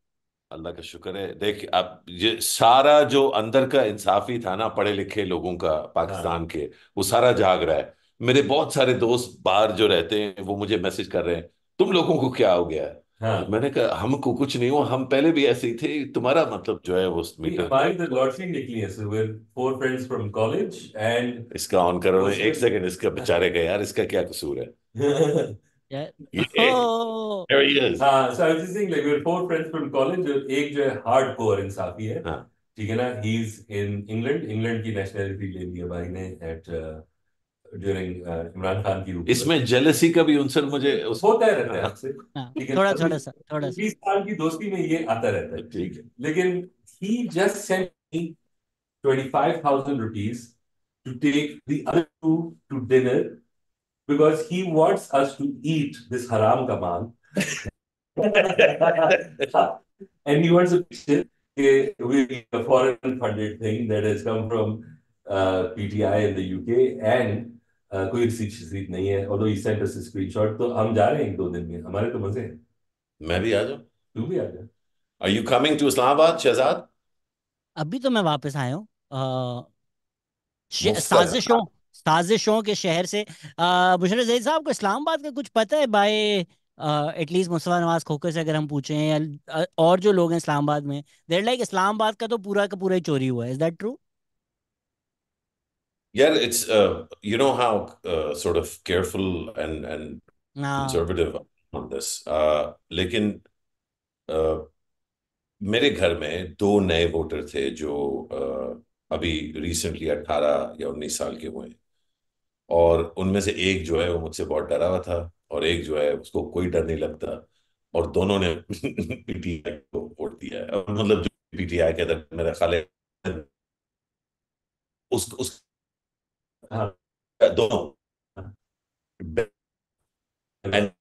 अल्लाह का शुक्र है देख आप ये सारा जो अंदर का इंसाफी था ना पढ़े लिखे लोगों का पाकिस्तान हाँ। के वो सारा जाग रहा है मेरे बहुत सारे दोस्त बाहर जो रहते हैं वो मुझे मैसेज कर रहे हैं तुम लोगों को क्या हो गया है हाँ। मैंने कहा हमको कुछ नहीं हुआ हम पहले भी ऐसे ही थे तुम्हारा मतलब जो है वो निकली है इसका ऑन करो एक सेकंड इसका बेचारे का यार इसका क्या कसूर है इसमें जेलसी का भी उनसर मुझे उस... होता है रहता है हाँ। आपसे हाँ, बीस साल की दोस्ती में ये आता रहता है ठीक है लेकिन he just twenty five thousand rupees to take to to to dinner because he wants us to eat this haram kaman. and he wants to picture with a foreign funded thing that has come from uh, PTI in the UK and uh, कोई receipt शिसीट नहीं है और ही Saint अस screenshot तो हम जा रहे हैं एक दो दिन में हमारे तो मजे हैं मैं भी आ जाऊं तू भी आ जा are you coming to Islamabad Shahzad अभी तो मैं वापस आया हूँ साजिशों साजिशों के शहर से मुशर जहीद साहब को इस्लामाबाद का कुछ पता है बाय एटलीस्ट मुस्तफ़ा नवाज खोकर से अगर हम पूछें और जो लोग हैं इस्लामाबाद में देर लाइक इस्लामाबाद का तो पूरा का पूरा ही चोरी हुआ है is that true Yeah, it's uh, you know how uh, sort of careful and and no. हाँ। conservative on this. Uh, लेकिन uh, मेरे घर में दो नए वोटर थे जो uh, 18 या 19 साल के हुए और उनमें से एक जो है वो मुझसे बहुत डरा हुआ था और एक जो है उसको कोई डर नहीं लगता और दोनों ने पीटीआई को वोट दिया है और मतलब जो पीटीआई के अंदर मेरा ख्याल है उस उस हाँ दोनों and हाँ।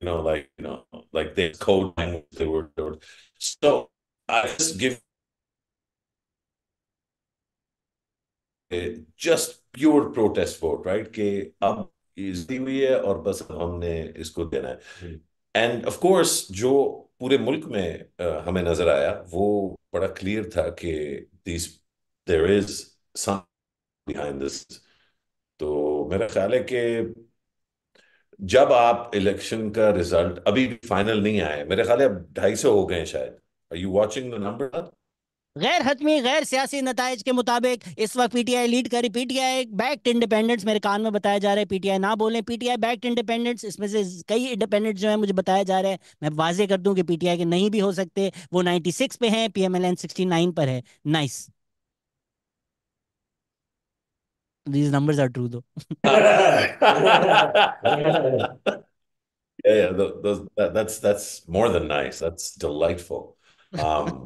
you know like you know like they code language they were so I just give just pure protest vote right के अब दी हुई है और बस अब हमने इसको देना है एंड ऑफ कोर्स जो पूरे मुल्क में uh, हमें नजर आया वो बड़ा क्लियर था कि this there is behind this तो मेरा ख्याल है कि जब आप इलेक्शन का रिजल्ट अभी भी फाइनल नहीं आए मेरे ख्याल है ढाई सौ हो गए शायद are you watching the number गैर हतमी गैर सियासी नतज के मुताबिक इस वक्त पीटीआई लीड करी पीटीआई बैक्ट इंडिपेंडेंस मेरे कान में बताया जा रहा है पीटीआई ना बोलें पीटीआई बैक्ट इंडिपेंडेंस इसमें से कई इंडिपेंडेंट जो है मुझे बताया जा रहा है मैं वाजे कर दूं कि पीटीआई के नहीं भी हो सकते वो 96 पे हैं पीएमएलएन 69 पर है nice these numbers are true though yeah, yeah those, that, that's that's more than nice that's delightful um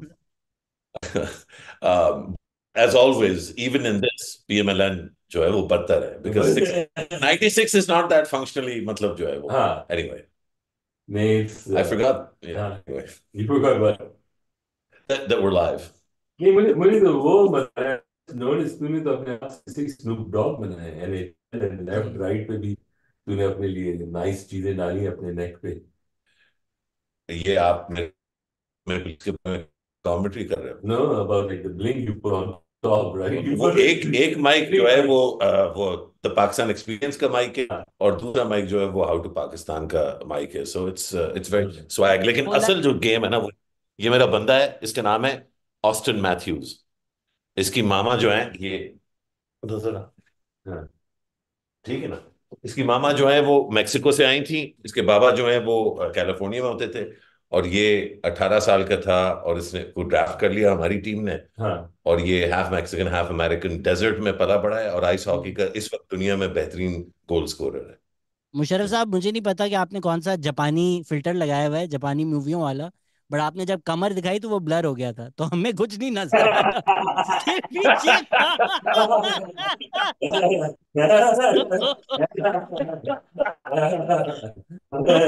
um, as always, even in this, PMLN जो है वो बढ़तर है because six, 96 is not that functionally मतलब जो है वो हाँ. anyway. नहीं, uh, I forgot. Yeah, You forgot what? That, that we're live. नहीं मुझे मुझे तो वो बताया नोटिस तूने तो अपने आप से स्नूप डॉग बनाए हैं लेफ्ट राइट पे भी तूने अपने लिए नाइस चीजें डाली अपने नेक पे ये आप मेरे मेरे पीछे कॉमेंट्री कर रहे हो know about like the blink you put on top right वो एक एक माइक जो है वो uh, वो द पाकिस्तान एक्सपीरियंस का माइक है और दूसरा माइक जो है वो हाउ टू पाकिस्तान का माइक है so it's it's very swag लेकिन असल जो गेम है ना वो ये मेरा बंदा है इसका नाम है ऑस्टिन मैथ्यूज इसकी मामा जो है ये तो हाँ, ठीक है ना इसकी मामा जो है वो मेक्सिको से आई थी इसके बाबा जो है वो कैलिफोर्निया uh, में होते थे और ये 18 साल का था और इसने को ड्राफ्ट कर लिया हमारी टीम ने हाँ. और ये half Mexican half American desert में पला पड़ा है और आइस हॉकी का इस वक्त दुनिया में बेहतरीन गोल स्कोरर है मुशरफ साहब मुझे नहीं पता कि आपने कौन सा जापानी फिल्टर लगाया हुआ है जापानी मूवियों वाला बट आपने जब कमर दिखाई तो वो ब्लर हो गया था तो हमें कुछ नहीं नजर आया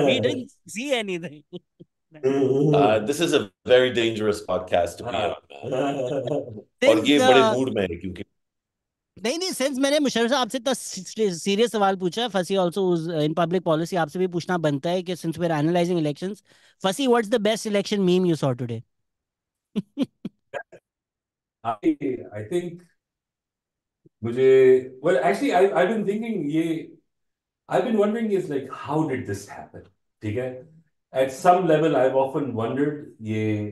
we didn't see anything Uh, this is a very dangerous podcast to be on. और ये बड़े मूड में है क्योंकि नहीं नहीं सिंस मैंने मुशर्रफ साहब आपसे इतना सीरियस सवाल पूछा फसी आल्सो इन पब्लिक पॉलिसी आपसे भी पूछना बनता है कि since we are analysing elections Fasi what's the best election meme you saw today I I think मुझे well actually I I've been thinking ये I've been wondering is like how did this happen ठीक है at some level, I've often wondered, yeah,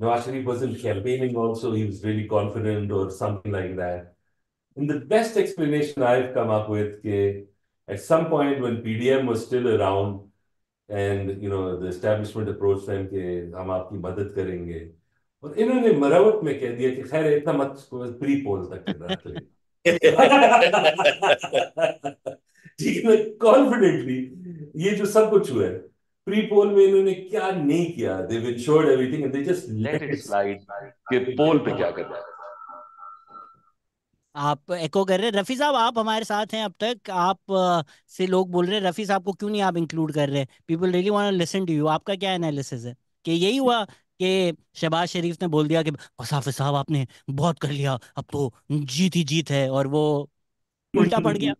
Nawaz Sharif wasn't campaigning also, he was really confident or something like that. And the best explanation I've come up with, is at some point when PDM was still around, and you know the establishment approached them कि हम आपकी मदद करेंगे और इन्होंने मरावत में कह दिया कि खैर इतना मत प्री पोल तक ठीक है कॉन्फिडेंटली ये जो सब कुछ हुआ प्री पोल में इन्होंने क्या नहीं किया they will showed everything and they just let it slide के पोल पे क्या कर रहा है आप एको कर रहे हैं रफी साहब आप हमारे साथ हैं अब तक आप से लोग बोल रहे हैं रफी साहब को क्यों नहीं आप इंक्लूड कर रहे हैं people really want to listen to you आपका क्या एनालिसिस है कि यही हुआ कि शहबाज शरीफ ने बोल दिया कि मुसाफिर साहब आपने बहुत कर लिया अब तो जीत ही जीत है और वो उल्टा पड़ गया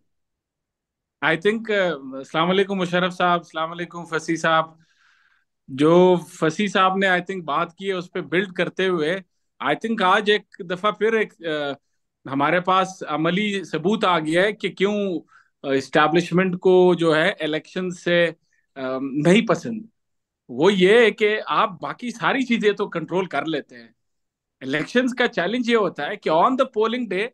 आई थिंक अलैक्म मुशरफ साहब अलैक्म फसी साहब जो फसी साहब ने आई थिंक बात की है उस पर बिल्ड करते हुए आई थिंक आज एक दफा फिर एक आ, uh, हमारे पास अमली सबूत आ गया है कि क्यों इस्टेब्लिशमेंट uh, को जो है इलेक्शन से आ, um, नहीं पसंद वो ये है कि आप बाकी सारी चीजें तो कंट्रोल कर लेते हैं इलेक्शंस का चैलेंज ये होता है कि on the polling day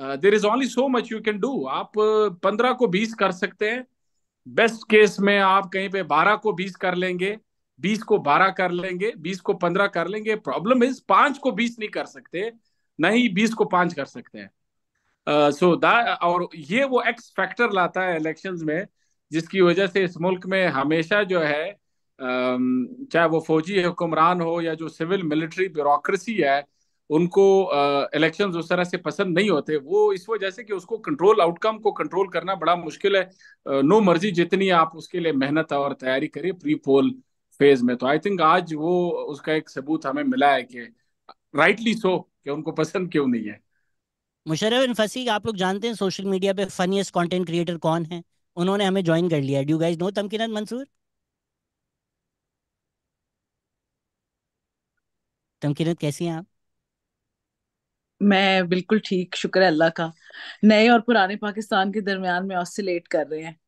there is only so much you can do आप uh, पंद्रह को बीस कर सकते हैं बेस्ट केस में आप कहीं पे बारह को बीस कर लेंगे बीस को बारह कर लेंगे बीस को पंद्रह कर लेंगे प्रॉब्लम इज पांच को बीस नहीं कर सकते नहीं बीस को पांच कर सकते हैं सो uh, so और ये वो एक्स फैक्टर लाता है इलेक्शन में जिसकी वजह से इस मुल्क में हमेशा जो है um, चाहे वो फौजी हुक्मरान हो या जो सिविल मिलिट्री ब्यूरोक्रेसी है उनको इलेक्शंस उस तरह से पसंद नहीं होते वो इस वजह से कि उसको कंट्रोल आउटकम को कंट्रोल करना बड़ा मुश्किल है आ, नो मर्जी जितनी आप उसके लिए मेहनत और तैयारी करिए प्री पोल फेज में तो आई थिंक आज वो उसका एक सबूत हमें मिला है कि राइटली सो कि उनको पसंद क्यों नहीं है मुशरफ इन फसी आप लोग जानते हैं सोशल मीडिया पे फनीस्ट कंटेंट क्रिएटर कौन है उन्होंने हमें ज्वाइन कर लिया do guys know Tamkinat Mansoor Tamkinat कैसी हैं आप मैं बिल्कुल ठीक शुक्र है अल्लाह का नए और पुराने पाकिस्तान के दरमियान में ऑसिलेट कर रहे हैं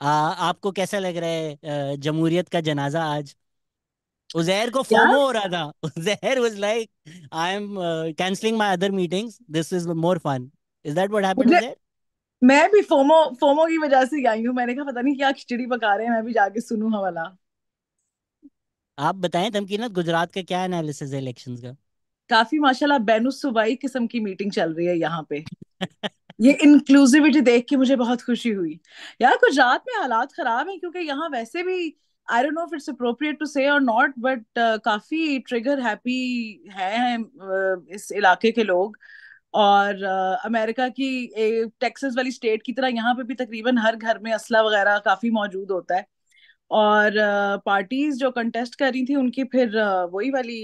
आ, आपको कैसा लग रहा है जमहूरियत का जनाजा आज उजैर को क्या फोमो हो रहा था Uzair was like I am cancelling my other meetings this is more fun is that what happened Uzair मैं भी फोमो फोमो की वजह से आई हूँ मैंने कहा पता नहीं क्या खिचड़ी पका रहे हैं मैं भी जाके सुनूं हवाला आप बताएं तमकीनत गुजरात का क्या एनालिसिस है इलेक्शंस का काफी माशाल्लाह बैनुसुबाई किस्म की मीटिंग चल रही है यहाँ पे ये इंक्लूसिविटी देख के मुझे बहुत खुशी हुई यार गुजरात में हालात खराब हैं क्योंकि यहाँ वैसे भी I don't know if it's appropriate to say or not but काफी ट्रिगर हैप्पी हैं uh, इस इलाके के लोग और uh, अमेरिका की टेक्सास वाली स्टेट की तरह यहाँ पे भी तकरीबन हर घर में असला वगैरह काफी मौजूद होता है और uh, पार्टीज जो कंटेस्ट कर रही थी उनकी फिर uh, वही वाली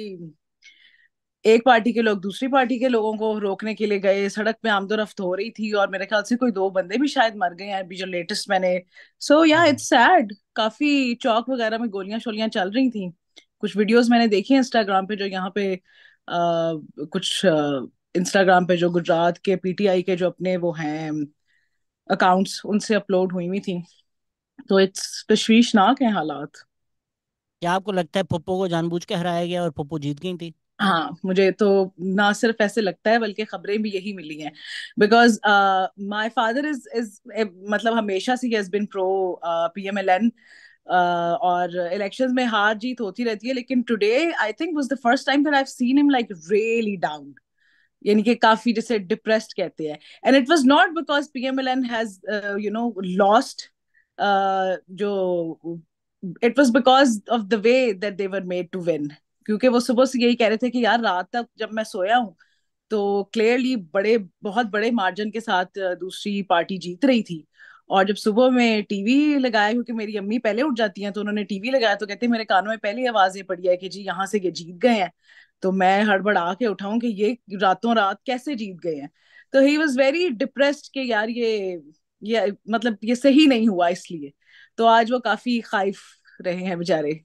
एक पार्टी के लोग दूसरी पार्टी के लोगों को रोकने के लिए गए सड़क में आमदोरफ्त हो रही थी और मेरे ख्याल से कोई दो बंदे भी शायद मर गए अभी जो लेटेस्ट मैंने सो या इट्स सैड काफी चौक वगैरह में गोलियां शोलियां चल रही थी कुछ वीडियोस मैंने देखी इंस्टाग्राम पे जो यहाँ पे आ, कुछ इंस्टाग्राम पे जो गुजरात के पीटीआई के जो अपने वो हैं अकाउंट्स उनसे अपलोड हुई हुई थी तो इट्स तश्वीशनाक है हालात क्या आपको लगता है पप्पो को जानबूझ के हराया गया और पप्पो जीत गई थी हाँ मुझे तो ना सिर्फ ऐसे लगता है बल्कि खबरें भी यही मिली हैं because my father is is मतलब हमेशा से ही has been pro P M L N और इलेक्शन में हार जीत होती रहती है लेकिन today I think was the first time that I seen him like really down यानी कि काफी जैसे डिप्रेस्ड कहते हैं and it was not because P M L N has you know lost जो it was because of the way that they were made to win क्योंकि वो सुबह से यही कह रहे थे कि यार रात तक जब मैं सोया हूँ तो क्लियरली बड़े बहुत बड़े मार्जिन के साथ दूसरी पार्टी जीत रही थी और जब सुबह में टीवी लगाया क्योंकि मेरी अम्मी पहले उठ जाती हैं तो उन्होंने टीवी लगाया तो कहते हैं मेरे कानों में पहली आवाज ये पड़ी है कि जी यहाँ से ये जीत गए हैं तो मैं हड़बड़ा के उठाऊं कि ये रातों रात कैसे जीत गए हैं तो ही वॉज वेरी डिप्रेस्ड कि यार ये ये मतलब ये सही नहीं हुआ इसलिए तो आज वो काफी खाइफ रहे हैं बेचारे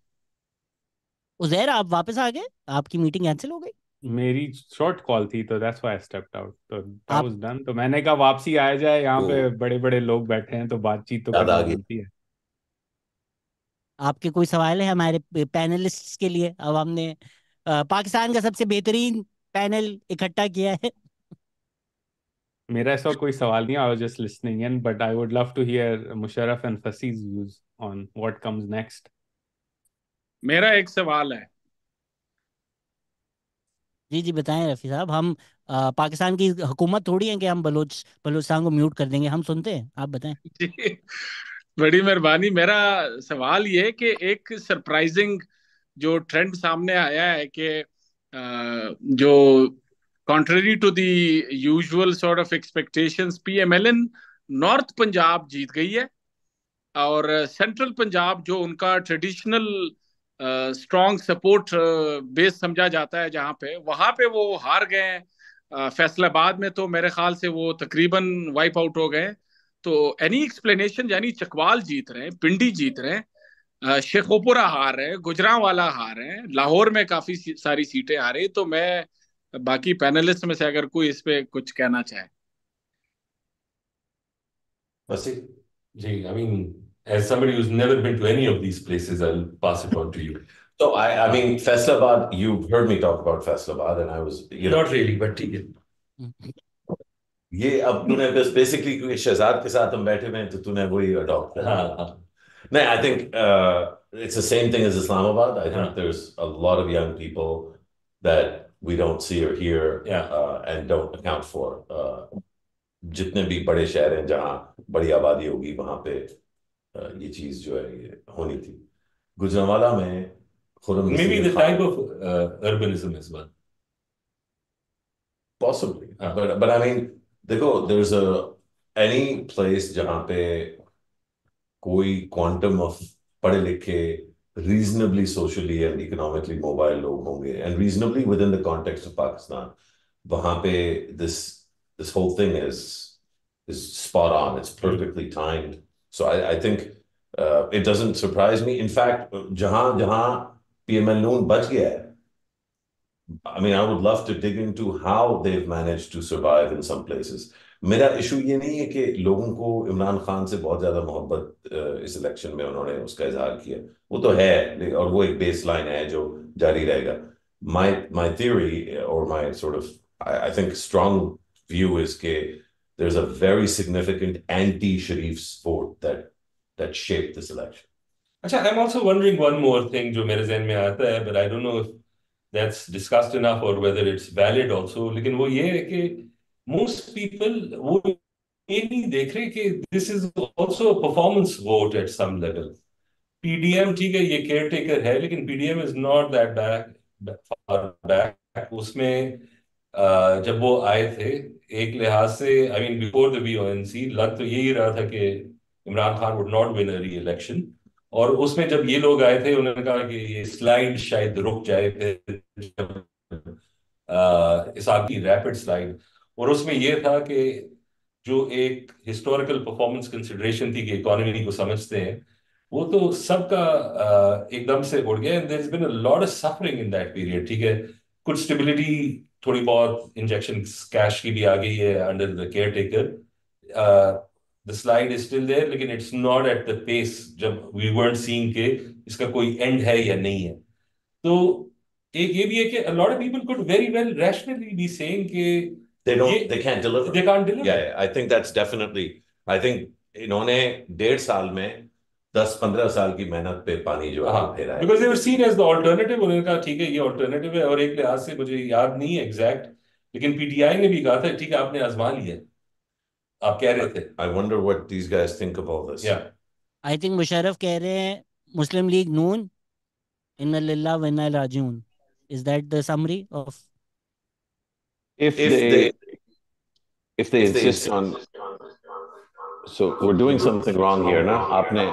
उजैर आप वापस आ गए आपकी मीटिंग कैंसिल हो गई मेरी शॉर्ट कॉल थी तो that's why I stepped out तो दैट वाज डन तो मैंने कहा वापसी आ जाए यहाँ पे बड़े-बड़े लोग बैठे हैं तो बातचीत तो करनी होती है आपके कोई सवाल है हमारे पैनलिस्ट्स के लिए अब हमने पाकिस्तान का सबसे बेहतरीन पैनल इकट्ठा किया है मेरा ऐसा कोई सवाल नहीं I was just listening in but I would love to hear Musharraf and Fasi's views on what comes next मेरा एक सवाल है जी जी बताएं रफ़ी साहब हम आ, पाकिस्तान की हुकूमत थोड़ी है कि हम बलोच बलोचिस्तान को म्यूट कर देंगे हम सुनते हैं आप बताएं जी बड़ी मेहरबानी मेरा सवाल ये कि एक सरप्राइजिंग जो ट्रेंड सामने आया है कि जो contrary to the usual sort of expectations PMLN north Punjab जीत गई है और सेंट्रल पंजाब जो उनका ट्रेडिशनल स्ट्रॉन्ग सपोर्ट बेस समझा जाता है जहाँ पे वहाँ पे वो हार गए फैसलाबाद में तो मेरे ख्याल से वो तकरीबन वाइप आउट हो गए तो एनी एक्सप्लेनेशन यानी चकवाल जीत रहे हैं पिंडी जीत रहे हैं शेखोपुरा हार रहे हैं गुजरा वाला हार है लाहौर में काफी सारी सीटें आ रही तो मैं बाकी पैनलिस्ट में से अगर कोई इस पे कुछ कहना चाहे जी I mean as somebody who's never been to any of these places, I'll pass it on to you. So I, I mean, Faisalabad. You've heard me talk about Faisalabad, and I was you know, not really, but yeah. है. ये अब तूने बस क्योंकि शहजाद के साथ हम बैठे हैं तो तूने वही अडॉप्ट किया हाँ नहीं I think it's the same thing as Islamabad. I think yeah. there's a lot of young people that we don't see or hear yeah. uh, and don't account for. Uh, जितने भी बड़े शहर हैं जहाँ बड़ी आबादी होगी वहाँ पे ये चीज जो है ये होनी थी गुजरावाला में possibly socially and economically mobile लोग होंगे and reasonably within the context of Pakistan वहां पे this this whole thing is is spot on it's perfectly timed So I, I think uh, it doesn't surprise me. In fact, jahan jahan PML noon bach gaya I mean, I would love to dig into how they've managed to survive in some places. Mera issue ye nahi hai ki logon ko Imran Khan se bahut zyada mohabbat uh, is election mein unhone uska izhar kiya. Wo to hai aur wo ek baseline hai jo jari rahega. My theory or my sort of I, I think strong view is that there's a very significant anti-Sharif vote that that shaped this election. Achha, I'm also wondering one more thing, but I don't know if that's discussed enough or whether it's valid also. लेकिन वो ये है कि most people वो ये देख रहे कि this is also a performance vote at some level. PDM ठीक है ये caretaker है, लेकिन PDM is not that back far back. उसमें जब वो आए थे एक लिहाज से I mean before the BONC लग तो यही रहा था कि Imran Khan would not win re election और उसमें जब ये लोग आए थे उन्होंने कहा कि ये स्लाइड शायद रुक जाए फिर की रैपिड स्लाइड और उसमें ये था कि जो एक हिस्टोरिकल परफॉर्मेंस कंसिडरेशन थी कि इकोनॉमी को समझते हैं वो तो सबका एकदम से उड़ गया and been a lot of suffering in that period ठीक है कुछ स्टेबिलिटी थोड़ी बहुत इंजेक्शन कैश की भी आ गई है under the caretaker the slide still there लेकिन it's not at the pace जब वी वर्ड सीन के इसका कोई एंड है या नहीं है तो एक ये भी है कि a lot of people could very well rationally be saying के they don't they can deliver they can't deliver या I think that's definitely I think इन्होंने डेढ़ साल में दस पंद्रह साल की मेहनत पे पानी जो हाँ, फेरा है ठीक है ये ऑल्टरनेटिव है और एक लिहाज से मुझे याद नहीं है एग्जैक्ट लेकिन पीटीआई ने भी कहा था ठीक है आपने आजमा लिया आप कह रहे थे I wonder what these guys think about this या आई थिंक मुशर्रफ कह रहे हैं मुस्लिम लीग नून इन्ना लिल्लाह व इन्ना राजिऊन is that the summary of if, if they, they if they if insist they on so we're doing something wrong here na aapne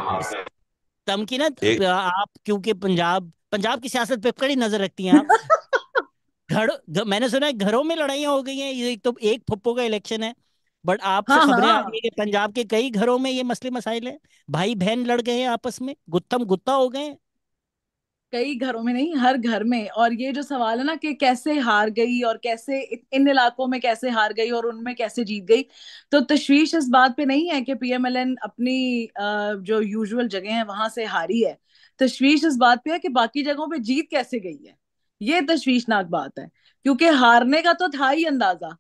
Tamkinat एक... आप क्योंकि punjab पंजाब की सियासत पे कड़ी नजर रखती हैं आप घर ग, मैंने सुना है घरों में लड़ाइयाँ हो गई हैं ये तो एक फुप्पो का इलेक्शन है बट आप हाँ, खबरें हाँ। आ रही है पंजाब के कई घरों में ये मसले मसाइल हैं भाई बहन लड़ गए हैं आपस में गुत्थम गुत्ता हो गए हैं कई घरों में नहीं हर घर में और ये जो सवाल है ना कि कैसे हार गई और कैसे इन इलाकों में कैसे हार गई और उनमें कैसे जीत गई तो तश्वीश इस बात पे नहीं है कि पीएमएलएन अपनी जो यूजुअल जगह है वहां से हारी है तशवीश इस बात पे है कि बाकी जगहों पे जीत कैसे गई है ये तश्वीशनाक बात है क्योंकि हारने का तो था ही अंदाजा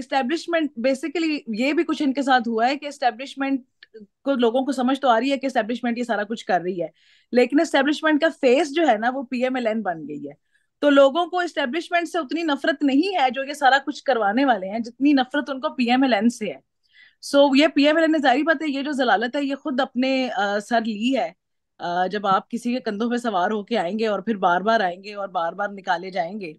इस्टेब्लिशमेंट बेसिकली ये भी कुछ इनके साथ हुआ है कि इस्टेब्लिशमेंट को लोगों को समझ तो आ रही है कि एस्टेब्लिशमेंट ये सारा कुछ कर रही है लेकिन एस्टेब्लिशमेंट का फेस जो है ना वो पीएमएलएन बन गई है तो लोगों को एस्टेब्लिशमेंट से उतनी नफरत नहीं है जो ये सारा कुछ करवाने वाले हैं जितनी नफरत उनको पीएमएलएन से है सो so, ये पीएमएलएन ने जारी बात है ये जो जलालत है ये खुद अपने आ, सर ली है आ, जब आप किसी के कंधों पे सवार होके आएंगे और फिर बार बार आएंगे और बार बार निकाले जाएंगे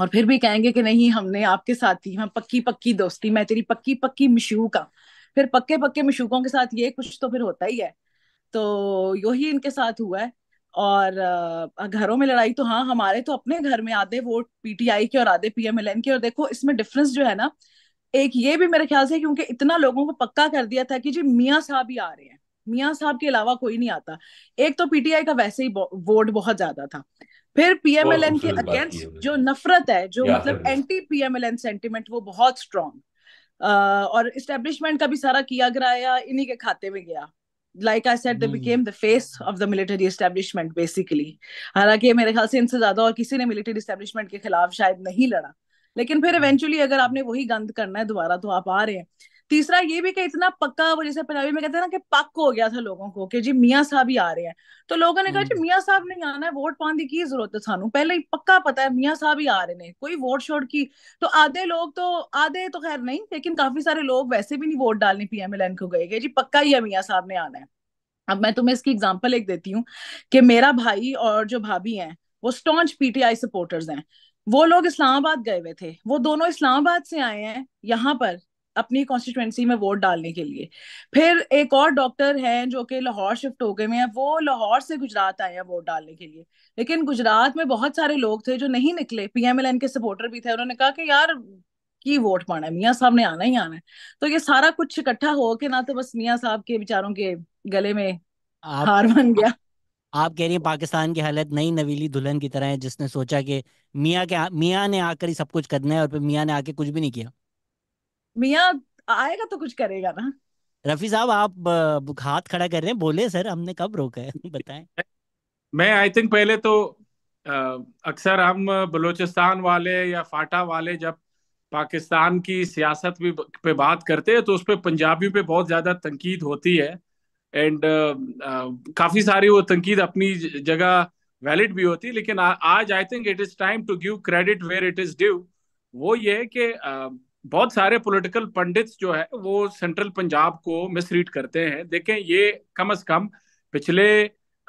और फिर भी कहेंगे कि नहीं हमने आपके साथ ही हम पक्की पक्की दोस्ती मैं तेरी पक्की पक्की मशूक का फिर पक्के पक्के मशूकों के साथ ये कुछ तो फिर होता ही है तो यो ही इनके साथ हुआ है और घरों में लड़ाई तो हाँ हमारे तो अपने घर में आधे वोट पीटीआई के और आधे पीएमएलएन के और देखो इसमें डिफरेंस जो है ना एक ये भी मेरे ख्याल से क्योंकि इतना लोगों को पक्का कर दिया था कि जी मियाँ साहब ही आ रहे हैं मियाँ साहब के अलावा कोई नहीं आता एक तो पीटीआई का वैसे ही वोट बहुत ज्यादा था फिर पीएमएलएन के अगेंस्ट जो नफरत है जो मतलब एंटी पीएमएलएन सेंटिमेंट वो बहुत स्ट्रांग और इस्टेब्लिशमेंट का भी सारा किया गया इन्हीं के खाते में गया like I said became the face of the military establishment basically हालांकि मेरे ख्याल से इनसे ज्यादा और किसी ने मिलिट्री इस्टेब्लिशमेंट के खिलाफ शायद नहीं लड़ा लेकिन फिर इवेंचुअली hmm. अगर आपने वही गंद करना है दोबारा तो आप आ रहे हैं तीसरा ये भी कि इतना पक्का वो जैसे पंजाबी में कहते हैं ना कि पक हो गया था लोगों को कि जी मियाँ साहब ही आ रहे हैं तो लोगों ने कहा जी हम्म। मियाँ साहब नहीं आना है वोट पाने की जरूरत है सानू पहले ही पक्का पता है मियाँ साहब ही आ रहे हैं कोई वोट शोट की तो आधे लोग तो आधे तो खैर नहीं लेकिन काफी सारे लोग वैसे भी नहीं वोट डालने पी एन को गए जी पक्का ही है मियाँ साहब ने आना है अब मैं तुम्हें इसकी एग्जाम्पल एक देती हूँ कि मेरा भाई और जो भाभी हैं वो स्टॉन्च पीटीआई सपोर्टर्स हैं वो लोग इस्लामाबाद गए हुए थे वो दोनों इस्लामाबाद से आए हैं यहाँ पर अपनी कॉन्स्टिट्यूएंसी में वोट डालने के लिए फिर एक और डॉक्टर है जो कि लाहौर शिफ्ट हो गए हैं वो लाहौर से गुजरात आए हैं वोट डालने के लिए लेकिन गुजरात में बहुत सारे लोग थे जो नहीं निकले पीएमएलएन के सपोर्टर भी थे उन्होंने कहा कि यार की वोट पाना है मियाँ साहब ने आना ही आना है तो ये सारा कुछ इकट्ठा हो के ना तो बस मियाँ साहब के बेचारों के गले में आप, हार बन गया आप कह रही हैं पाकिस्तान की हालत नई नवीली दुल्हन की तरह है जिसने सोचा कि मियाँ के मियाँ ने आकर ही सब कुछ करना है और फिर मियाँ ने आके कुछ भी नहीं किया मियाँ आएगा तो कुछ करेगा ना रफी साहब आप हाथ खड़ा कर रहे हैं बोले सर हमने कब रोका है बताएं मैं आई थिंक पहले तो अक्सर हम बलूचिस्तान वाले या फाटा वाले जब पाकिस्तान की सियासत भी पे बात करते हैं तो उस पर पंजाबियों पे बहुत ज़्यादा तनकीद होती है एंड काफ़ी सारी वो तनकीद अपनी जगह वैलिड भी होती है लेकिन आ, आज I think it is time to give credit where it is due वो ये है कि बहुत सारे पॉलिटिकल पंडित जो है वो सेंट्रल पंजाब को मिसरीड करते हैं देखें ये कम से कम पिछले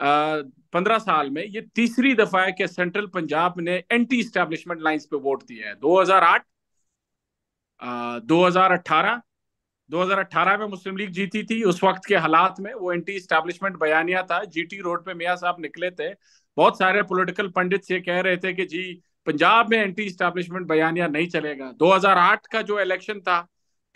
पंद्रह साल में ये तीसरी दफा है कि सेंट्रल पंजाब ने एंटी स्टैब्लिशमेंट लाइंस पे वोट दिया है 2008 आ, 2018 2018 में मुस्लिम लीग जीती थी उस वक्त के हालात में वो एंटी स्टैब्लिशमेंट बयानिया था जीटी रोड पे मियाँ साहब निकले थे बहुत सारे पॉलिटिकल पंडित ये कह रहे थे कि जी पंजाब में एंटी स्टैब्लिशमेंट बयानिया नहीं चलेगा 2008 का जो इलेक्शन था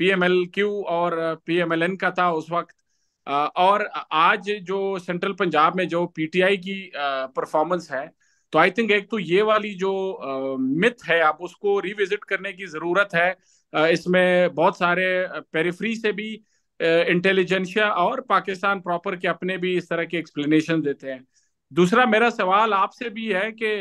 एल क्यू और पीएमएलएन uh, का था उस वक्त uh, और आज जो सेंट्रल पंजाब में जो पीटीआई की परफॉर्मेंस uh, है तो आई थिंक एक तो ये वाली जो मिथ है आप उसको रिविजिट करने की ज़रूरत है इसमें बहुत सारे पेरिफ्री से भी इंटेलिजेंशिया और पाकिस्तान प्रॉपर के अपने भी इस तरह के एक्सप्लेनेशन देते हैं दूसरा मेरा सवाल आपसे भी है कि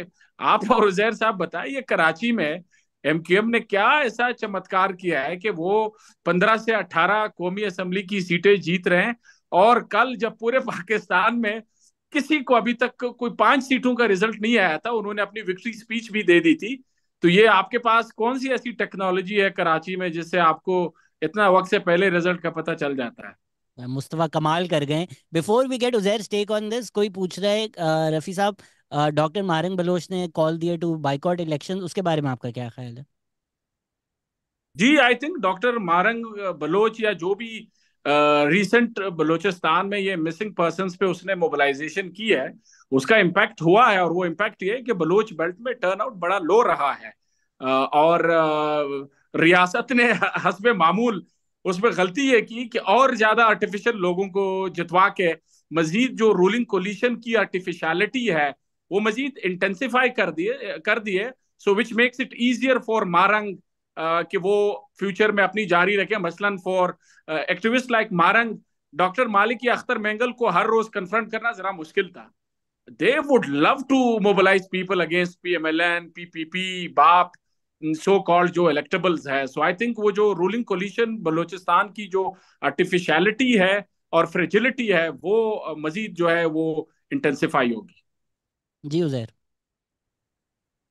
आप और उजैर साहब बताइए कराची में एम ने क्या ऐसा चमत्कार किया है कि वो पंद्रह से अठारह कौमी असम्बली की सीटें जीत रहे हैं और कल जब पूरे पाकिस्तान में किसी को अभी तक कोई पांच सीटों का रिजल्ट नहीं आया था उन्होंने अपनी विक्ट्री स्पीच भी दे दी थी तो ये आपके पास कौन सी ऐसी टेक्नोलॉजी है कराची में जिससे आपको इतना वक्त से पहले रिजल्ट का पता चल जाता है मुस्तफ़ा कमाल कर गए before we get Uzair stake on this कोई पूछ रहा है रफ़ी साहब डॉक्टर मारंग बलोच ने कॉल दिए टू बाइकआउट इलेक्शन उसके बारे में आपका क्या ख्याल है जी I think doctor Marang Baloch या जो भी रिसेंट uh, बलोचिस्तान में ये मिसिंग पर्सन पे उसने मोबिलाइजेशन की है उसका इम्पैक्ट हुआ है और वो इम्पैक्ट ये है कि बलोच बेल्ट में टर्न आउट बड़ा लो रहा है uh, और uh, रियासत ने हसब मामूल उसमें गलती ये की कि और ज्यादा आर्टिफिशियल लोगों को जितवा के मजीद जो रूलिंग कोलिशन की आर्टिफिशलिटी है वो मजीद इंटेंसीफाई कर दिए कर दिए so which makes it easier for Marang कि वो फ्यूचर में अपनी जारी रखें मसलन for activist like Marang doctor Malik या अख्तर मैंगल को हर रोज कन्फ्रंट करना जरा मुश्किल था they would love to mobilise people against P M L N P P P BAP so called जो इलेक्टेबल्स है सो आई थिंक वो जो रूलिंग कोलिशन बलोचिस्तान की जो आर्टिफिशलिटी है और फ्रेजिलिटी है वो uh, मजीद जो है वो इंटेंसीफाई होगी जी Uzair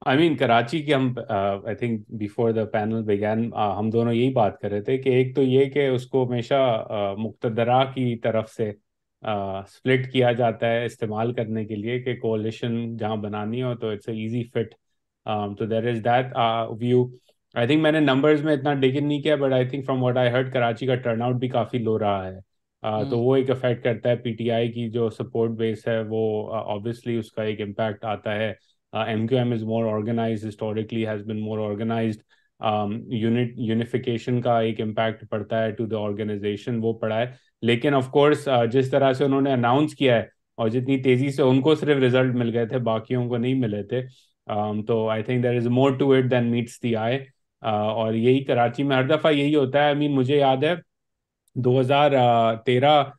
I I mean mean, Karachi की हम I think before the panel began हम दोनों यही बात कर रहे थे कि एक तो ये कि उसको हमेशा uh, मुक्तदरा की तरफ से स्प्लिट uh, किया जाता है इस्तेमाल करने के लिए कि कोलिशन जहाँ बनानी हो तो इट्स ईजी फिट तो there is that view I think मैंने नंबर्स में इतना डिग इन नहीं किया but I think from what I heard Karachi का टर्नआउट भी काफ़ी लो रहा है तो हम्म। वो एक अफेक्ट करता है पीटीआई की जो सपोर्ट बेस है वो ऑब्वियसली उसका एक इम्पैक्ट आता है M Q M is more organise historically has been more organise unit unification का एक इम्पैक्ट पड़ता है टू द ऑर्गेनाइजेशन वो पड़ा है लेकिन ऑफ कोर्स जिस तरह से उन्होंने अनाउंस किया है और जितनी तेजी से उनको सिर्फ रिजल्ट मिल गए थे बाकियों को नहीं मिले थे um, तो I think there is more to it than meets the eye और यही कराची में हर दफा यही होता है आई I मीन mean, मुझे याद है 2013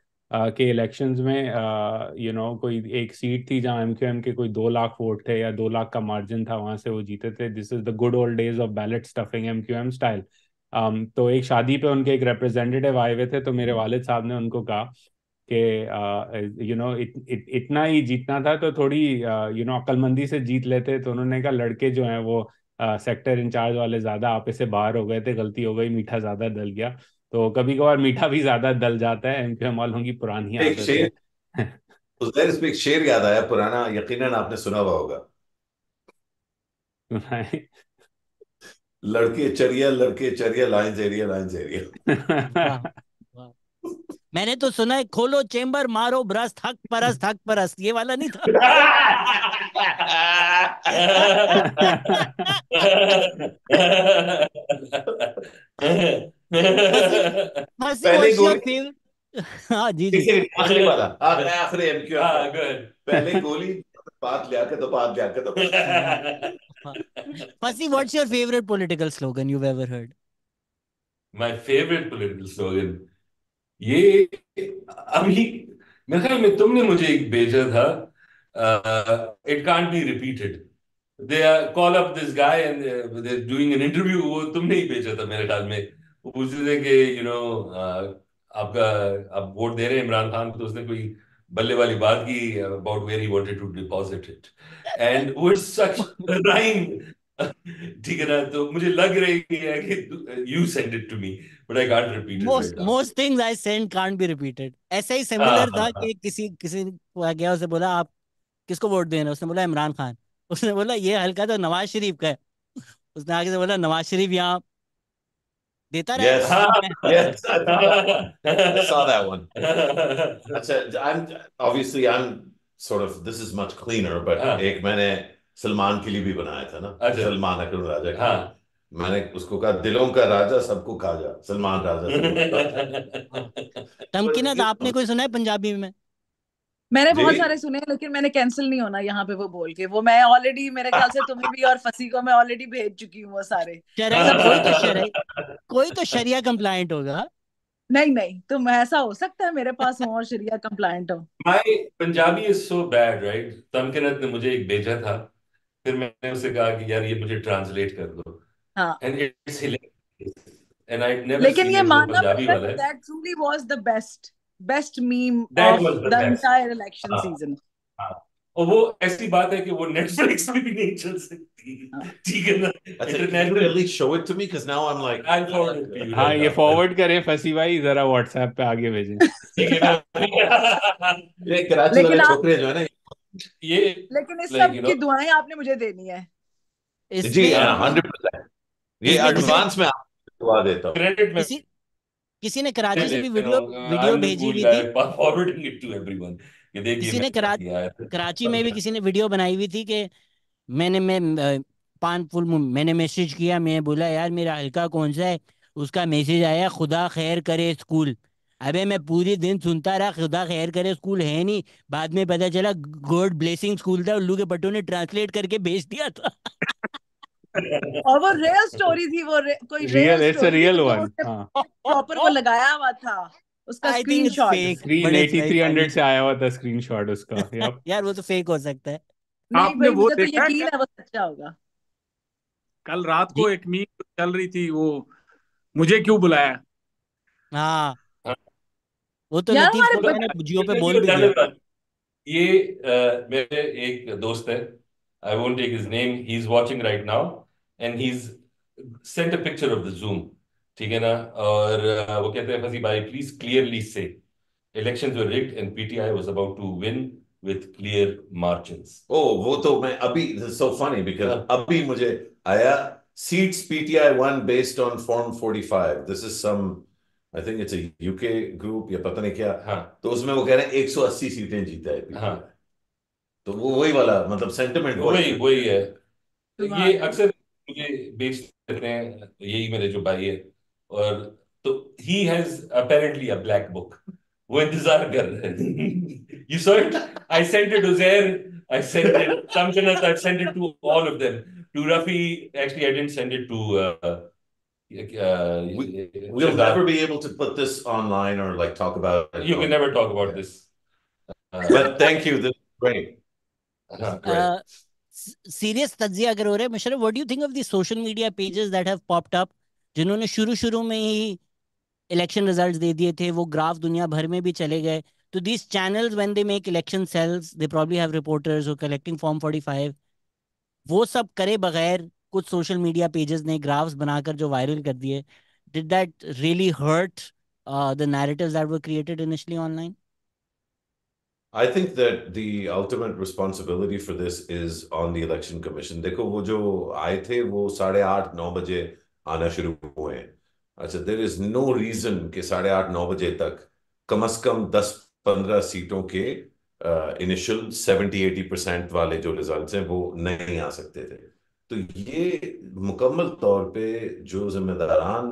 के इलेक्शंस में यू नो कोई एक सीट थी जहां एमक्यूएम के कोई दो लाख वोट थे या दो लाख का मार्जिन था वहां से वो जीते थे this is the good old days of ballot stuffing MQM style तो एक शादी पे उनके एक रिप्रेजेंटेटिव आए हुए थे तो मेरे वालिद साहब ने उनको कहा कि यू नो इतना ही जीतना था तो थोड़ी यू नो अक्लमंदी से जीत लेते तो उन्होंने कहा लड़के जो हैं वो सेक्टर इंचार्ज वाले ज़्यादा आपे से बाहर हो गए थे गलती हो गई मीठा ज़्यादा डल गया तो कभी कभार मीठा भी ज्यादा दल जाता है एमक्यू एम की पुरानी एक शेर उस पर एक शेर याद आया पुराना यकीनन आपने सुना हुआ होगा लड़के चरिया लड़के चरिया लाइन एरिया लाइन एरिया मैंने तो सुना है खोलो चेंबर मारो ब्रस्त हक परस्त हक परस्त ये वाला नहीं था पहले गोली हाँ जी जी आखिरी वाला आखिरी एमक्यू गुड पहले गोली बात लिया के तो बात लिया के तो Fasi what's your favourite political slogan you ever heard my favourite political slogan ये अभी मेरे ख्याल में तुमने मुझे एक भेजा था uh, it can't be repeated. They are, call up this guy and they're, they're doing an interview. वो तुमने ही भेजा था मेरे ख्याल में वो पूछ रहे थे कि you know आपका आप वोट दे रहे हैं इमरान खान को तो उसने कोई बल्ले वाली बात की about where he wanted to deposit it and वो सच rhyme. ठीक है ना तो मुझे लग रही है कि you send it to me. But I can't repeat can't repeat most most things I send can't be repeated. ऐसा ही similar था कि किसी किसी आ गया उसे बोला आप किसको वोट देना उसने बोला इमरान खान उसने बोला ये हल्का तो नवाज शरीफ का है उसने आगे से बोला नवाज शरीफ यहाँ देता yes. हाँ। yes, I saw that one. अच्छा, I'm obviously I'm sort of this is much cleaner, but हाँ. एक मैंने सलमान के लिए भी बनाया था ना अच्छा. सलमान अकरम राजा का हाँ. मैंने उसको कहा दिलों का राजा सबको जा सलमान राजा तमकीनत आपने कोई सुना है पंजाबी में मैंने बहुत सारे सुने हैं लेकिन मैंने कैंसिल नहीं होना यहाँ पे वो बोल के वो मैं ऑलरेडी मेरे ख्याल से तुम्हें भी और फसी को मैं ऑलरेडी भेज चुकी हूँ वो सारे कोई तो, तो शरिया कंप्लाइंट होगा नहीं नहीं तुम ऐसा हो सकता है मेरे पास और शरिया कंप्लाइंट हो my Punjabi is so bad right Tamkinat ने मुझे एक भेजा था फिर मैंने उसे कहा कि यार ये मुझे ट्रांसलेट कर दो हाँ and it's hilarious and I never लेकिन ये मानना पड़ता है that truly was the best best meme of the entire election season और वो ऐसी बात है कि वो नेटफ्लिक्स पे भी नहीं चल सकती ah. ठीक है ना international at show it to me me because now I'm like I'll forward it हाँ, ये फॉरवर्ड करें फसी भाई जरा WhatsApp पे आगे भेजें ठीक है ना ये कराची वाले छोकरे जो है ना ये लेकिन इस सब की दुआएं आपने मुझे देनी है जी 100% हाँ, ये एडवांस में आप दुआ देता हूं क्रेडिट में किसी ने कराची से भी वीडियो वीडियो भेजी हुई थी फॉरवर्डिंग इट टू एवरीवन कि देखिए किसी ने कराची कराची में भी किसी ने वीडियो बनाई हुई थी कि मैंने मैं पान फुल मैंने मैसेज किया मैं बोला यार मेरा हल्का कौन सा है उसका मैसेज आया खुदा खैर करे स्कूल अबे मैं पूरे दिन सुनता रहा खुदा खैर करे स्कूल है नहीं बाद में पता चला गॉड ब्लेसिंग स्कूल था उल्लू के पट्टू ने ट्रांसलेट करके भेज दिया था और वो रियल स्टोरी थी वो रे, कोई real it's a real one proper वो लगाया हुआ था उसका स्क्रीनशॉट स्क्रीन 8300 से आया हुआ था स्क्रीनशॉट उसका यार वो तो फेक हो सकता है आपने वो तो देखा है वो सच्चा होगा कल रात को एक मीम चल रही थी वो मुझे क्यों बुलाया हाँ, हाँ। वो तो लतीफ को मैंने जियो पे बोल भी दिया ये मेरे एक दोस्त है I won't take his name he is watching right now and he sent a picture of the Zoom ठीक है ना और uh, वो कहते हैं फजी भाई प्लीज क्लियरली से election were rigged and PTI was about to win with clear margins. Oh, वो तो मैं अभी so funny because yeah. हाँ। अभी मुझे आया seats PTI won based on Form 45. This is some I think it's a UK group या पता नहीं क्या हाँ. तो उसमें वो कह रहे हैं 180 सीटें जीता है हाँ. तो वो वही वाला मतलब सेंटिमेंट वही वही है तो, तो ये हाँ। अक्सर बेच रख रहे हैं यही मेरे जो भाई है और तो he has apparently a black book वो इंतजार कर रहे हैं you saw it I sent it Uzair I sent it. Samjanas, i sent it to all of them. To Rafi, actually, I didn't send it to. Uh, uh we, uh, will never be able to put this online or like talk about it. You can never talk about this. Uh, but thank you. This is great. This is great. Serious तजिया अगर हो रहा है Musharraf what do think of the social media pages that have popped up जिन्होंने शुरू शुरू में ही election results दे दिए थे वो ग्राफ दुनिया भर में भी चले गए तो this channels when they make election cells they probably have reporters who collecting form 45 वो सब करे बगैर कुछ सोशल मीडिया पेजेस ने ग्राफ्स बनाकर जो वायरल कर दिए did that really hurt the narratives that were created initially online I think that the ultimate responsibility for this is on the election commission देखो वो जो आए थे वो साढ़े आठ नौ बजे आना शुरू हुए हैं अच्छा देर इज नो रीजन कि साढ़े आठ नौ बजे तक कम अज कम दस पंद्रह सीटों के इनिशियल सेवेंटी एटी परसेंट वाले जो रिजल्ट हैं वो नहीं आ सकते थे तो ये मुकम्मल तौर पे जो जिम्मेदारान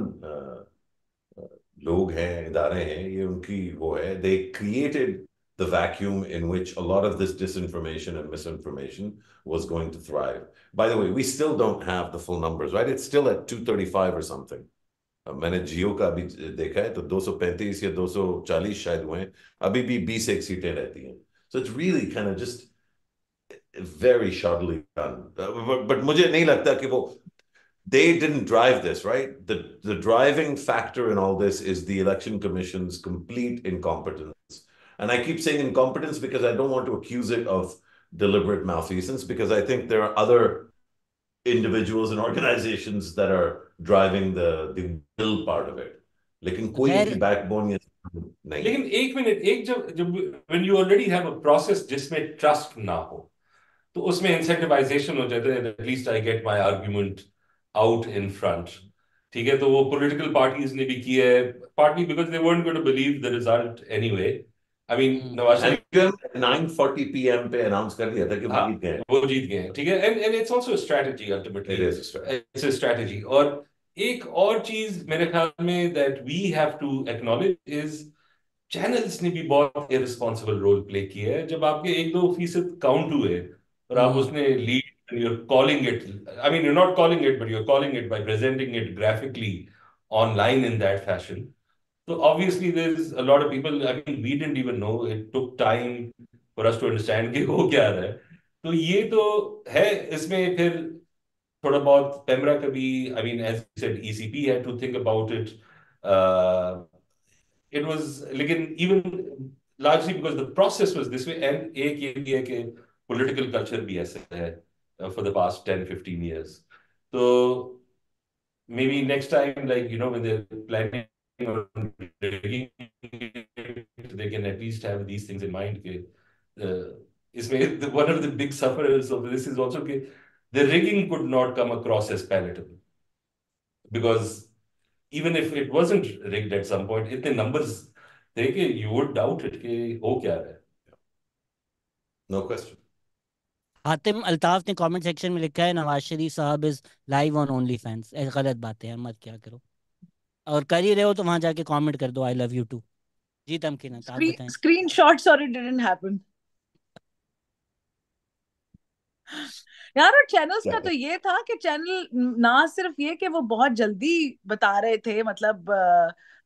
लोग हैं इदारे हैं ये उनकी वो है they created the vacuum in which a lot of this disinformation and misinformation was going to thrive. By the way, we still don't have the full numbers, right? It's still at 235 or something. मैंने जियो का अभी देखा है तो 235 या 240 शायद हुए हैं अभी भी 20 एक सीटें रहती हैं so it's really kind of just very shortly done but मुझे नहीं लगता कि वो they didn't drive this, right? The the driving factor in all this is the election commission's complete incompetence and I keep saying incompetence because I don't want to accuse it of deliberate malfeasance because I think there are other individuals and organizations that are driving the the bill part of it. लेकिन कोई इनकी backbone या नहीं लेकिन एक minute minute, जब जब when you already have a process just जिसमें trust ना हो us उसमें incentivization हो जाता at least I get my argument out in front ठीक है तो political parties ने भी किया है partly because they weren't going to believe the result anyway I mean Nawaz Sharif पे अनाउंस कर दिया था कि हाँ, जीत गए वो जीत गए ठीक है and and it's ultimately it's a और एक और चीज मेरे ख्याल में that we have to is channels ने भी बहुत रोल प्ले किया है जब आपके एक दो फीसद काउंट हुए और आप hmm. उसने lead you're calling it I mean you not calling it but you're calling it by presenting it graphically online in that fashion So obviously, there's a lot of people. I mean, we didn't even know. It took time for us to understand कि हो क्या रहा है. तो ये तो है इसमें फिर थोड़ा बहुत पेमरा का भी I mean as said ECP had to think about it it was लेकिन even largely because the process was this way and एक ये भी है कि पॉलिटिकल कल्चर भी ऐसा है फॉर द पास्ट 10 15 इयर्स तो मे be next time like you know when they planning they can at least have these things in mind. Uh, इसमें one of the big sufferers of this is also that the rigging could not come across as palatable because even if it wasn't rigged at some point, इतने numbers देखे you would doubt it कि हो क्या रहा No question. Hatim Altaf ने comment section में लिखा है Nawaz Sharif sahib is live on OnlyFans गलत बातें हैं मत क्या करो और कर ही रहे हो तो वहां जाके कमेंट कर दो आई लव यू टू जी तमकिन आप बताएं स्क्रीनशॉट सॉरी डिडंट हैपन यार और चैनल्स का तो ये था कि चैनल ना सिर्फ ये कि वो बहुत जल्दी बता रहे थे मतलब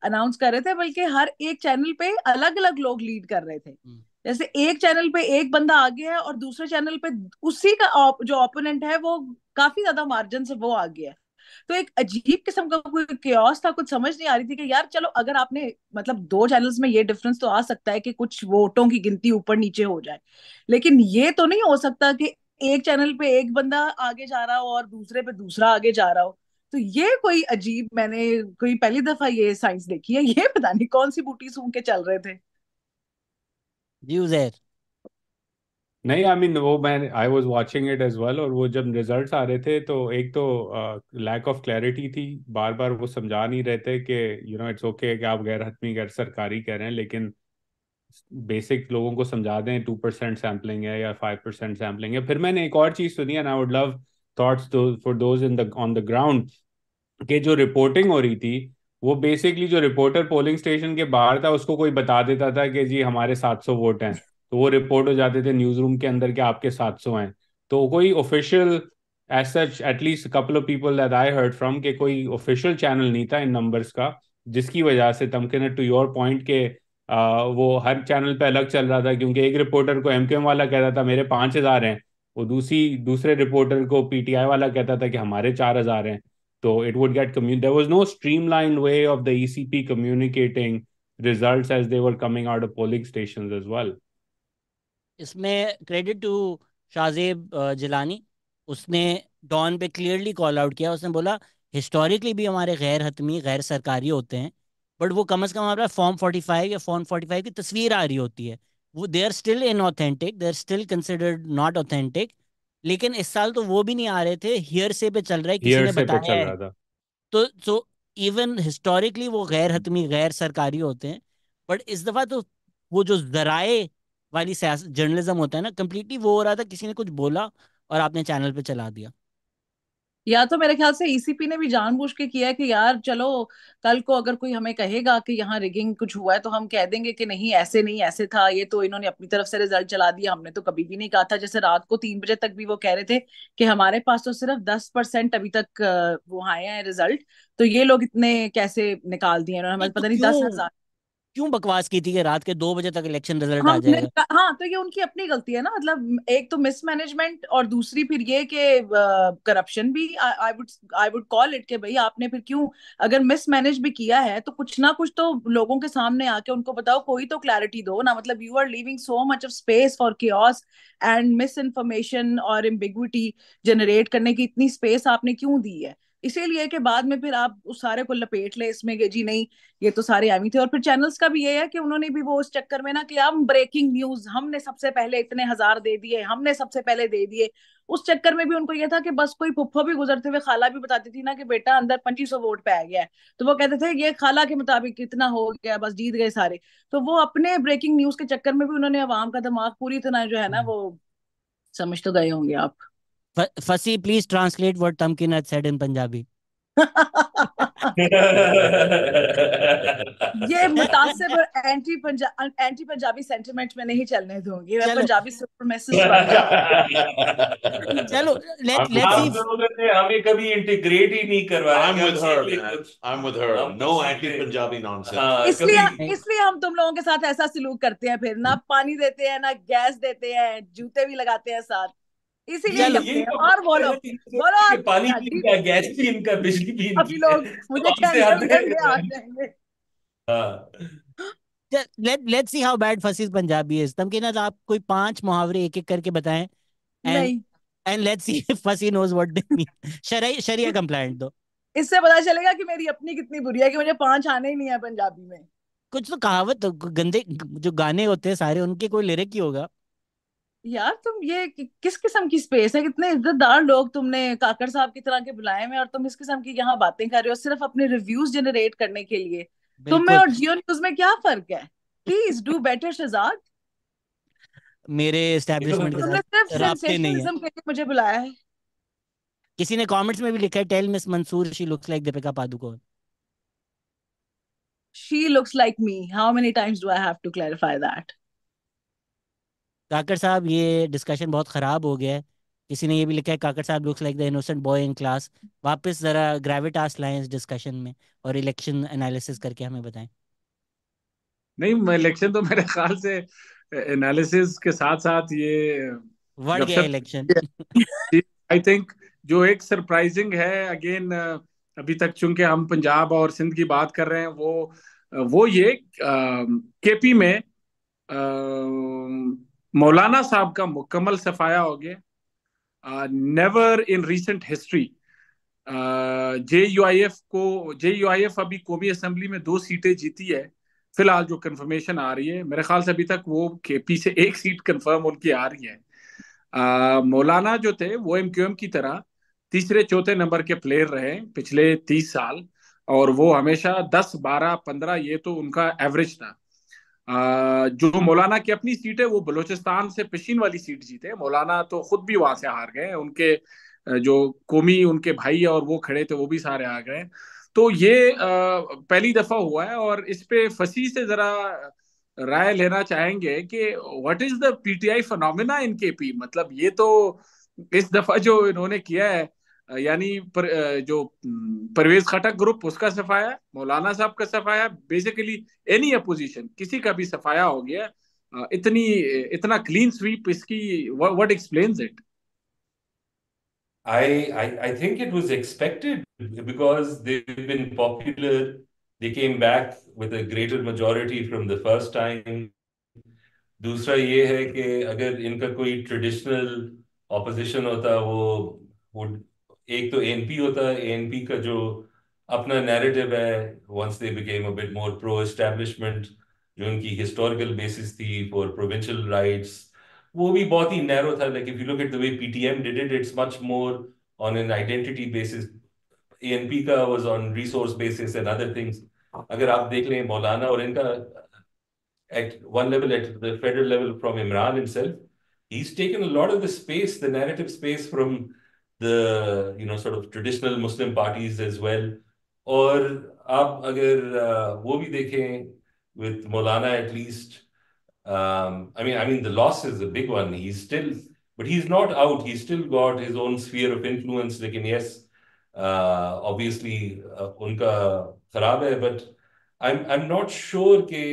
अनाउंस कर रहे थे बल्कि हर एक चैनल पे अलग अलग लोग लीड कर रहे थे हम्म। जैसे एक चैनल पे एक बंदा आगे है और दूसरे चैनल पे उसी का जो ओपोनेंट है वो काफी ज्यादा मार्जिन से वो आगे है तो एक अजीब किस्म का कोई क्योस था कुछ समझ नहीं आ रही थी कि यार चलो अगर आपने मतलब दो चैनल्स में ये डिफरेंस तो आ सकता है कि कुछ वोटों की गिनती ऊपर नीचे हो जाए लेकिन ये तो नहीं हो सकता कि एक चैनल पे एक बंदा आगे जा रहा हो और दूसरे पे दूसरा आगे जा रहा हो तो ये कोई अजीब मैंने कोई पहली दफा ये साइंस देखी है ये पता नहीं कौन सी बूटी सूंघ के चल रहे थे जी उजैर नहीं आई मीन वो मैं I was watching it as well और वो जब रिजल्ट आ रहे थे तो एक तो लैक ऑफ क्लैरिटी थी बार बार वो समझा नहीं रहे थे कि यू नो इट्स ओके कि आप गैर हतमी गैर सरकारी कह रहे हैं लेकिन बेसिक लोगों को समझा दें टू परसेंट सैम्पलिंग है या फाइव परसेंट सैम्पलिंग है फिर मैंने एक और चीज़ सुनी and I would love thoughts for those in the on the ground के जो रिपोर्टिंग हो रही थी वो बेसिकली जो रिपोर्टर पोलिंग स्टेशन के बाहर था उसको कोई बता देता था कि जी हमारे सात सौ वोट हैं तो वो रिपोर्ट हो जाते थे न्यूज रूम के अंदर के आपके साथ सौ हैं तो कोई official as such at least couple of people that I heard from के कोई ऑफिशियल चैनल नहीं था इन नंबर्स का जिसकी वजह से तमकिन टू योर पॉइंट के आ, वो हर चैनल पे अलग चल रहा था क्योंकि एक रिपोर्टर को एम वाला कहता था मेरे पांच हज़ार हैं वो दूसरी दूसरे रिपोर्टर को पीटीआई वाला कहता था कि हमारे चार हज़ार हैं तो it would get commune there was no streamline way of the E C P communicating result as they were coming out of polling station as well इसमें क्रेडिट टू शाहजेब जिलानी उसने डॉन पे क्लियरली कॉल आउट किया उसने बोला historically भी हमारे गैर हतमी गैर सरकारी होते हैं बट वो कम अज़ कम हमारा फॉर्म फोर्टी फाइव या फॉर्म फोर्टी फाइव की तस्वीर आ रही होती है वो they are still inauthentic they are still considered not authentic लेकिन इस साल तो वो भी नहीं आ रहे थे हियर से पे चल रहा है किसी ने बताया है तो सो इवन हिस्टोरिकली वो गैर हतमी गैर सरकारी होते हैं बट इस दफ़ा तो वो जो जराए वाली जर्नलिज्म होता है ना कम्प्लीटली वो हो रहा था किसी ने कुछ बोला और आपने चैनल पे चला दिया या तो मेरे ख्याल से ईसीपी e ने भी जानबूझ के किया है कि यार चलो कल को अगर कोई हमें कहेगा कि यहाँ रिगिंग कुछ हुआ है तो हम कह देंगे कि नहीं ऐसे नहीं ऐसे था ये तो इन्होंने अपनी तरफ से रिजल्ट चला दिया हमने तो कभी भी नहीं कहा था जैसे रात को तीन बजे तक भी वो कह रहे थे कि हमारे पास तो सिर्फ दस परसेंट अभी तक वो आए हैं रिजल्ट तो ये लोग इतने कैसे निकाल दिए उन्होंने हमें पता नहीं तो दस हजार क्यों बकवास की थी कि रात के दो बजे तक इलेक्शन रिजल्ट हाँ, आ जाएगा हाँ तो ये उनकी अपनी गलती है ना मतलब एक तो मिसमैनेजमेंट और दूसरी फिर ये कि करप्शन भी I would I would call it के भाई आपने फिर क्यों अगर मिसमैनेज भी किया है तो कुछ ना कुछ तो लोगों के सामने आके उनको बताओ कोई तो क्लैरिटी दो ना मतलब you are living so much of space for chaos and misinformation और एम्बिग्विटी जनरेट करने की इतनी स्पेस आपने क्यों दी है इसीलिए कि बाद में फिर आप उस सारे को लपेट ले इसमें कि जी नहीं ये तो सारे आमी थे और फिर चैनल्स का भी ये है कि उन्होंने भी वो उस चक्कर में ना कि हम ब्रेकिंग न्यूज हमने सबसे पहले इतने हजार दे दिए हमने सबसे पहले दे दिए उस चक्कर में भी उनको ये था कि बस कोई पुप्फो भी गुजरते हुए खाला भी बताती थी ना कि बेटा अंदर पच्चीस सौ वोट पे आ गया है तो वो कहते थे ये खाला के मुताबिक कितना हो गया बस जीत गए सारे तो वो अपने ब्रेकिंग न्यूज के चक्कर में भी उन्होंने अवाम का दिमाग पूरी तरह जो है ना हम्म। वो समझ तो गए होंगे आप Fasi please translate word Tamkeen said in Punjabi ये मुतासिब और एंटी पंजा एंटी पंजाबी सेंटीमेंट में नहीं चलने दूंगी मैं पंजाबी सुपरमेसिस चलो लेट लेट सी ने हमें कभी इंटीग्रेट ही नहीं करवाया I am with her I am with her no anti Punjabi nonsense इसलिए इसलिए हम तुम लोगों के साथ ऐसा सलूक करते हैं फिर ना हम्म। पानी देते हैं ना गैस देते हैं जूते भी लगाते हैं साथ इसीलिए तो तो और बोलो बोलो पानी पी इनका गैस भी इनका बिजली भी इनकी लोग तो मुझे क्या हां let let see how bad Fasi's Punjabi is तुम कहना आप कोई पांच मुहावरे एक एक करके बताएं and and let's see if Fasi knows what they mean शरीय शरीय कंप्लाइंट दो इससे पता चलेगा कि मेरी अपनी कितनी बुरी है कि मुझे पांच आने ही नहीं है पंजाबी में कुछ तो कहावत गंदे जो गाने होते हैं सारे उनके कोई लिरिक ही होगा यार तुम ये कि, किस किस्म की स्पेस है कितने इज्जतदार लोग तुमने काकर साहब की तरह के बुलाए हैं और तुम इस किस्म की यहाँ बातें कर रहे हो सिर्फ अपने रिव्यूज जनरेट करने के लिए तुम में और जियो न्यूज में क्या फर्क है प्लीज डू बेटर शहजाद मेरे एस्टेब्लिशमेंट के साथ रास्ते नहीं है मुझे बुलाया है किसी ने कमेंट्स में भी लिखा है tell Miss Mansoor she looks like Deepika Padukone she looks like me how many times do I have to clarify that Kakar sahib ये डिस्कशन बहुत ख़राब हो गया है किसी ने ये भी लिखा है Kakar sahib looks like the innocent boy in class वापस ज़रा ग्रेविटास लाएं इस डिस्कशन में और इलेक्शन एनालिसिस करके हमें बताएं नहीं इलेक्शन तो मेरे ख्याल से एनालिसिस के साथ साथ ये वर्ड गया इलेक्शन आई थिंक जो एक सरप्राइजिंग है अगेन अभी तक चूंकि हम पंजाब और सिंध की बात कर रहे हैं वो वो ये केपी में मौलाना साहब का मुकम्मल सफाया हो गया never in recent history J U I F को जे यू आई एफ अभी कौमी असम्बली में दो सीटें जीती है फिलहाल जो कन्फर्मेशन आ रही है मेरे ख्याल से अभी तक वो के पी से एक सीट कन्फर्म उनकी आ रही है मौलाना जो थे वो एम क्यू एम की तरह तीसरे चौथे नंबर के प्लेयर रहे पिछले तीस साल और वो हमेशा दस बारह पंद्रह ये तो उनका एवरेज था जो मौलाना की अपनी सीट है वो बलोचिस्तान से पेशीन वाली सीट जीते मौलाना तो खुद भी वहां से हार गए उनके जो कौमी उनके भाई और वो खड़े थे वो भी सारे आ गए तो ये पहली दफा हुआ है और इस पे फसी से जरा राय लेना चाहेंगे कि what is the PTI phenomena in P मतलब ये तो इस दफा जो इन्होंने किया है यानी पर, जो परवेज खटक ग्रुप उसका सफाया मौलाना साहब का सफाया बेसिकली एनी अपोजिशन किसी का भी सफाया हो गया इतनी इतना क्लीन स्वीप इसकी what explains it I I think it was expected because they they've been popular. They came back with a greater majority from the first time. दूसरा ये है कि अगर इनका कोई ट्रेडिशनल ऑपोजिशन होता वो वुड एक तो एएनपी होता है एएनपी का जो अपना नैरेटिव है once they became a bit more pro establishment जो उनकी हिस्टोरिकल बेसिस थी फॉर प्रोविंशियल राइट्स वो भी बहुत ही नैरो था like if you look at the way PTM did it it's much more on an identity basis ANP का was on resource basis and other things अगर आप देख लें मौलाना और इनका at at one level, at the federal level from Imran he is taken a lot of the space the narrative space from the you know sort of traditional Muslim parties as well. or ab अगर uh, वो भी देखें with Molana at least, um, I mean I mean the loss is a big one. He's still but he's not out. He's still got his own sphere of influence. Like yes, uh, obviously uh, unka खराब है but I'm I'm not sure के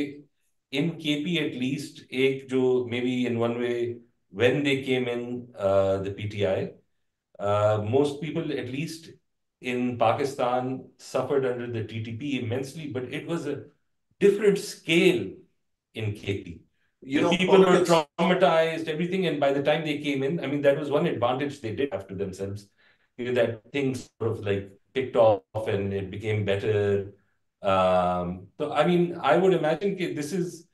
in KP at least एक जो maybe in one way when they came in uh, the PTI uh, most people, at least in Pakistan, suffered under the TTP immensely, but it was a different scale in KP. You the know, people were traumatized, everything, and by the time they came in, I mean, that was one advantage they did have to themselves. You know, that things sort of like picked off and it became better. Um, so, I mean, I would imagine this is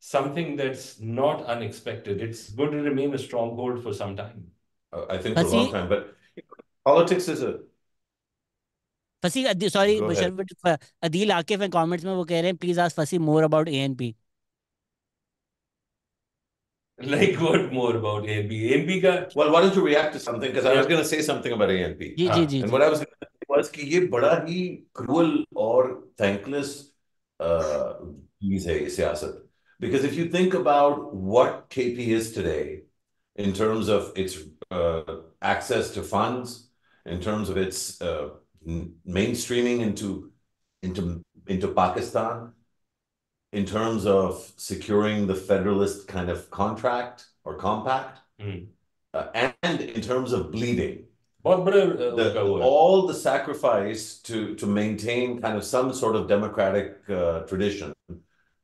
something that's not unexpected. It's going to remain a stronghold for some time. I think for a long time, but politics is a Fasi, sorry, Bushar, but uh, Adil Akif in comments में वो कह रहे please ask Fasi more about ANP. Like what more about ANP? ANP का well, why don't you react to something because yeah. I was going to say something about ANP. जी हाँ. जी जी. And what I was going to say was This uh, is a very cruel and thankless चीज है ये Because if you think about what KP is today in terms of its uh, access to funds in terms of its uh, mainstreaming into into into Pakistan in terms of securing the federalist kind of contract or compact mm. uh, and, in terms of bleeding uh, the, all the sacrifice to to maintain kind of some sort of democratic uh, tradition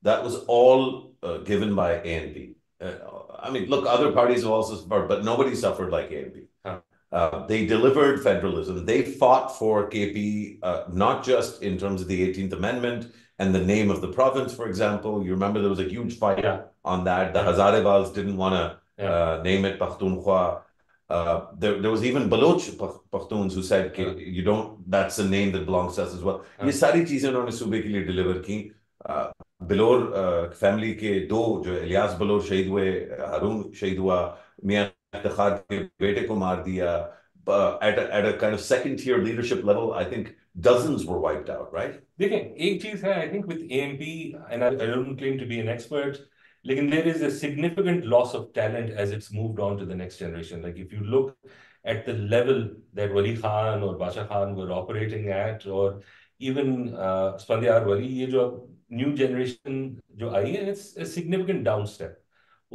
that was all uh, given by ANB uh, I mean, look, other parties have also suffered, but nobody suffered like AMP. Huh. Uh, they delivered federalism. They fought for KP, uh, not just in terms of the 18th Amendment and the name of the province, for example. You remember there was a huge fight yeah. on that. The Hazarevals didn't want to yeah. Uh, name it Pakhtunkhwa. Uh, there, there was even Baloch Pakhtuns who said, yeah. you don't, that's a name that belongs to us as well. Yeah. ये सारी चीजें उन्होंने सूबे के लिए deliver बिलोर family के दो Elias Ilyas बलोर Harun, हुए हारून the हुआ मियाँ इफ्तिखार के at a, kind of second tier leadership level, I think dozens were wiped out, right? देखिए एक चीज है I think with and I don't claim to be an expert, लेकिन there is a significant loss of talent as it's moved on to the next generation like if you at the level that Wali Khan or Basha Khan were operating at or even uh, Wali ये new generation जो आई है it's a significant down step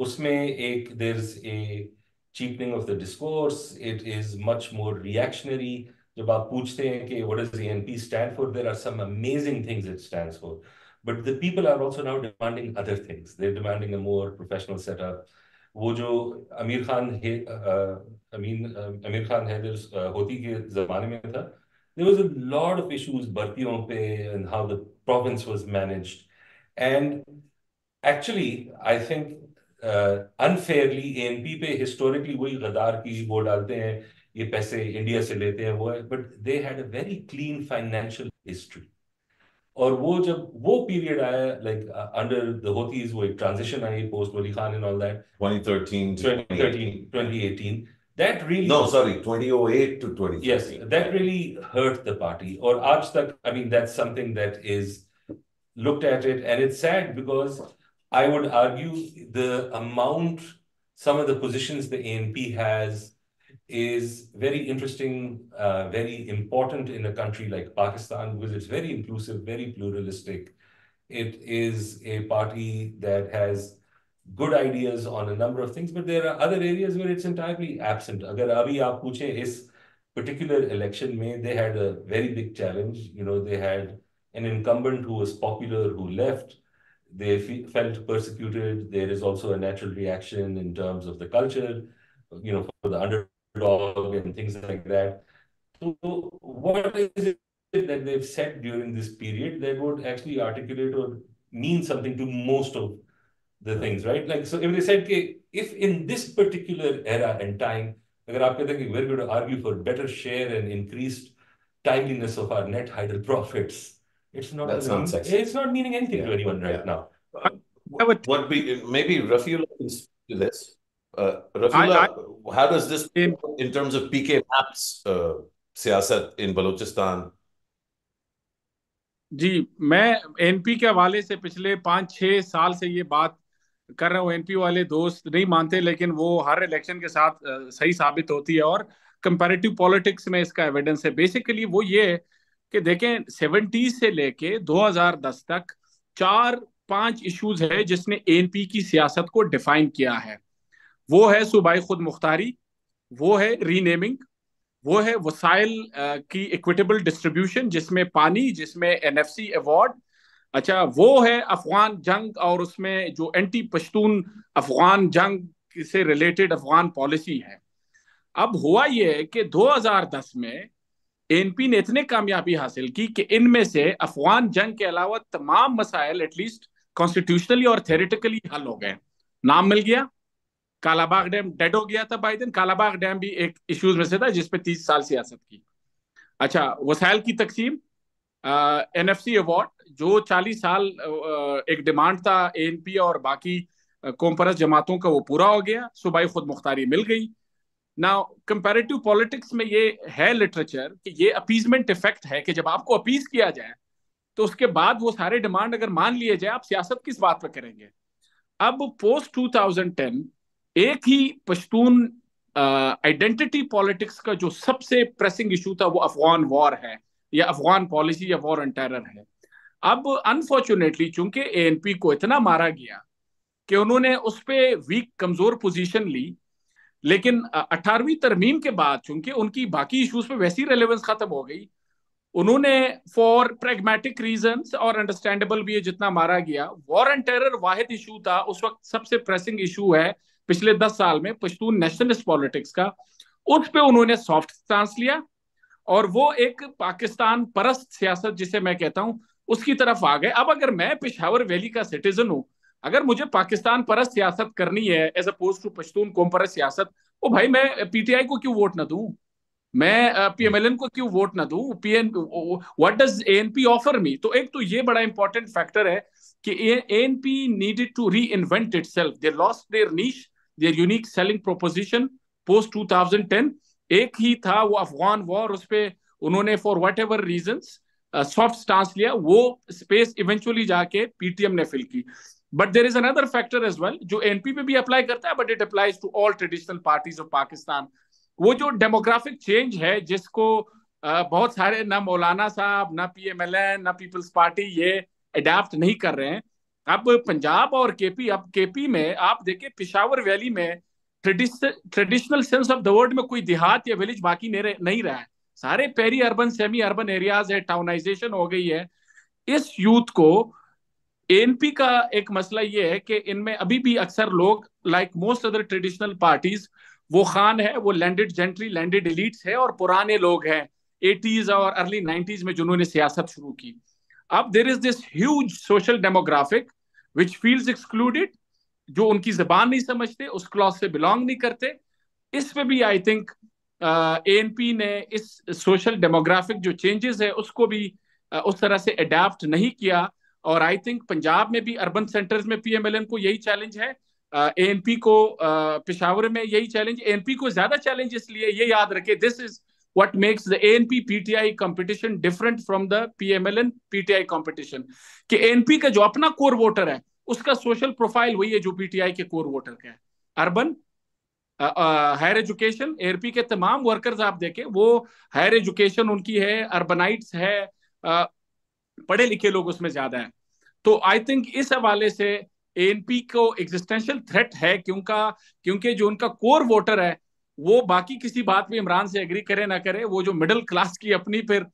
उसमें एक there is a cheapening of the discourse it is much more reactionary जब आप पूछते हैं कि what is ANP stand for there are some amazing things it stands for but the people are also now demanding other things they are demanding a more professional setup वो जो अमीर खान है I mean अमीर खान है होती के जमाने में था there was a lot of issues Bhartiyon pe and how the province was managed. And actually, I think uh, unfairly, ANP pe historically wohi ghadar ki wo dalte hain, ye paise India se lete hain, wo but they had a very clean financial history. Aur wo jab wo period aaya, like uh, under the Hothis, wo ek transition aayi post Wali Khan and all that. 2013 to 2013, 2018. That really no, sorry, 2008 to twenty. Yes, that really hurt the party. Or Aaj I mean, that's something that is looked at it, and it's sad because I would argue the amount some of the positions the ANP has is very interesting, uh, very important in a country like Pakistan because it's very inclusive, very pluralistic. It is a party that has good ideas on a number of things, but there are other areas where it's entirely absent. अगर अभी आप पूछें इस particular election में, they had a very big challenge. You know, they had an incumbent who was popular who left. They fe felt persecuted. There is also a natural reaction in terms of the culture, you know, for the underdog and things like that. So, what is it that they've said during this period that would actually articulate or mean something to most of the things, right? Like, so if they said, okay, if in this particular era and time, we're going to argue for better share and increased timeliness of our net hydro profits, it's not, that sounds mean, it's not meaning anything yeah. to anyone right yeah. now. I would. what be, maybe Rafiullah can speak to this. Uh, Rafiullah, how does this in, in terms of PK maps, uh, siyasat in Balochistan? जी मैं NP के हवाले से पिछले पाँच छः साल से ये बात कर रहे हो एनपी वाले दोस्त नहीं मानते लेकिन वो हर इलेक्शन के साथ सही साबित होती है और कंपेरेटिव पॉलिटिक्स में इसका एविडेंस है बेसिकली वो ये है कि देखें सेवेंटी से लेके 2010 तक चार पांच इश्यूज है जिसने एनपी की सियासत को डिफाइन किया है वो है सूबाई खुद मुख्तारी वो है रीनेमिंग वो है वसाइल की इक्विटेबल डिस्ट्रीब्यूशन जिसमें पानी जिसमें एनएफसी अवार्ड अच्छा वो है अफगान जंग और उसमें जो एंटी पश्तून अफगान जंग से रिलेटेड अफगान पॉलिसी है अब हुआ यह कि 2010 में एनपी ने इतने कामयाबी हासिल की कि इनमें से अफगान जंग के अलावा तमाम मसाइल एटलीस्ट कॉन्स्टिट्यूशनली और थेरेटिकली हल हो गए नाम मिल गया कालाबाग डैम डेड हो गया था बाई दिन कालाबाग डैम भी एक इश्यूज में से था जिसपे तीस साल सियासत की अच्छा वसाइल की तकसीम एन एफ सी अवार्ड जो 40 साल एक डिमांड था पी और बाकी कॉम्परस जमातों का वो पूरा हो गया सूबाई खुद मुख्तारी मिल गई ना कंपेरेटिव पॉलिटिक्स में ये है लिटरेचर कि ये अपीजमेंट इफेक्ट है कि जब आपको अपीज किया जाए तो उसके बाद वो सारे डिमांड अगर मान लिए जाए आप सियासत किस बात पर करेंगे अब पोस्ट 2010 एक ही पश्तून आइडेंटिटी पॉलिटिक्स का जो सबसे प्रेसिंग इशू था वो अफगान वॉर है या अफगान पॉलिसी या वॉर एंड टेरर है अब अनफॉर्चुनेटली चूंकि ए को इतना मारा गया कि उन्होंने उस पर वीक कमजोर पोजीशन ली लेकिन अठारहवीं तरमीम के बाद चूंकि उनकी बाकी इश्यूज पे वैसी रेलेवेंस खत्म हो गई उन्होंने फॉर प्रेगमेटिक रीजन और अंडरस्टैंडेबल भी है जितना मारा गया वॉर एंड टेरर वाहिद इशू था उस वक्त सबसे प्रेसिंग इशू है पिछले दस साल में पश्तून नेशनलिस्ट पॉलिटिक्स का उस पर उन्होंने सॉफ्ट स्टांस लिया और वो एक पाकिस्तान परस्त सियासत जिसे मैं कहता हूं उसकी तरफ आ गए अब अगर मैं पिशावर वैली का सिटीजन हूं अगर मुझे पाकिस्तान परस सियासत करनी है एज अपोज टू पश्तून कौम परस सियासत ओ भाई मैं पीटीआई को क्यों वोट ना दू मैं पीएमएलएन को क्यों वोट ना दू P N what does ANP offer me तो एक तो ये बड़ा इंपॉर्टेंट फैक्टर है कि A N P needed to reinvent self there lost their niche their unique selling proposition post two thousand ten एक ही था वो अफगान वॉर उस पर उन्होंने for whatever reasons soft stance लिया वो स्पेस इवेंचुअली जाके पीटीएम ने फिल की but there is another factor as well जो एनपी पे भी अप्लाई करता है but it applies to all traditional parties of Pakistan वो जो डेमोग्राफिक चेंज है जिसको बहुत सारे ना मौलाना साहब ना पी एम एल एन ना पीपल्स पार्टी ये अडेप्ट नहीं कर रहे हैं अब पंजाब और केपी अब केपी में आप देखिए पिशावर वैली में traditional sense of the world में कोई देहात या विलेज बाकी नहीं रहा है सारे peri urban semi urban areas है टाउनाइजेशन हो गई है इस यूथ को एनपी का एक मसला ये है कि इनमें अभी भी अक्सर लोग like most other traditional parties वो खान है वो लैंडेड जेंट्री लैंडेड इलीट्स है और पुराने लोग हैं एटीज और अर्ली नाइन्टीज में जिन्होंने सियासत शुरू की अब there is this huge social demographic which feels excluded जो उनकी जबान नहीं समझते उस क्लॉस से बिलोंग नहीं करते इस पे भी आई थिंक एन पी ने इस सोशल डेमोग्राफिक जो चेंजेस है उसको भी उस तरह से अडेप्ट नहीं किया और आई थिंक पंजाब में भी अर्बन सेंटर्स में पीएमएलएन को यही चैलेंज है एन पी को पिशावर में यही चैलेंज एन पी को ज्यादा चैलेंज इसलिए ये याद रखे this is what makes the A N P P T I competition different from the P M L N P T I competition कि पी का जो अपना कोर वोटर है उसका सोशल प्रोफाइल वही है जो आई के कोर वोटर का है अर्बन हायर एजुकेशन एरपी के तमाम वर्कर्स आप देखें वो हायर एजुकेशन उनकी है अर्बनाइट्स है uh, पढ़े लिखे लोग उसमें ज्यादा हैं तो आई थिंक इस हवाले से एनपी को एग्जिस्टेंशियल थ्रेट है क्योंकि क्योंकि जो उनका कोर वोटर है वो बाकी किसी बात में इमरान से एग्री करे ना करे वो जो मिडिल क्लास की अपनी फिर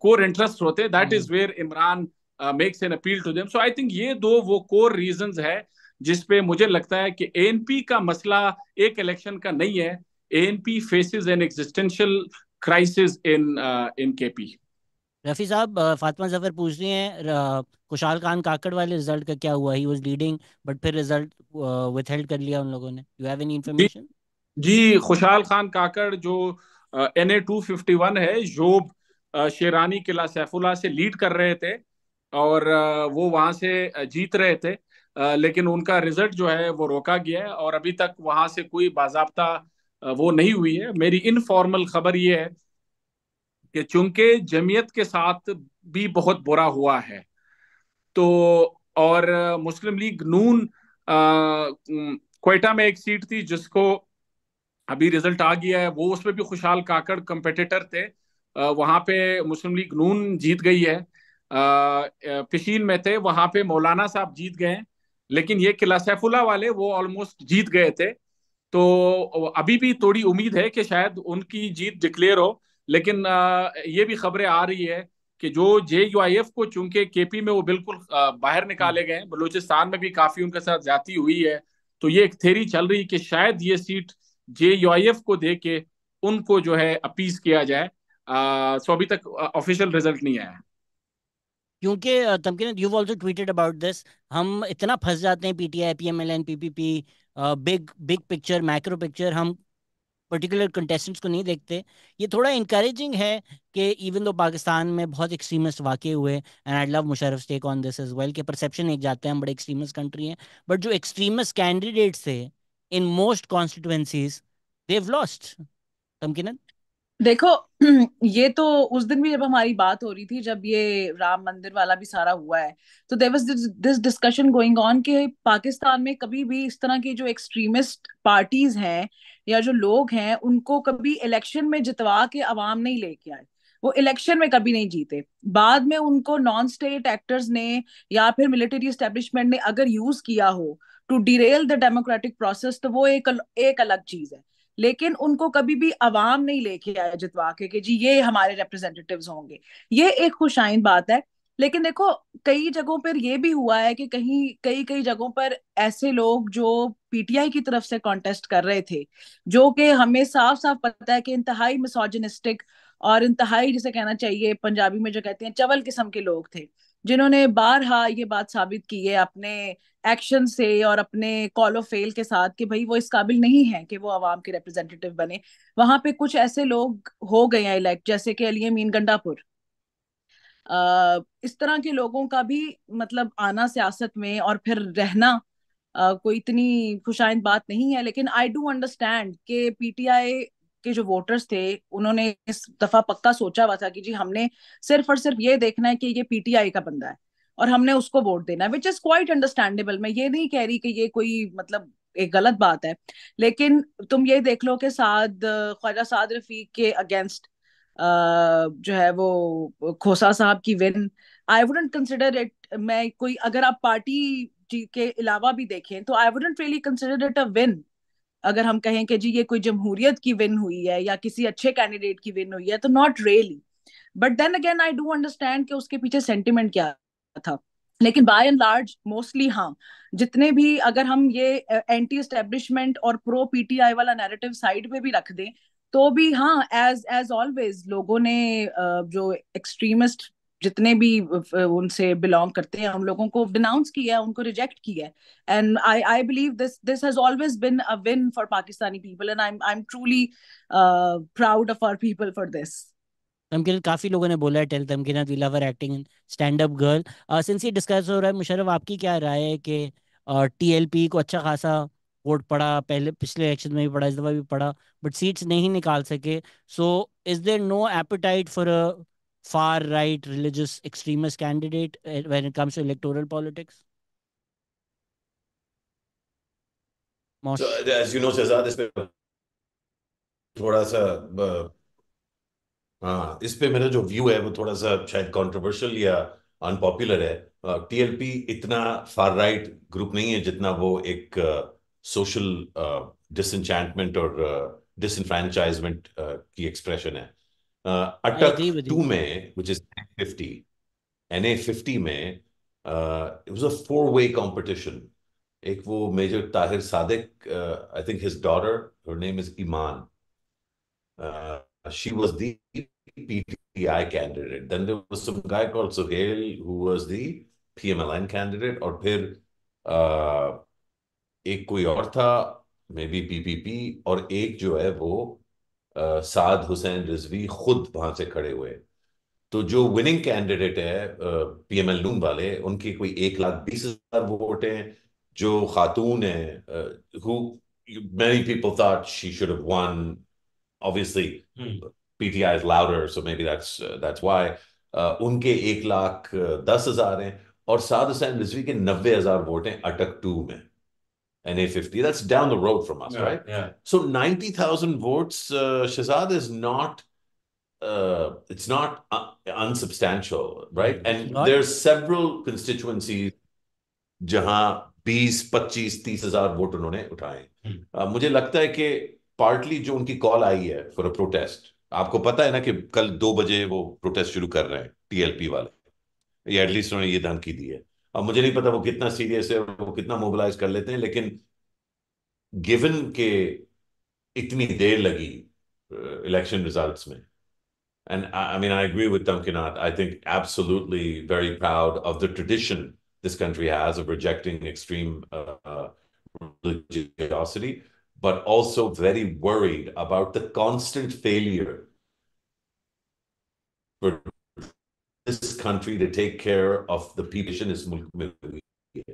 कोर इंटरेस्ट होते हैं that is where Imran makes an appeal to them so I think ये दो वो कोर रीजंस है जिसपे मुझे लगता है कि एएनपी का मसला एक इलेक्शन का नहीं है ANP faces an existential crisis in in KP Rafi sahib uh, Fatima Zafar पूछ रही हैं कुशाल खान काकड़ वाले रिजल्ट का क्या हुआ ही वाज लीडिंग बट फिर रिजल्ट विथहेल्ड uh, कर लिया उन लोगों ने यू हैव एनी इंफॉर्मेशन जी खुशाल खान काकड़ जो N A two fifty one है जो शेरानी uh, किला सैफुल्ला से लीड कर रहे थे और वो वहां से जीत रहे थे लेकिन उनका रिजल्ट जो है वो रोका गया है और अभी तक वहां से कोई बाजाबता वो नहीं हुई है मेरी इनफॉर्मल खबर ये है कि चूंकि जमीयत के साथ भी बहुत बुरा हुआ है तो और मुस्लिम लीग नून कोयटा में एक सीट थी जिसको अभी रिजल्ट आ गया है वो उसमें भी खुशहाल काकड़ कंपटीटर थे वहां पे मुस्लिम लीग नून जीत गई है पिशीन में थे वहां पे मौलाना साहब जीत गए हैं लेकिन ये किला सैफुल्ला वाले वो ऑलमोस्ट जीत गए थे तो अभी भी थोड़ी उम्मीद है कि शायद उनकी जीत डिक्लेयर हो लेकिन ये भी खबरें आ रही है कि जो जे यू आई एफ को चूंकि केपी में वो बिल्कुल बाहर निकाले गए बलूचिस्तान में भी काफी उनके साथ ज्यादा हुई है तो ये एक थेरी चल रही कि शायद ये seat J U I F को दे के उनको जो है अपीज किया जाए सो अभी तक ऑफिशियल रिजल्ट नहीं आया क्योंकि Tamkeen you also tweeted about this हम इतना फंस जाते हैं P P T I M L N P P P big big picture micro picture हम पर्टिकुलर कंटेस्टेंट्स को नहीं देखते ये थोड़ा इंकरेजिंग है कि इवन दो पाकिस्तान में बहुत एक्सट्रीमिस्ट वाक़ हुए and I love Musharraf take on this is well के परसेप्शन एक जाते हैं हम बड़े एक्सट्रीमिस्ट कंट्री हैं बट जो एक्सट्रीमिस्ट कैंडिडेट्स थे in most constituencies they lost तमकिनत देखो ये तो उस दिन भी जब हमारी बात हो रही थी जब ये राम मंदिर वाला भी सारा हुआ है तो there was this discussion going on कि पाकिस्तान में कभी भी इस तरह की जो एक्सट्रीमिस्ट पार्टीज हैं या जो लोग हैं उनको कभी इलेक्शन में जितवा के अवाम नहीं लेके आए वो इलेक्शन में कभी नहीं जीते बाद में उनको नॉन स्टेट एक्टर्स ने या फिर मिलिट्री स्टेब्लिशमेंट ने अगर यूज किया हो to derail the democratic process तो वो एक एक अलग चीज है लेकिन उनको कभी भी आवाम नहीं लेके आया जितवा के कि जी ये हमारे रिप्रेजेंटेटिव होंगे ये एक खुशाइन बात है लेकिन देखो कई जगहों पर यह भी हुआ है कि कहीं कई कई जगहों पर ऐसे लोग जो पीटीआई की तरफ से कॉन्टेस्ट कर रहे थे जो कि हमें साफ साफ पता है कि इंतहाई मिसोजनिस्टिक और इंतहाई जिसे कहना चाहिए पंजाबी में जो कहते हैं चवल किस्म के लोग थे जिन्होंने बारहा ये बात साबित की है अपने एक्शन से और अपने कॉल ऑफ फेल के साथ कि भाई वो इस काबिल नहीं है कि वो आवाम के रिप्रेजेंटेटिव बने वहां पे कुछ ऐसे लोग हो गए हैं इलेक्ट जैसे कि अली मीन गंडापुर इस तरह के लोगों का भी मतलब आना सियासत में और फिर रहना आ, कोई इतनी खुशाइंद बात नहीं है लेकिन आई डू अंडरस्टैंड के पीटीआई के जो वोटर्स थे उन्होंने इस दफा पक्का सोचा हुआ था कि जी हमने सिर्फ और सिर्फ ये देखना है कि ये पीटीआई का बंदा है और हमने उसको वोट देना है विच इज क्वाइट अंडरस्टैंडेबल मैं ये नहीं कह रही कि ये कोई मतलब एक गलत बात है लेकिन तुम ये देख लो कि साद ख्वाजा साद रफीक के अगेंस्ट जो है वो खोसा साहब की win I wouldn't consider it मैं कोई अगर आप पार्टी के अलावा भी देखें तो I wouldn't really consider it a win अगर हम कहें कि जी ये कोई जमहूरियत की विन हुई है या किसी अच्छे कैंडिडेट की विन हुई है तो not really but then again I do understand कि उसके पीछे सेंटिमेंट क्या था लेकिन बाय एंड लार्ज मोस्टली हाँ जितने भी अगर हम ये एंटी एस्टेब्लिशमेंट और प्रो पीटीआई वाला नैरेटिव साइड पे भी रख दें तो भी हाँ एज एज ऑलवेज लोगों ने जो एक्सट्रीमिस्ट जितने भी उनसे बिलोंग करते हैं हम लोगों को डिनाउंस किया है उनको रिजेक्ट किया है and I I believe this this has always been a win for Pakistani people and I I am truly proud of our people for this Tamkeen काफी लोगों ने बोला है tell Tamkeen we love acting in stand up girl since ये discuss हो रहा है मुशर्रफ आपकी क्या राय है कि टीएलपी uh, को अच्छा खासा वोट पड़ा पहले पिछले इलेक्शन में भी पड़ा इस दफा भी पड़ा बट सीट्स नहीं निकाल सके so is there no appetite for a far right religious extremist candidate uh, when it comes to electoral politics? Most. So, uh, as you know, Shazad, इस पे थोड़ा सा हाँ इस पे मेरा जो व्यू है वो थोड़ा सा शायद कंट्रोवर्शियल या अनपॉपुलर है टीएलपी इतना फार राइट ग्रुप नहीं है जितना वो एक सोशल डिसनचैंटमेंट और डिसनफ्रेंचाइजमेंट की एक्सप्रेशन है अटक टू में which is fifty N A fifty में was a four way competition एक वो major Tahir Sadiq I think his daughter her name is Iman she was the PTI candidate. Then there was some guy called Suhail who was the PMLN candidate. और फिर uh, एक कोई और था may be PPP और एक जो है वो साद हुसैन रिजवी खुद वहां से खड़े हुए तो जो विनिंग कैंडिडेट है पीएमएल नून वाले उनकी कोई एक लाख बीस हजार वोट हैं जो खातून है who many people thought she should have won obviously PTI is louder so so maybe that's uh, that's उनके एक लाख दस हजार हैं और साद हुसैन रिजवी के नब्बे हजार वोट हैं अटक टू में and A50. That's down the road from us, yeah, right? Yeah. So 90,000 votes, uh, Shazad is not, uh, it's not uh, unsubstantial, right? And not... there's several constituencies जहां 20, 25, 30,000 वोट उन्होंने उठाए hmm. uh, मुझे लगता है कि partly जो उनकी call आई है फॉर अ प्रोटेस्ट आपको पता है ना कि कल दो बजे वो प्रोटेस्ट शुरू कर रहे हैं टीएलपी वाले या एटलीस्ट उन्होंने ये धमकी दी है अब मुझे नहीं पता वो कितना सीरियस है वो कितना मोबिलाइज कर लेते हैं लेकिन गिवन के इतनी देर लगी इलेक्शन रिजल्ट्स में And I, I, mean, I agree with Tamkinat. I think absolutely very proud of the tradition this country has of rejecting extreme uh, religiosity, but also very worried about the constant failure for this country to take care of the people is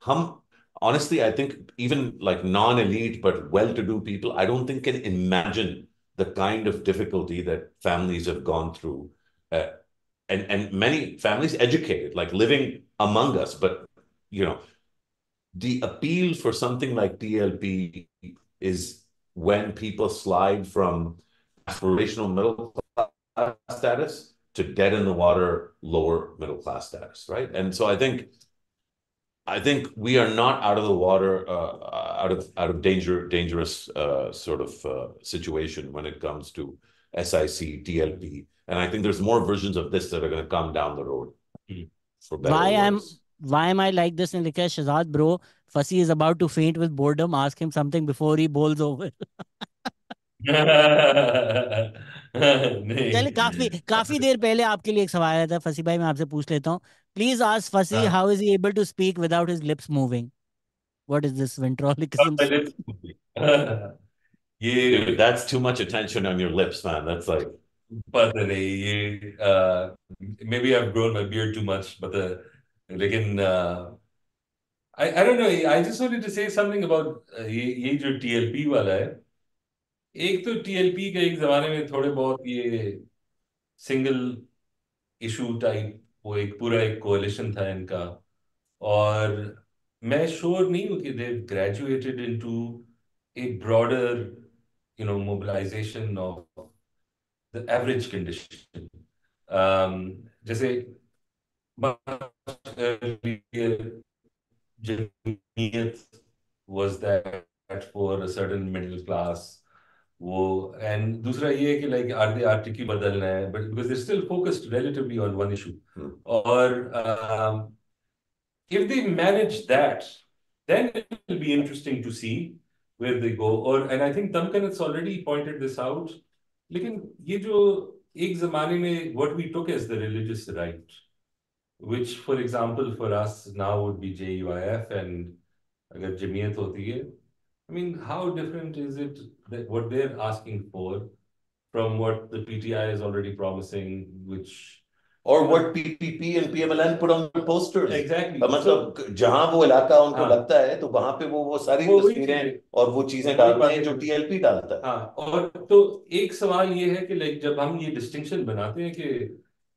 hum honestly i think even like non-elite but well-to-do people i don't think can imagine the kind of difficulty that families have gone through uh, and and many families educated like living among us but you know the appeal for something like tlp is when people slide from aspirational middle class status to dead in the water lower middle class status, right? And so I think I think we are not out of the water, uh, uh out of out of danger, dangerous uh, sort of uh, situation when it comes to SIC, DLP, and I think there's more versions of this that are going to come down the road. Hmm. why am why am I like this, Nilikesh Shazad, bro? Fussy is about to faint with boredom. Ask him something before he bowls over. चलिए काफी काफी देर पहले आपके लिए एक सवाल आया था फसी भाई मैं आपसे पूछ लेता हूँ प्लीज आज Fasi how is able to speak without his lips moving what is this ventriloquism you that's too much attention on your lips man that's like but then uh maybe i've grown my beard too much but the like in uh i i don't know i just wanted to say something about uh, ye, ye jo tlp wala hai एक तो TLP के एक जमाने में थोड़े बहुत ये single issue type वो एक पूरा एक कोलिशन था इनका और मैं श्योर नहीं हूँ कि they graduated into a broader you know mobilisation of the average condition जैसे was that for a certain middle class वो एंड दूसरा ये है कि लाइक आर दे आर टिकी बदलना है but because they're still focused relatively on one issue और if they manage that then it will be interesting to see where they go और and I think Tamkeen it's already pointed this out लेकिन ये जो एक जमाने में what we took as the religious right which for example for us now would be JUIF and अगर जमीयत होती है I mean how different is it what they're asking for from what the PTI is already promising, which or what PPP and PMLN put on the posters. Exactly. I mean, so, जहाँ वो इलाका उनको लगता है, तो वहाँ पे वो वो सारी तस्वीरें और वो चीजें डाल हैं जो TLP डालता है। हाँ। तो एक सवाल ये है कि like जब हम ये distinction बनाते हैं कि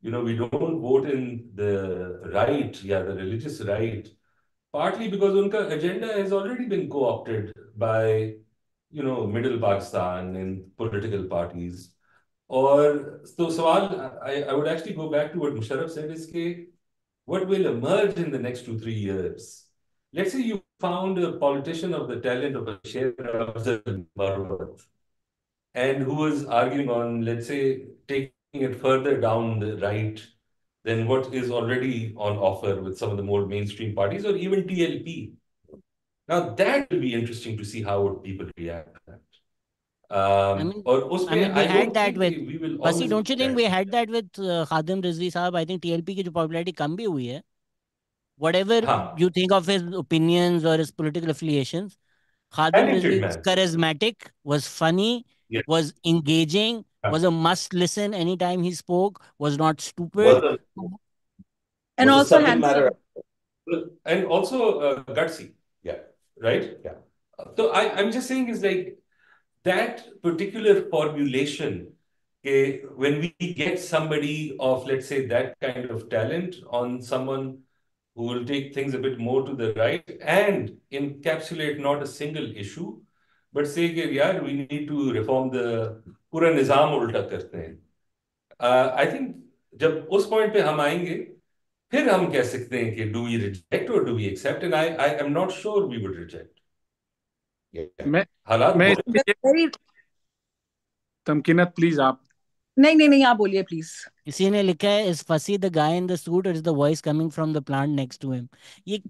you know we don't vote in the right या the religious right, partly because उनका agenda has already been co-opted by you know middle Pakistan and political parties. Or so, Sawal, I, I would actually go back to what Musharraf said is ke, what will emerge in the next two, three years? Let's say you found a politician of the talent of a Sher and who was arguing on, let's say, taking it further down the right than what is already on offer with some of the more mainstream parties or even TLP. Now that will be interesting to see how would people react to that. Um, I mean, or Usme, I mean, we I had that with. Basi, don't you think we had that with uh, Khadim Rizvi Saab? I think TLP की जो popularity come Whatever you think of his opinions or his political affiliations, Khadim Rizvi was charismatic, was funny, yes. was engaging, was a must listen anytime he spoke, was not stupid, was a, and, was also and also handsome. Uh, and also gutsy. Yeah right? Yeah. So I, I'm just saying is like that particular formulation, okay, eh, when we get somebody of, let's say, that kind of talent on someone who will take things a bit more to the right and encapsulate not a single issue, but say, yeah, we need to reform the पूरा निज़ाम उल्टा करते हैं I think जब उस point पे हम आएंगे फिर हम कह सकते हैं कि do we reject or do we accept and I I am not sure we would reject मैं हालात मैं प्लीज आप नहीं नहीं नहीं आप बोलिए प्लीज किसी ने लिखा है is Fasi the guy in the suit or is the voice coming from the plant next to him ये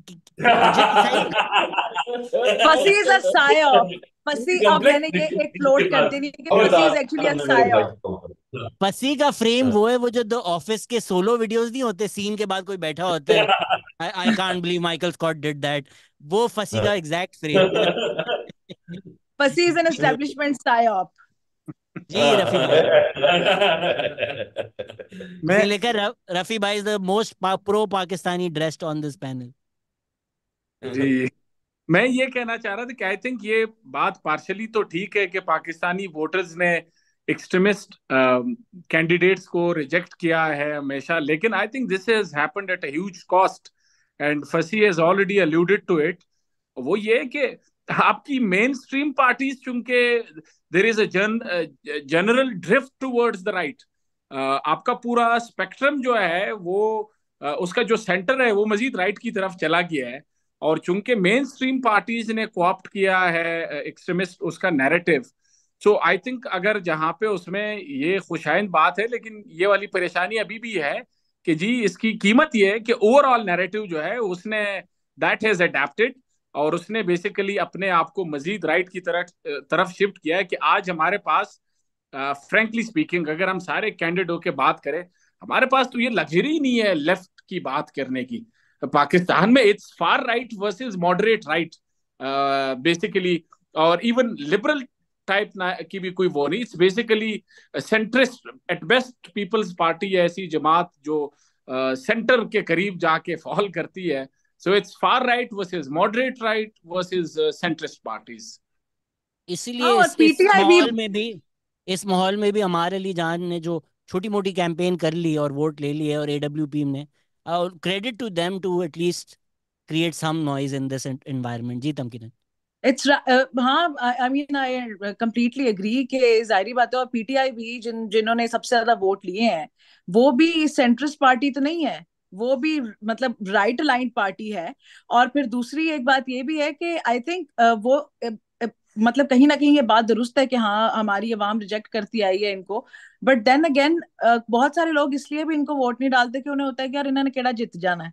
Fasi is a Sai of फसी अब मैंने ये एक फ्लोट कर दी कि Fasi is actually a psyop Fasi हाँ। का फ्रेम हाँ। वो है वो जो दो ऑफिस के सोलो वीडियोस नहीं होते सीन के बाद कोई बैठा होता है I can't believe Michael Scott did that वो फसी हाँ। का exact frame Fasi is an establishment psyop जी रफी मैं लेकर रफी भाई is the most pro Pakistani dressed on this panel जी मैं ये कहना चाह रहा था कि आई थिंक ये बात पार्शियली तो ठीक है कि पाकिस्तानी वोटर्स ने एक्सट्रीमिस्ट कैंडिडेट्स um, को रिजेक्ट किया है हमेशा लेकिन I think this has happened at a huge cost and Fasi has already alluded to it वो ये कि आपकी मेन स्ट्रीम पार्टीज चूंकि there is a general drift towards the right आपका पूरा स्पेक्ट्रम जो है वो uh, उसका जो सेंटर है वो मजीद राइट right की तरफ चला गया है और चूंकि मेन स्ट्रीम पार्टीज ने कोऑप्ट किया है एक्सट्रीमिस्ट uh, उसका narrative uh, so I think अगर जहाँ पे उसमें ये खुशाइन बात है लेकिन ये वाली परेशानी अभी भी है कि जी इसकी कीमत ये है कि ओवरऑल नैरेटिव जो है उसने दैट हैज अडेप्टेड और उसने बेसिकली अपने आप को मजीद राइट की तरफ तरफ शिफ्ट किया है कि आज हमारे पास फ्रेंकली uh, स्पीकिंग अगर हम सारे कैंडिडेट होकर बात करें हमारे पास तो ये लग्जरी नहीं है लेफ्ट की बात करने की पाकिस्तान में it's far right versus moderate right basically और इवन लिबरल टाइप ना की भी कोई वो नहीं it's basically centrist at best Peoples party है ऐसी जमात जो सेंटर uh, के करीब जाके फॉल करती है so it's far right versus moderate right versus centrist parties इसीलिए हाँ, इस, इस माहौल में भी इस माहौल में भी हमारे लिए जान ने जो छोटी मोटी कैंपेन कर ली और वोट ले लिए और एडब्ल्यूपी ने और credit to them to at least create some noise in this environment जीतम किरण इट्स uh, हाँ I mean I completely agree के जाहरी बात है और पीटीआई भी जिन जिन्होंने सबसे ज्यादा वोट लिए हैं वो भी सेंट्रिस्ट पार्टी तो नहीं है वो भी मतलब राइट लाइन पार्टी है और फिर दूसरी एक बात ये भी है कि आई थिंक uh, वो uh, मतलब कहीं ना कहीं ये बात दुरुस्त है कि हाँ हमारी आवाम रिजेक्ट करती आई है इनको बट देन अगेन बहुत सारे लोग इसलिए भी इनको वोट नहीं डालते कि उन्हें होता है कि यार इन्होंने केड़ा जीत जाना है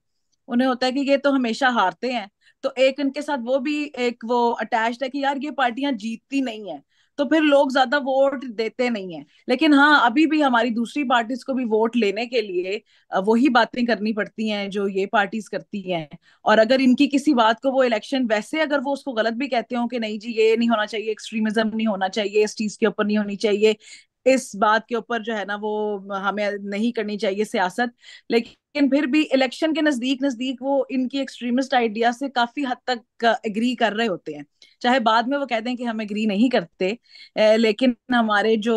उन्हें होता है कि ये तो हमेशा हारते हैं तो एक इनके साथ वो भी एक वो अटैच है कि यार ये पार्टियां जीतती नहीं है तो फिर लोग ज्यादा वोट देते नहीं है लेकिन हाँ अभी भी हमारी दूसरी पार्टीज को भी वोट लेने के लिए वही बातें करनी पड़ती हैं जो ये पार्टीज करती हैं और अगर इनकी किसी बात को वो इलेक्शन वैसे अगर वो उसको गलत भी कहते हो कि नहीं जी ये नहीं होना चाहिए एक्सट्रीमिज्म नहीं होना चाहिए इस चीज के ऊपर नहीं होनी चाहिए इस बात के ऊपर जो है ना वो हमें नहीं करनी चाहिए सियासत लेकिन फिर भी इलेक्शन के नजदीक नजदीक वो इनकी एक्सट्रीमिस्ट आइडिया से काफी हद तक एग्री कर रहे होते हैं चाहे बाद में वो कह दें कि हम एग्री नहीं करते लेकिन हमारे जो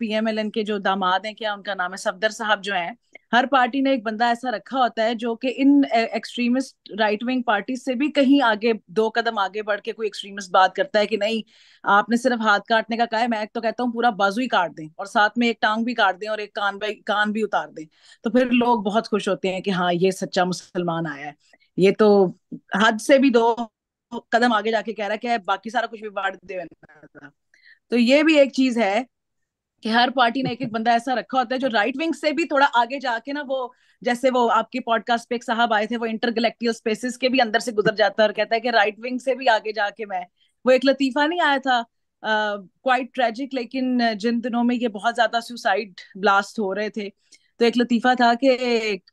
पीएमएलएन के जो दामाद हैं क्या उनका नाम है सफदर साहब जो हैं हर पार्टी ने एक बंदा ऐसा रखा होता है जो कि इन एक्सट्रीमिस्ट राइट विंग पार्टी से भी कहीं आगे दो कदम आगे बढ़ के कोई एक्सट्रीमिस्ट बात करता है कि नहीं आपने सिर्फ हाथ काटने का कहा है मैं तो कहता हूँ पूरा बाजू ही काट दें और साथ में एक टांग भी काट दें और एक कान भी कान भी उतार दें तो फिर लोग बहुत खुश होते हैं कि हाँ ये सच्चा मुसलमान आया है ये तो हद से भी दो कदम आगे जाके कह रहा है कि बाकी सारा कुछ भी बांट दे तो ये भी एक चीज है कि हर पार्टी ने एक एक बंदा ऐसा रखा होता है जो राइट विंग से भी थोड़ा आगे जाके ना वो जैसे वो आपके पॉडकास्ट पे एक साहब आए थे वो इंटरगलेक्टियल स्पेसिस के भी अंदर से गुजर जाता है और कहता है कि राइट विंग से भी आगे जाके मैं वो एक लतीफा नहीं आया था क्वाइट uh, ट्रेजिक लेकिन जिन दिनों में ये बहुत ज्यादा सुसाइड ब्लास्ट हो रहे थे तो एक लतीफा था कि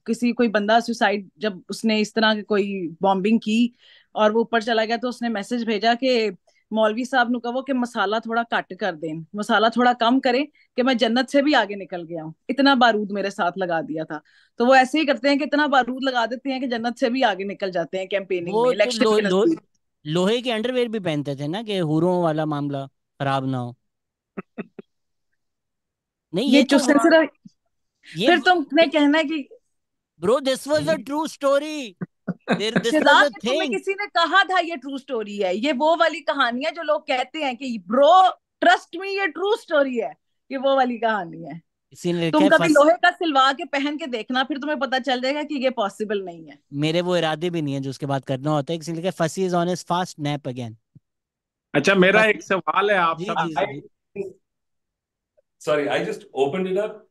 किसी कोई बंदा सुसाइड जब उसने इस तरह की कोई बॉम्बिंग की और वो ऊपर चला गया तो उसने मैसेज भेजा कि मौलवी साहब नु कहो कि मसाला थोड़ा कट कर दें मसाला थोड़ा कम करें कि मैं जन्नत से भी आगे निकल गया हूँ इतना बारूद मेरे साथ लगा दिया था तो वो ऐसे ही करते हैं कि इतना बारूद लगा देते हैं कि जन्नत से भी आगे निकल जाते हैं कैंपेनिंग में इलेक्शन तो लो, लो, लोहे के अंडरवेयर भी पहनते थे ना कि हुरों वाला मामला खराब ना हो नहीं ये, ये तो, तो फिर तुम कहना है कि bro this was a true story किसी ने कहा था ये ट्रू स्टोरी है ये वो वाली कहानी है जो लोग कहते हैं कि ब्रो ट्रस्ट मी ये ट्रू स्टोरी है ये वो वाली कहानी है तुम कभी फस... लोहे का सिलवा के पहन के देखना फिर तुम्हें पता चल जाएगा कि ये पॉसिबल नहीं है मेरे वो इरादे भी नहीं है जो उसके बाद करना होता है इसीलिए Fasi is on his fast nap again अच्छा मेरा एक सवाल है आप सब sorry I just open it up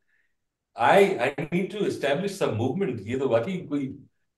I I need to establish some movement ये तो बाकी कोई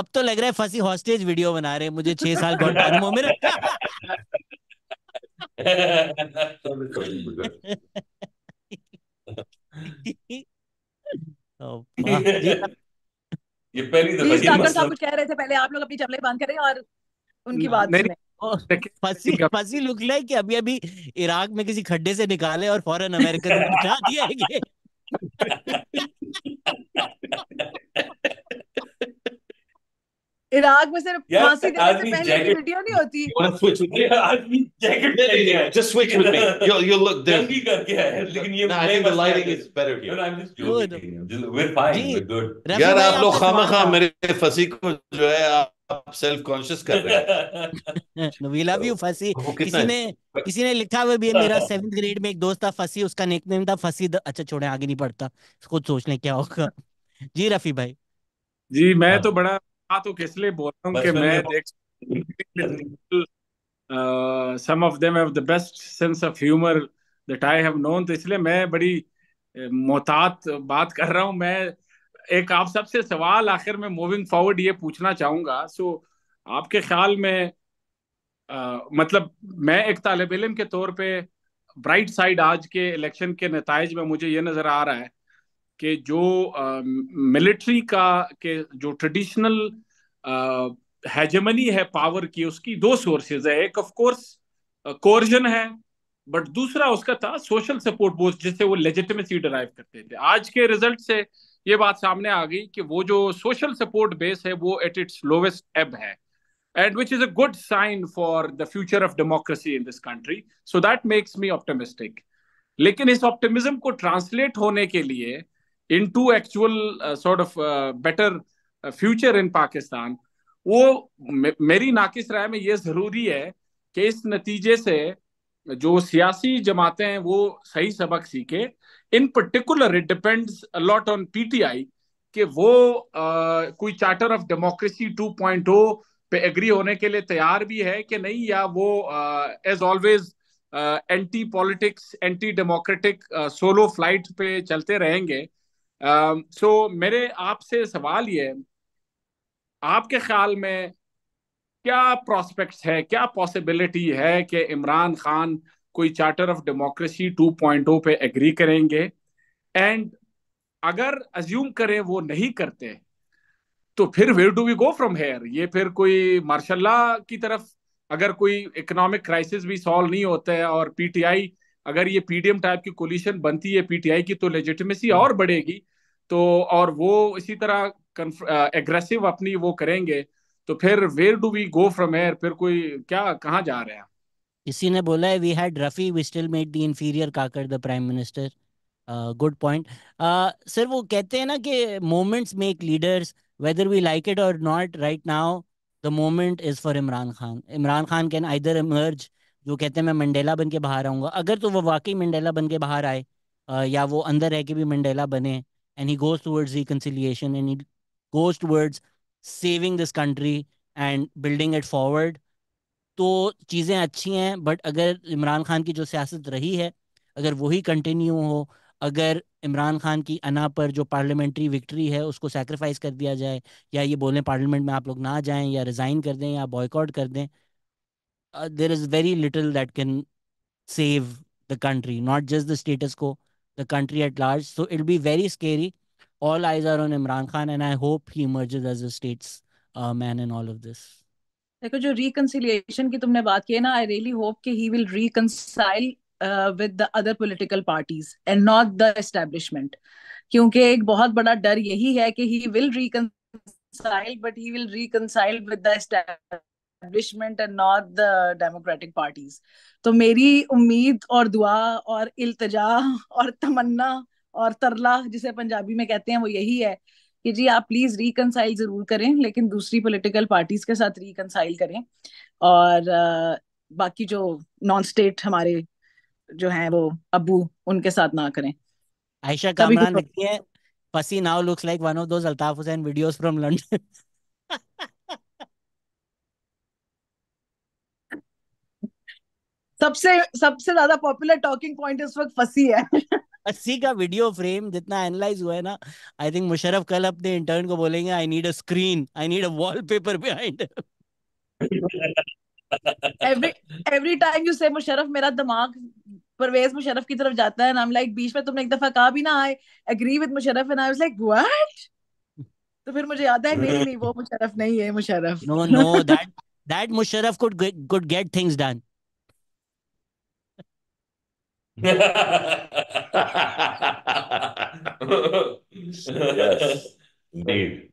अब तो लग रहा है फंसी हॉस्टेज वीडियो बना रहे मुझे छह साल गुआंटानामो में oh, ये पहली दफा साहब कुछ कह रहे थे पहले आप लोग अपनी चपले बांध करें और उनकी बात oh, फसी फंसी लुक लाइक कि अभी अभी इराक में किसी खड्डे से निकाले और फॉरेन अमेरिकन उठा दिया है इराक में सिर्फ फांसी देने से पहले वीडियो नहीं होती you want to switch with me आदमी जैकेट ले लिया just switch with me yo yo look there जल्दी कर गया है लेकिन ये no, I think the lighting is better here no, I'm just good we're fine we're good यार आप लोग खामखा मेरे फसी को जो है आप सेल्फ कॉन्शियस कर रहे हैं वी लव यू फसी किसी ने किसी ने लिखा हुआ भी है मेरा सेवंथ ग्रेड में एक दोस्त था फसी उसका निकनेम था फसी अच्छा छोड़े आगे नहीं पढ़ता खुद सोच लें क्या होगा जी रफी भाई जी मैं हाँ। तो बड़ा हाँ तो इसलिए बोल रहा हूँ कि मैं तो देख some of them have the best sense of humour that I have known तो इसलिए मैं बड़ी मोहतात बात कर रहा हूँ मैं एक आप सबसे सवाल आखिर में मूविंग फॉरवर्ड ये पूछना चाहूंगा सो आपके ख्याल में आ, मतलब मैं एक तालब इलम के तौर पे ब्राइट साइड आज के इलेक्शन के नतज में मुझे ये नज़र आ रहा है कि जो मिलिट्री का के जो ट्रेडिशनल हैजमनी है पावर की उसकी दो सोर्सेज है एक ऑफ कोर्स कोर्जन है बट दूसरा उसका था सोशल सपोर्ट बोथ जिससे वो लेजिटिमेसी डराइव करते थे आज के रिजल्ट से ये बात सामने आ गई कि वो जो सोशल सपोर्ट बेस है वो एट इट्स लोवेस्ट एब है and which is a good sign for the future of democracy in this country so that makes me optimistic लेकिन इस ऑप्टिमिज्म को ट्रांसलेट होने के लिए into actual uh, sort of uh, better uh, future in Pakistan. वो मेरी नाकिस राय में ये जरूरी है कि इस नतीजे से जो सियासी जमातें हैं वो सही सबक सीखे in particular it depends lot on PTI कि वो आ, uh, कोई चार्टर ऑफ डेमोक्रेसी 2.0 पे एग्री होने के लिए तैयार भी है कि नहीं या वो as always anti politics anti democratic solo flight पे चलते रहेंगे सो um, uh, so, मेरे आपसे सवाल ये आपके ख्याल में क्या प्रोस्पेक्ट्स है क्या पॉसिबिलिटी है कि इमरान खान कोई चार्टर ऑफ डेमोक्रेसी 2.0 पे एग्री करेंगे एंड अगर अज्यूम करें वो नहीं करते तो फिर where do we go from here ये फिर कोई मार्शाला की तरफ अगर कोई इकोनॉमिक क्राइसिस भी सॉल्व नहीं होता है और पीटीआई अगर ये पीडीएम टाइप की कोलिशन बनती है पीटीआई की तो लेजिटिमेसी हम्म। और बढ़ेगी तो और वो इसी तरह एग्रेसिव अपनी वो करेंगे तो फिर where do we go from here फिर कोई क्या कहाँ जा रहे हैं किसी ने बोला है we had Rafi we still made the inferior Kakar the prime minister good point sir वो कहते हैं ना कि moments make leaders whether we like it or not right now the moment is for Imran Khan Imran Khan can either emerge जो कहते हैं मैं Mandela बन के बाहर आऊंगा अगर तो वो वाकई मंडेला बन के बाहर आए आ, या वो अंदर रह के भी मंडेला बने and he goes towards reconciliation and he goes towards saving this country and building it forward तो चीज़ें अच्छी हैं बट अगर इमरान खान की जो सियासत रही है अगर वही कंटिन्यू हो अगर इमरान खान की अना पर जो पार्लियामेंट्री विक्ट्री है उसको सेक्रीफाइस कर दिया जाए या ये बोलें पार्लियामेंट में आप लोग ना जाएं या रिज़ाइन कर दें या बॉयकॉट कर दें uh, there is very little that can save the country, not just the status quo, the country at large. So it'll be very scary. All eyes are on Imran Khan, and I hope he emerges as a states uh, man in all of this. देखो जो reconciliation की तुमने बात की है ना आई really hope कि he will reconcile with the other political parties and not the establishment क्योंकि एक बहुत बड़ा डर यही है कि he will reconcile but he will with the establishment establishment and not the democratic parties तो मेरी उम्मीद और दुआ और इल्तजा और तमन्ना और तरला जिसे पंजाबी में कहते हैं वो यही है कि जी आप प्लीज रिकनसाइल जरूर करें लेकिन दूसरी पॉलिटिकल पार्टीज के साथ रिकनसाइल करें और बाकी जो नॉन स्टेट हमारे जो हैं वो अबू उनके साथ ना करें आयशा कामरान लिखती है Fasi now looks like one of those Altaf Hussain videos from London सबसे सबसे ज्यादा पॉपुलर टॉकिंग पॉइंट इस वक्त फंसी है फसी का वीडियो फ्रेम जितना एनालाइज हुआ है ना आई थिंक मुशरफ कल अपने इंटर्न को बोलेंगे I need a screen I need a wallpaper behind every every time you say Musharraf मेरा दिमाग परवेज मुशरफ की तरफ जाता है एंड आई एम लाइक बीच में तुमने एक दफा कहा भी ना I agree with Musharraf and I was like what तो फिर मुझे याद है नहीं नहीं वो मुशरफ नहीं है Musharraf no no that that Musharraf could could get things done yes, indeed.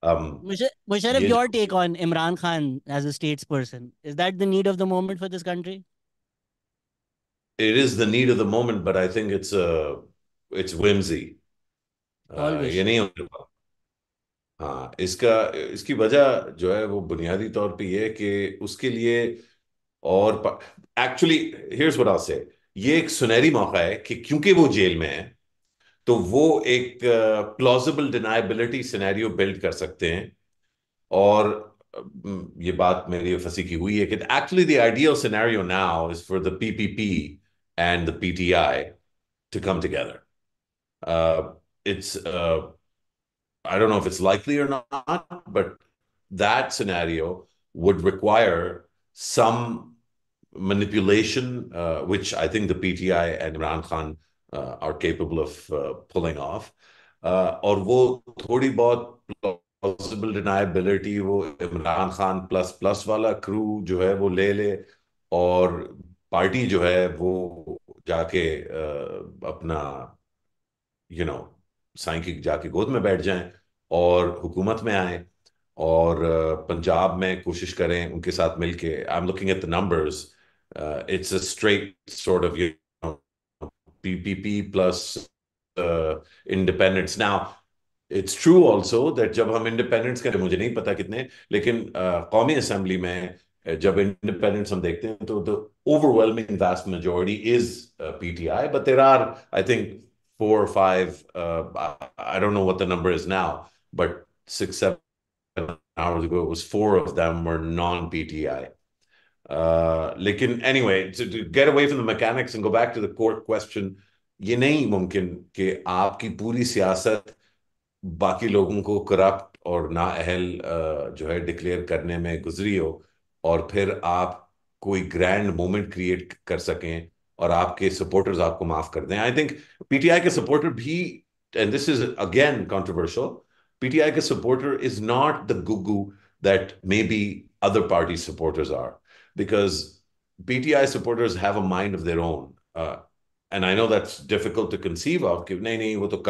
Um, Mushar, Mushar, your take on Imran Khan as a statesperson is that the need of the moment for this country? It is the need of the moment, but I think it's a uh, it's whimsy. Uh, ये नहीं होने हाँ इसका इसकी वजह जो है वो बुनियादी तौर पे ये है कि उसके लिए और एक्चुअली हियर्स व्हाट आई से ये एक सुनहरी मौका है कि क्योंकि वो जेल में है तो वो एक प्लॉजिबल डिनाइबिलिटी सिनेरियो बिल्ड कर सकते हैं और ये बात मेरी फंसी की हुई है कि actually the ideal scenario now is for the PPP and the PTI to come together it's I don't know if it's likely or not but that scenario would require some manipulation, uh, which I think the PTI and Imran Khan uh, are capable of uh, pulling off. Uh, और वो थोड़ी बहुत plausible deniability वो Imran Khan plus plus वाला crew जो है वो ले ले और पार्टी जो है वो जाके uh, अपना यू नो साई की जाके गोद में बैठ जाएं और हुकूमत में आए और uh, पंजाब में कोशिश करें उनके साथ मिलके I am looking at the numbers uh, it's a straight sort of you know, plus uh, independence. Now it's true also that जब हम independence का मुझे नहीं पता कितने लेकिन uh, कौमी असेंबली में uh, जब independence हम देखते हैं तो the overwhelming vast majority is uh, PTI, but there are I think four or five. Uh, I don't know what the number is now, but six seven hours ago it was four of them were non PTI. लेकिन anyway get away from the mechanics and go back to the core question ये नहीं मुमकिन कि आपकी पूरी सियासत बाकी लोगों को करप्ट और नाअहल uh, जो है डिक्लेयर करने में गुजरी हो और फिर आप कोई ग्रैंड मोमेंट क्रिएट कर सकें और आपके सपोर्टर्स आपको माफ कर दें आई थिंक पीटीआई के सपोर्टर भी and this is again controversial PTI के सपोर्टर इज नॉट द गुगू that may be other party supporters are because PTI supporters have a mind of their own. Uh, I know that's difficult to conceive of. Of नहीं वो तो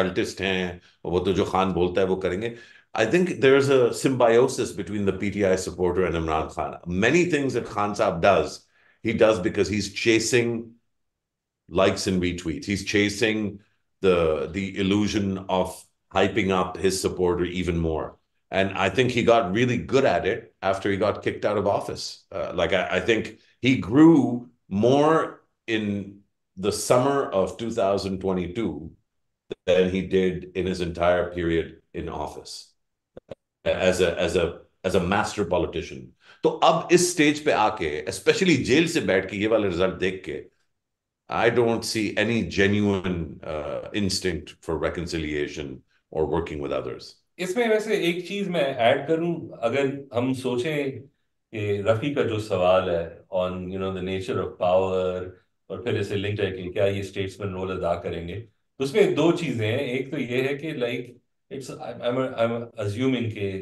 हैं वो तो जो खान बोलता है वो करेंगे I think there's a symbiosis between the PTI supporter and Imran Khan. Many things that Khan Saab does, he does because he's chasing likes and retweets. He's chasing the the illusion of hyping up his supporter even more. And I think he got really good at it after he got kicked out of office. Uh, like, I, I think he grew more in the summer of 2022 than he did in his entire period in office as a as a as a master politician So, अब इस stage पे आके especially jail से बैठ के ये वाला result देख के I don't see any genuine instinct for reconciliation or working with others. इसमें वैसे एक चीज मैं ऐड करूं अगर हम सोचें कि रफी का जो सवाल है on you know the nature of power और फिर इसे लिंक है कि क्या ये स्टेट्समैन रोल अदा करेंगे तो उसमें दो चीजें हैं एक तो ये है कि लाइक इट्स अज्यूमिंग के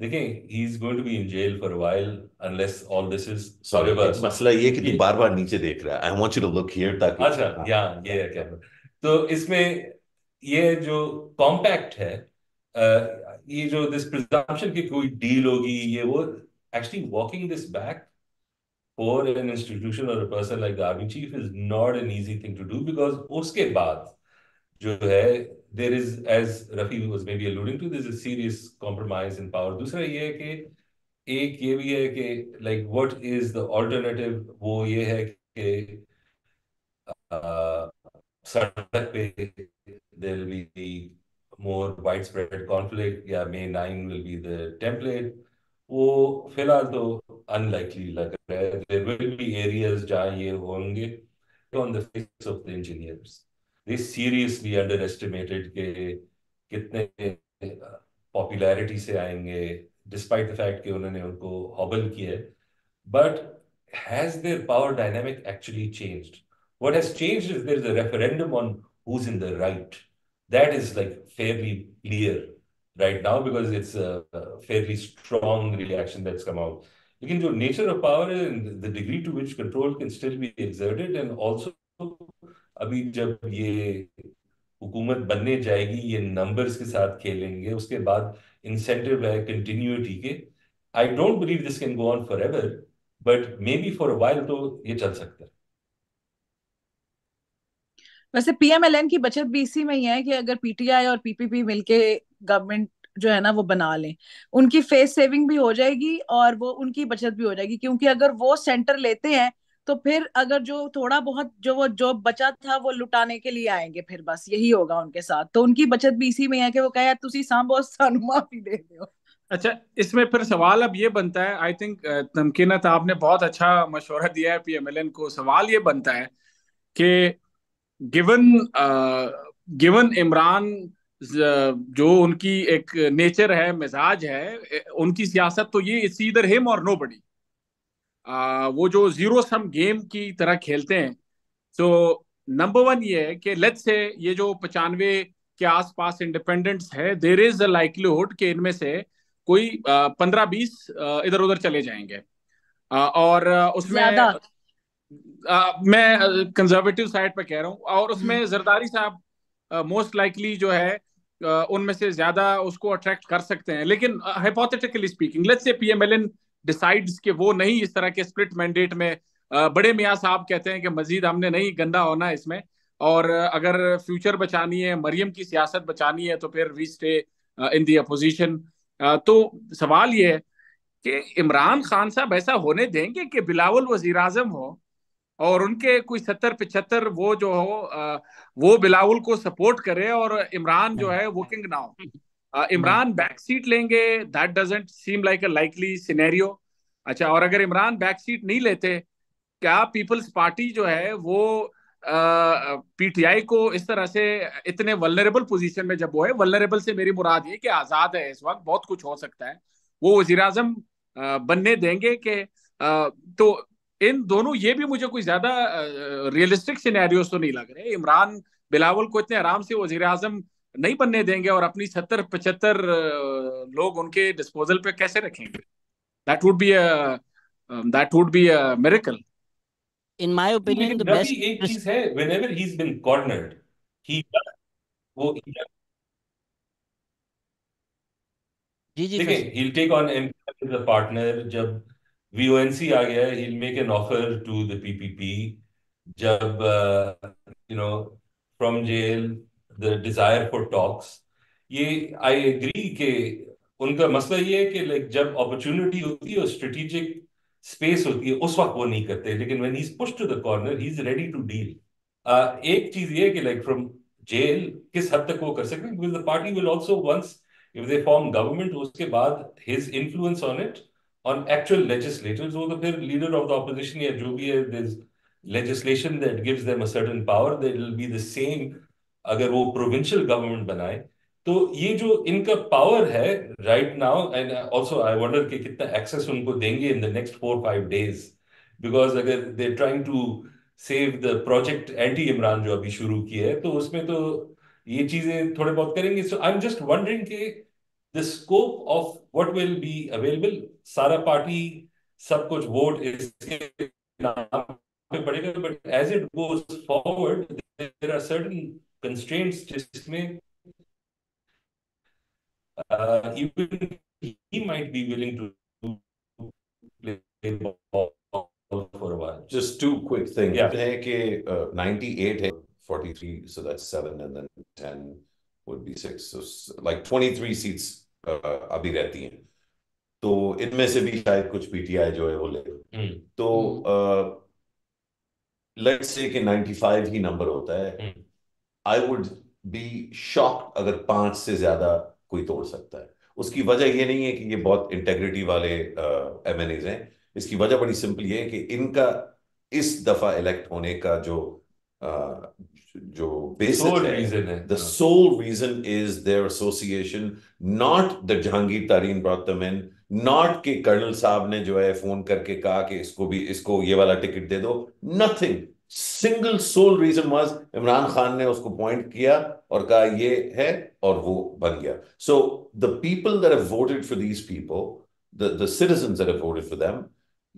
देखें he is going to be in jail for while unless all this is sorry बस मसला ये कि तू बार-बार नीचे देख रहा है I want you to look here ताकि अच्छा या ये क्या तो इसमें ये जो कॉम्पैक्ट है ये जो दिस प्रिजम्पशन की कोई डील होगी ये वो actually walking this back for an institution और person like army chief is not an easy thing to do because उसके बाद जो है there is as Rafi to this serious compromise in power दूसरा ये है कि एक ये भी है कि like what is the alternative वो ये है कि सड़क पे more widespread conflict या May nine will be the template वो फिलहाल तो unlikely लग रहा है there will be areas जहाँ ये होंगे on the face of the engineers they seriously underestimated के कितने पॉपुलैरिटी से आएंगे डिस्पाइट द फैक्ट कि उन्होंने उनको हॉबल किया है but has their power dynamic actually changed what has changed is there is a referendum on who's in the right That is like fairly clear right now because it's a, a fairly strong reaction that's come out. You can do nature of power and the degree to which control can still be exerted and also अभी जब ये हुकूमत बनने जाएगी ये numbers के साथ खेलेंगे उसके बाद इंसेंटिव है कंटिन्यूटी के I don't believe this can go on for ever but may be for while तो ये चल सकता है वैसे पीएमएलएन की बचत भी इसी में ही है कि अगर पीटीआई और पीपीपी मिलके गवर्नमेंट जो है ना वो बना लें उनकी फेस सेविंग भी हो जाएगी और वो उनकी बचत भी हो जाएगी क्योंकि अगर वो सेंटर लेते हैं तो फिर अगर जो थोड़ा बहुत जो वो जो बचा था वो लुटाने के लिए आएंगे फिर बस यही होगा उनके साथ तो उनकी बचत भी इसी में है कि वो कहे तुम सांभो सानू माफी दे दो अच्छा इसमें फिर सवाल अब ये बनता है आई थिंक तमकीनत आपने बहुत अच्छा मशवरा दिया है पीएमएलएन को सवाल ये बनता है कि गिवन गिवन इमरान जो उनकी एक नेचर है मिजाज है उनकी सियासत तो ये इट्स इधर हिम और नो बडी वो जो जीरो सम गेम की तरह खेलते हैं तो नंबर वन ये है कि लेट से ये जो पचानवे के आसपास इंडिपेंडेंट्स है देर इज अ लाइकलीहुड कि इनमें से कोई uh, पंद्रह बीस uh, इधर उधर चले जाएंगे uh, और उसमें मैं कंजर्वेटिव साइड पर कह रहा हूँ और उसमें जरदारी हम्म। साहब मोस्ट लाइकली जो है उनमें से ज्यादा उसको अट्रैक्ट कर सकते हैं लेकिन hypothetically speaking let's say PMLN decides कि वो नहीं इस तरह के स्प्लिट मैंडेट में बड़े मियाँ साहब कहते हैं कि मजीद हमने नहीं गंदा होना है इसमें और अगर फ्यूचर बचानी है मरियम की सियासत बचानी है तो फिर we stay in the opposition तो सवाल ये है कि इमरान खान साहब ऐसा होने देंगे कि बिलावल वजीर आजम हो और उनके कोई सत्तर पिछहत्तर वो जो हो वो बिलावल को सपोर्ट करे और इमरान जो है वो किंग ना इमरान बैक सीट लेंगे that doesn't seem like a likely scenario अच्छा और अगर इमरान बैक सीट नहीं लेते क्या पीपल्स पार्टी जो है वो पीटीआई को इस तरह से इतने वल्नरेबल पोजीशन में जब वो है वल्नरेबल से मेरी मुराद ये कि आज़ाद है इस वक्त बहुत कुछ हो सकता है वो वजीर बनने देंगे कि तो इन दोनों ये भी मुझे कोई ज्यादा रियलिस्टिक सिनेरियोस तो नहीं लग रहे इमरान बिलावल को इतने आराम से वजीर आजम नहीं बनने देंगे और अपनी सत्तर पचहत्तर लोग उनके डिस्पोजल पे कैसे रखेंगे that would be that would be miracle in my opinion the best एक चीज है whenever he is been cornered he वो जी जी देखें he will take on them as a partner जब वीओएनसी आ गया है he'll make an offer to the PPP जब you know from jail the desire for talks ये आई एग्री के उनका मसला ये है कि लाइक जब अपॉर्चुनिटी होती है और स्ट्रेटेजिक स्पेस होती है उस वक्त वो नहीं करते लेकिन when he is pushed to the corner he is ready to deal एक चीज ये है कि लाइक फ्रॉम जेल किस हद तक वो कर सकते हैं because the party will also once if they form government उसके बाद his influence on it on actual legislators or the तो leader of the opposition yeah jo bhi hai there's legislation that gives them a certain power that will be the same अगर वो provincial government बनाए तो ये जो इनका power है right now and also I wonder कि कितना एक्सेस उनको देंगे in the next four five days because अगर they trying to save the project anti Imran जो अभी शुरू किया है तो उसमें तो ये चीजें थोड़े बहुत करेंगे so I am just wondering कि the scope of what will be available sara party sab vote is naam pe padega but as it goes forward there are certain constraints Just uh, even he might be willing to play for a while. Just two quick things. Yeah. Uh, 98, 43, so that's 7, and then 10 would be 6. So, like 23 seats अभी रहती हैं तो इनमें से भी शायद कुछ PTI जो है वो ले हम्म। तो लेट्स से कि 95 ही नंबर होता है आई वुड बी शॉक अगर पांच से ज्यादा कोई तोड़ सकता है उसकी वजह ये नहीं है कि ये बहुत इंटेग्रिटी वाले एम uh, हैं इसकी वजह बड़ी सिंपल ये है कि इनका इस दफा इलेक्ट होने का जो uh, जो बेसिस है the sole reason is their association not the Jahangir Tareen ब्रॉतमन नॉट के कर्नल साहब ने जो है फोन करके कहा कि इसको भी इसको ये वाला टिकट दे दो nothing single sole reason was Imran Khan ने उसको पॉइंट किया और कहा ये है और वो बन गया so the people that have voted for these people the the citizens that have voted for them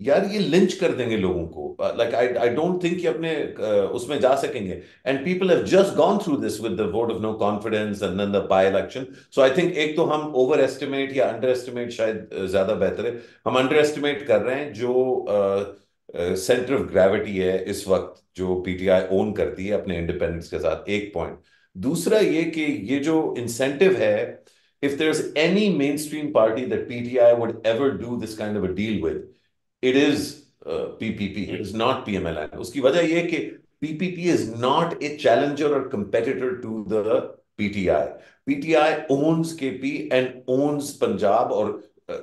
यार ये लिंच कर देंगे लोगों को like I I don't think ये अपने uh, उसमें जा सकेंगे and people have just gone through this with the vote of no confidence and then the by election so I think एक तो हम ओवर एस्टिमेट या अंडर एस्टिमेट शायद uh, ज्यादा बेहतर है हम अंडर एस्टिमेट कर रहे हैं जो सेंटर ऑफ ग्रेविटी है इस वक्त जो पीटीआई ओन करती है अपने इंडिपेंडेंस के साथ एक पॉइंट दूसरा ये कि ये जो इंसेंटिव है if there is any mainstream party that PTI would ever do this kind of a deal with it is uh, PPP, it is not PMLN. Uski wajah ye ki PPP is not a challenger or competitor to the PTI. PTI owns KP and owns Punjab or uh,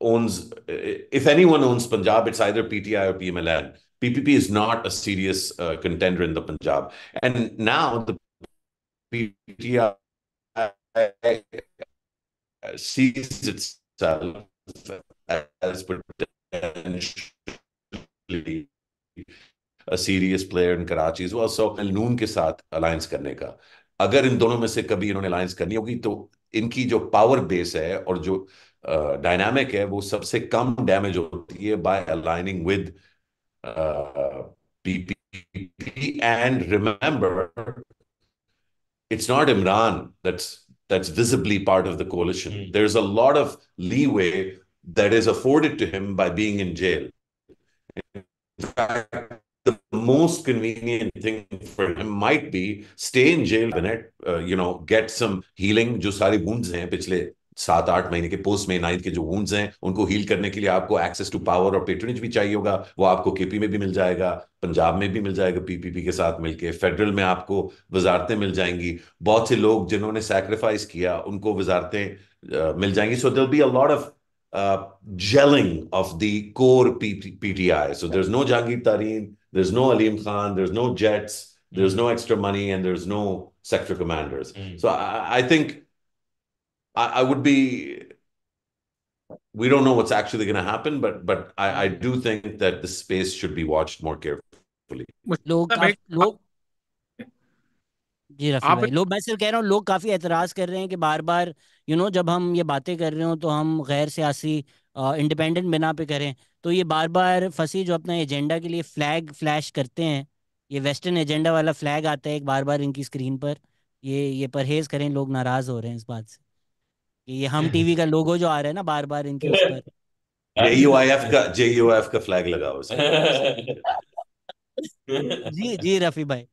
owns, uh, if anyone owns Punjab, it's either PTI or PMLN. PPP is not a serious uh, contender in the Punjab. And now the PTI sees itself as potential potentially a serious player in Karachi as well. So Noon के साथ alliance करने का अगर इन दोनों में से कभी इन्होंने अलायंस करनी होगी तो इनकी जो पावर बेस है और जो डायनामिक uh, है वो सबसे कम डैमेज होती है by aligning with PPP and remember it's not Imran that's that's visibly part of the coalition. Mm. There's a lot of leeway that is afforded to him by being in jail. In fact, the most convenient thing for him might be stay in jail uh, you know, get some healing. जो सारे wounds हैं पिछले सात आठ महीने के post में ninth के जो वूंड्स हैं उनको हील करने के लिए आपको एक्सेस टू पावर और पेटर्नेज भी चाहिए होगा वो आपको केपी में भी मिल जाएगा पंजाब में भी मिल जाएगा पीपीपी के साथ मिलके फेडरल में आपको वजारतें मिल जाएंगी बहुत से लोग जिन्होंने सेक्रीफाइस किया उनको वजारतें uh, मिल जाएंगी so there be a lot of uh, gelling of the core P- PTI. So there's no Jangir Tarin, there's no Alim Khan, there's no Jets, there's no extra money, and there's no sector commanders. Mm. So I, I think I, I, would be. We don't know what's actually going to happen, but but I, I do think that the space should be watched more carefully. But log, जी रफी आप भाई लोग मैं सिर्फ कह रहा हूँ लोग काफी एतराज कर रहे हैं कि बार बार यू you नो know, जब हम ये बातें कर रहे हो तो हम गैर सियासी इंडिपेंडेंट बिना पे करें तो ये बार बार फंसी जो अपना एजेंडा के लिए फ्लैग फ्लैश करते हैं ये वेस्टर्न एजेंडा वाला फ्लैग आता है एक बार बार इनकी स्क्रीन पर ये ये परहेज करें लोग नाराज हो रहे हैं इस बात से कि ये हम टीवी का लोगो जो आ रहा है ना बार बार इनके उस पर जेयूआईएफ का जेयूआईएफ का फ्लैग लगाओ जी जी रफी भाई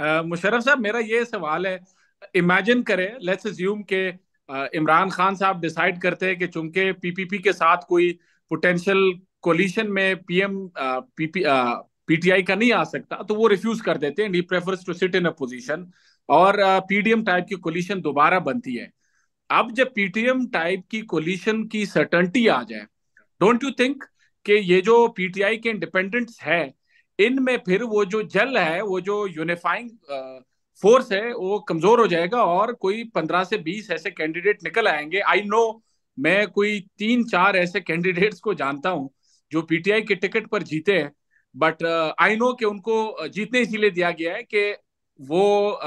मुशरफ साहब मेरा ये सवाल है इमेजिन करें लेट्स अज्यूम के इमरान खान साहब डिसाइड करते हैं कि चूंकि पीपीपी के साथ कोई पोटेंशियल कोलिशन में पीएम पीपी पीटीआई का नहीं आ सकता तो वो रिफ्यूज कर देते हैं prefers to sit in a position और पीडीएम टाइप की कोलिशन दोबारा बनती है अब जब पीटीएम टाइप की कोलिशन की सर्टनटी आ जाए डोंट यू थिंक कि ये जो पीटीआई के इंडिपेंडेंट्स है इनमें फिर वो जो जल है वो जो यूनिफाइंग फोर्स है वो कमजोर हो जाएगा और कोई पंद्रह से बीस ऐसे कैंडिडेट निकल आएंगे आई नो मैं कोई तीन चार ऐसे कैंडिडेट्स को जानता हूँ जो पीटीआई के टिकट पर जीते हैं बट आई नो कि उनको जीतने इसीलिए दिया गया है कि वो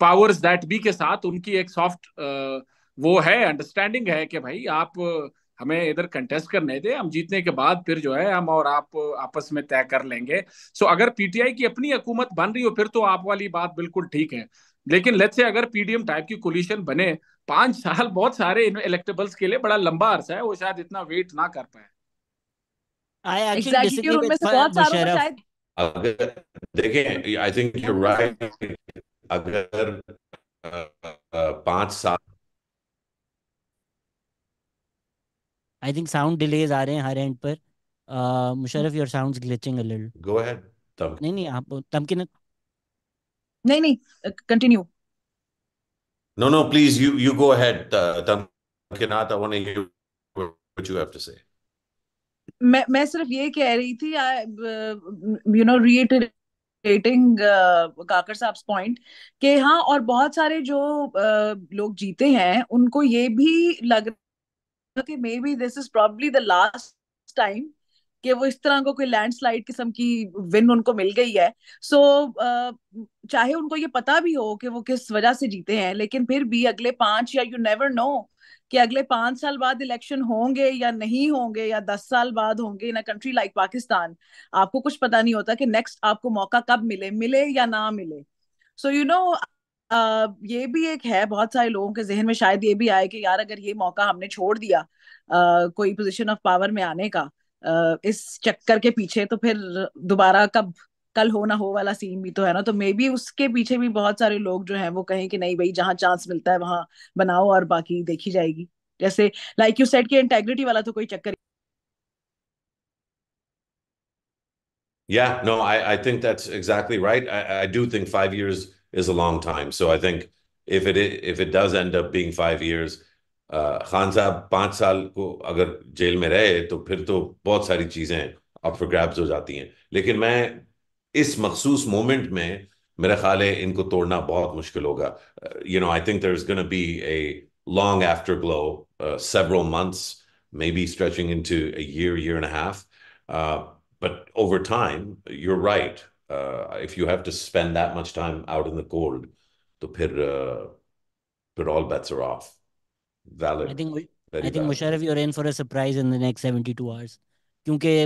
पावर्स दैट बी के साथ उनकी एक सॉफ्ट uh, वो है अंडरस्टैंडिंग है कि भाई आप uh, हमें इधर कंटेस्ट करने थे हम जीतने के बाद फिर जो है हम और आप आपस में तय कर लेंगे सो अगर पीटीआई की अपनी हुकूमत बन रही हो फिर तो आप वाली बात बिल्कुल ठीक है लेकिन लेट्स से अगर पीडीएम टाइप की कोलिशन बने पांच साल बहुत सारे इलेक्टेबल्स के लिए बड़ा लंबा अरसा है वो शायद इतना वेट ना कर पाए देखिए आई थिंक यू राइट अगर पांच साल आई थिंक साउंड डिलेज आ रहे हैं हर एंड पर Musharraf your sounds glitching a little go ahead तब नहीं नहीं आप तमकिन नहीं नहीं continue no no please you you go ahead Tamkeen I want to hear what you have to say मैं मैं सिर्फ ये कह रही थी यू नो रिएटिंग काकर साहब पॉइंट कि हाँ और बहुत सारे जो uh, लोग जीते हैं उनको ये भी लग रहा कि maybe this is probably the last time कि वो इस तरह को कोई लैंडस्लाइड किस्म की विन उनको मिल गई है सो so, uh, चाहे उनको ये पता भी हो कि वो किस वजह से जीते हैं लेकिन फिर भी अगले पांच या यू नेवर नो कि अगले पांच साल बाद इलेक्शन होंगे या नहीं होंगे या दस साल बाद होंगे in a country like Pakistan आपको कुछ पता नहीं होता कि नेक्स्ट आपको मौका कब मिले मिले या ना मिले सो यू नो ये भी एक है बहुत सारे लोगों के जहन में शायद ये भी आए कि यार अगर ये मौका हमने छोड़ दिया uh, कोई पोजीशन ऑफ पावर में आने का uh, इस चक्कर के पीछे तो फिर दोबारा कब कल हो ना हो वाला सीन भी तो है ना तो मे बी उसके पीछे भी बहुत सारे लोग जो हैं वो कहें कि नहीं भाई जहाँ चांस मिलता है वहां बनाओ और बाकी देखी जाएगी जैसे लाइक यू सेट की इंटेग्रिटी वाला तो कोई चक्कर Yeah, no, I, I think that's exactly right. I, I do think five years is a long time. So I think if it if it does end up being five years, Khan साहब पाँच साल को अगर jail में रहे तो फिर तो बहुत सारी चीज़ें आप फॉर ग्रैब्स हो जाती हैं लेकिन मैं इस मखसूस मोमेंट में मेरा ख्याल है इनको तोड़ना बहुत मुश्किल होगा you know I think there is gonna be a long afterglow several months maybe stretching into year year and half but over time your right if you have to spend that much time out in the cold तो फिर uh, फिर all bets are off valid I think I think Musharraf you are in for a surprise in the next 72 hours क्योंकि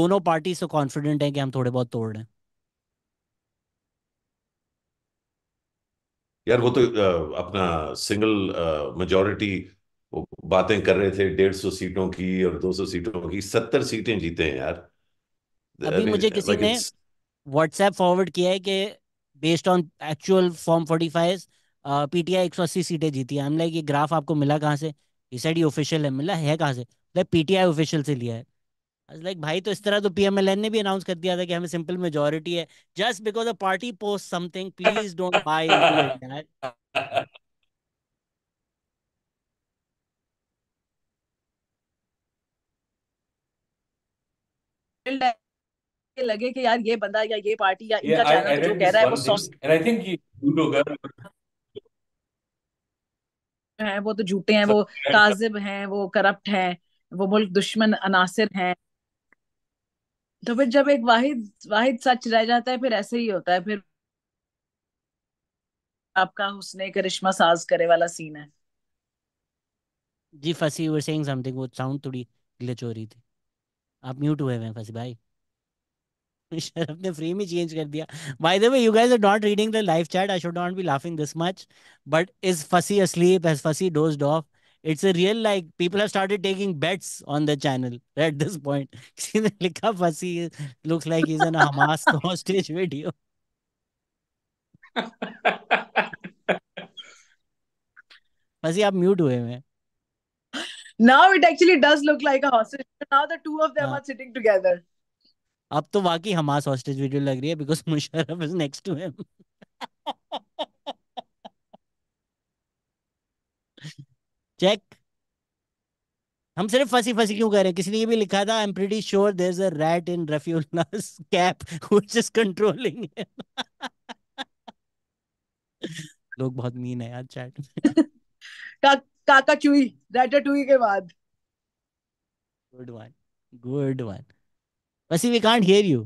दोनों party से confident हैं कि हम थोड़े बहुत तोड़ रहे यार वो तो आ, uh, अपना सिंगल मेजोरिटी uh, बातें कर रहे थे डेढ़ सौ सीटों की और दो सौ सीटों की सत्तर सीटें जीते हैं यार अभी I mean, मुझे किसी like ने व्हाट्सएप फॉरवर्ड किया है कि based on actual form forty five PTI एक सौ अस्सी सीटें जीती है हम लाइक ये ग्राफ आपको मिला कहाँ से ये साइड ये ऑफिशियल है मिला है कहाँ से लाइक पीटीआई ऑफिशियल से लिया है लाइक भाई तो इस तरह तो पीएमएलएन ने भी अनाउंस कर दिया था कि हमें सिंपल मेजोरिटी है just because a party post something please don't buy यार लगे कि यार ये बंदा या ये पार्टी या इनका चैनल जो कह रहा है वो सॉस है वो तो झूठे हैं वो काजिब हैं वो करप्ट हैं वो मुल्क दुश्मन अनासिर हैं तो फिर जब एक वाहिद वाहिद सच रह जाता है फिर ऐसे ही होता है फिर आपका हुस्ने करिश्मा साज करे वाला सीन है जी Fasi you were saying something वो साउंड थोड़ी ग्लिच हो रही थी आप म्यूट हुए हैं फसी भाई शरफ ने फ्री में चेंज कर दिया by the way you guys are not reading the live chat I should not be laughing this much but is Fasi asleep has fussy dozed off it's a real like people have started taking bets on the channel at this point किसी लिखा फसी looks like he's in a Hamas hostage video फसी आप mute हुए हैं Now it actually does look like a hostage. Now the two of them uh, are sitting together. अब तो वाकई हमास हॉस्टेज वीडियो लग रही है because Musharraf is next to him check हम सिर्फ फंसी फंसी क्यों कह रहे हैं किसी ने ये भी लिखा था I am pretty sure there is a rat in रफीउल्लास कैप व्हिच इज कंट्रोलिंग लोग बहुत मीन है यार चैट में का, काका चुई रैटा के बाद गुड वन गुड वन वैसे we can't hear you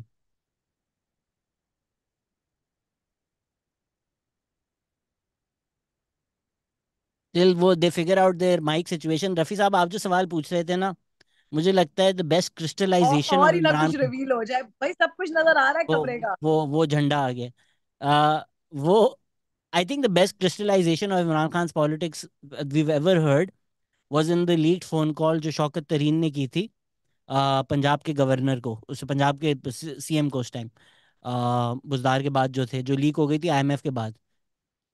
till वो they figure out their mic situation Rafi साहब आप जो सवाल पूछ रहे थे ना मुझे लगता है द बेस्ट क्रिस्टलाइजेशन और ना कुछ रिवील हो जाए भाई सब कुछ नजर आ रहा है कमरे का वो वो झंडा आ गया uh, वो I think the best crystallization of Imran Khan politics we ever heard was in the leaked phone call जो शौकत तरीन ने की थी पंजाब के गवर्नर को उस पंजाब के सीएम को उस टाइम बुजदार के बाद जो थे जो लीक हो गई थी आईएमएफ के बाद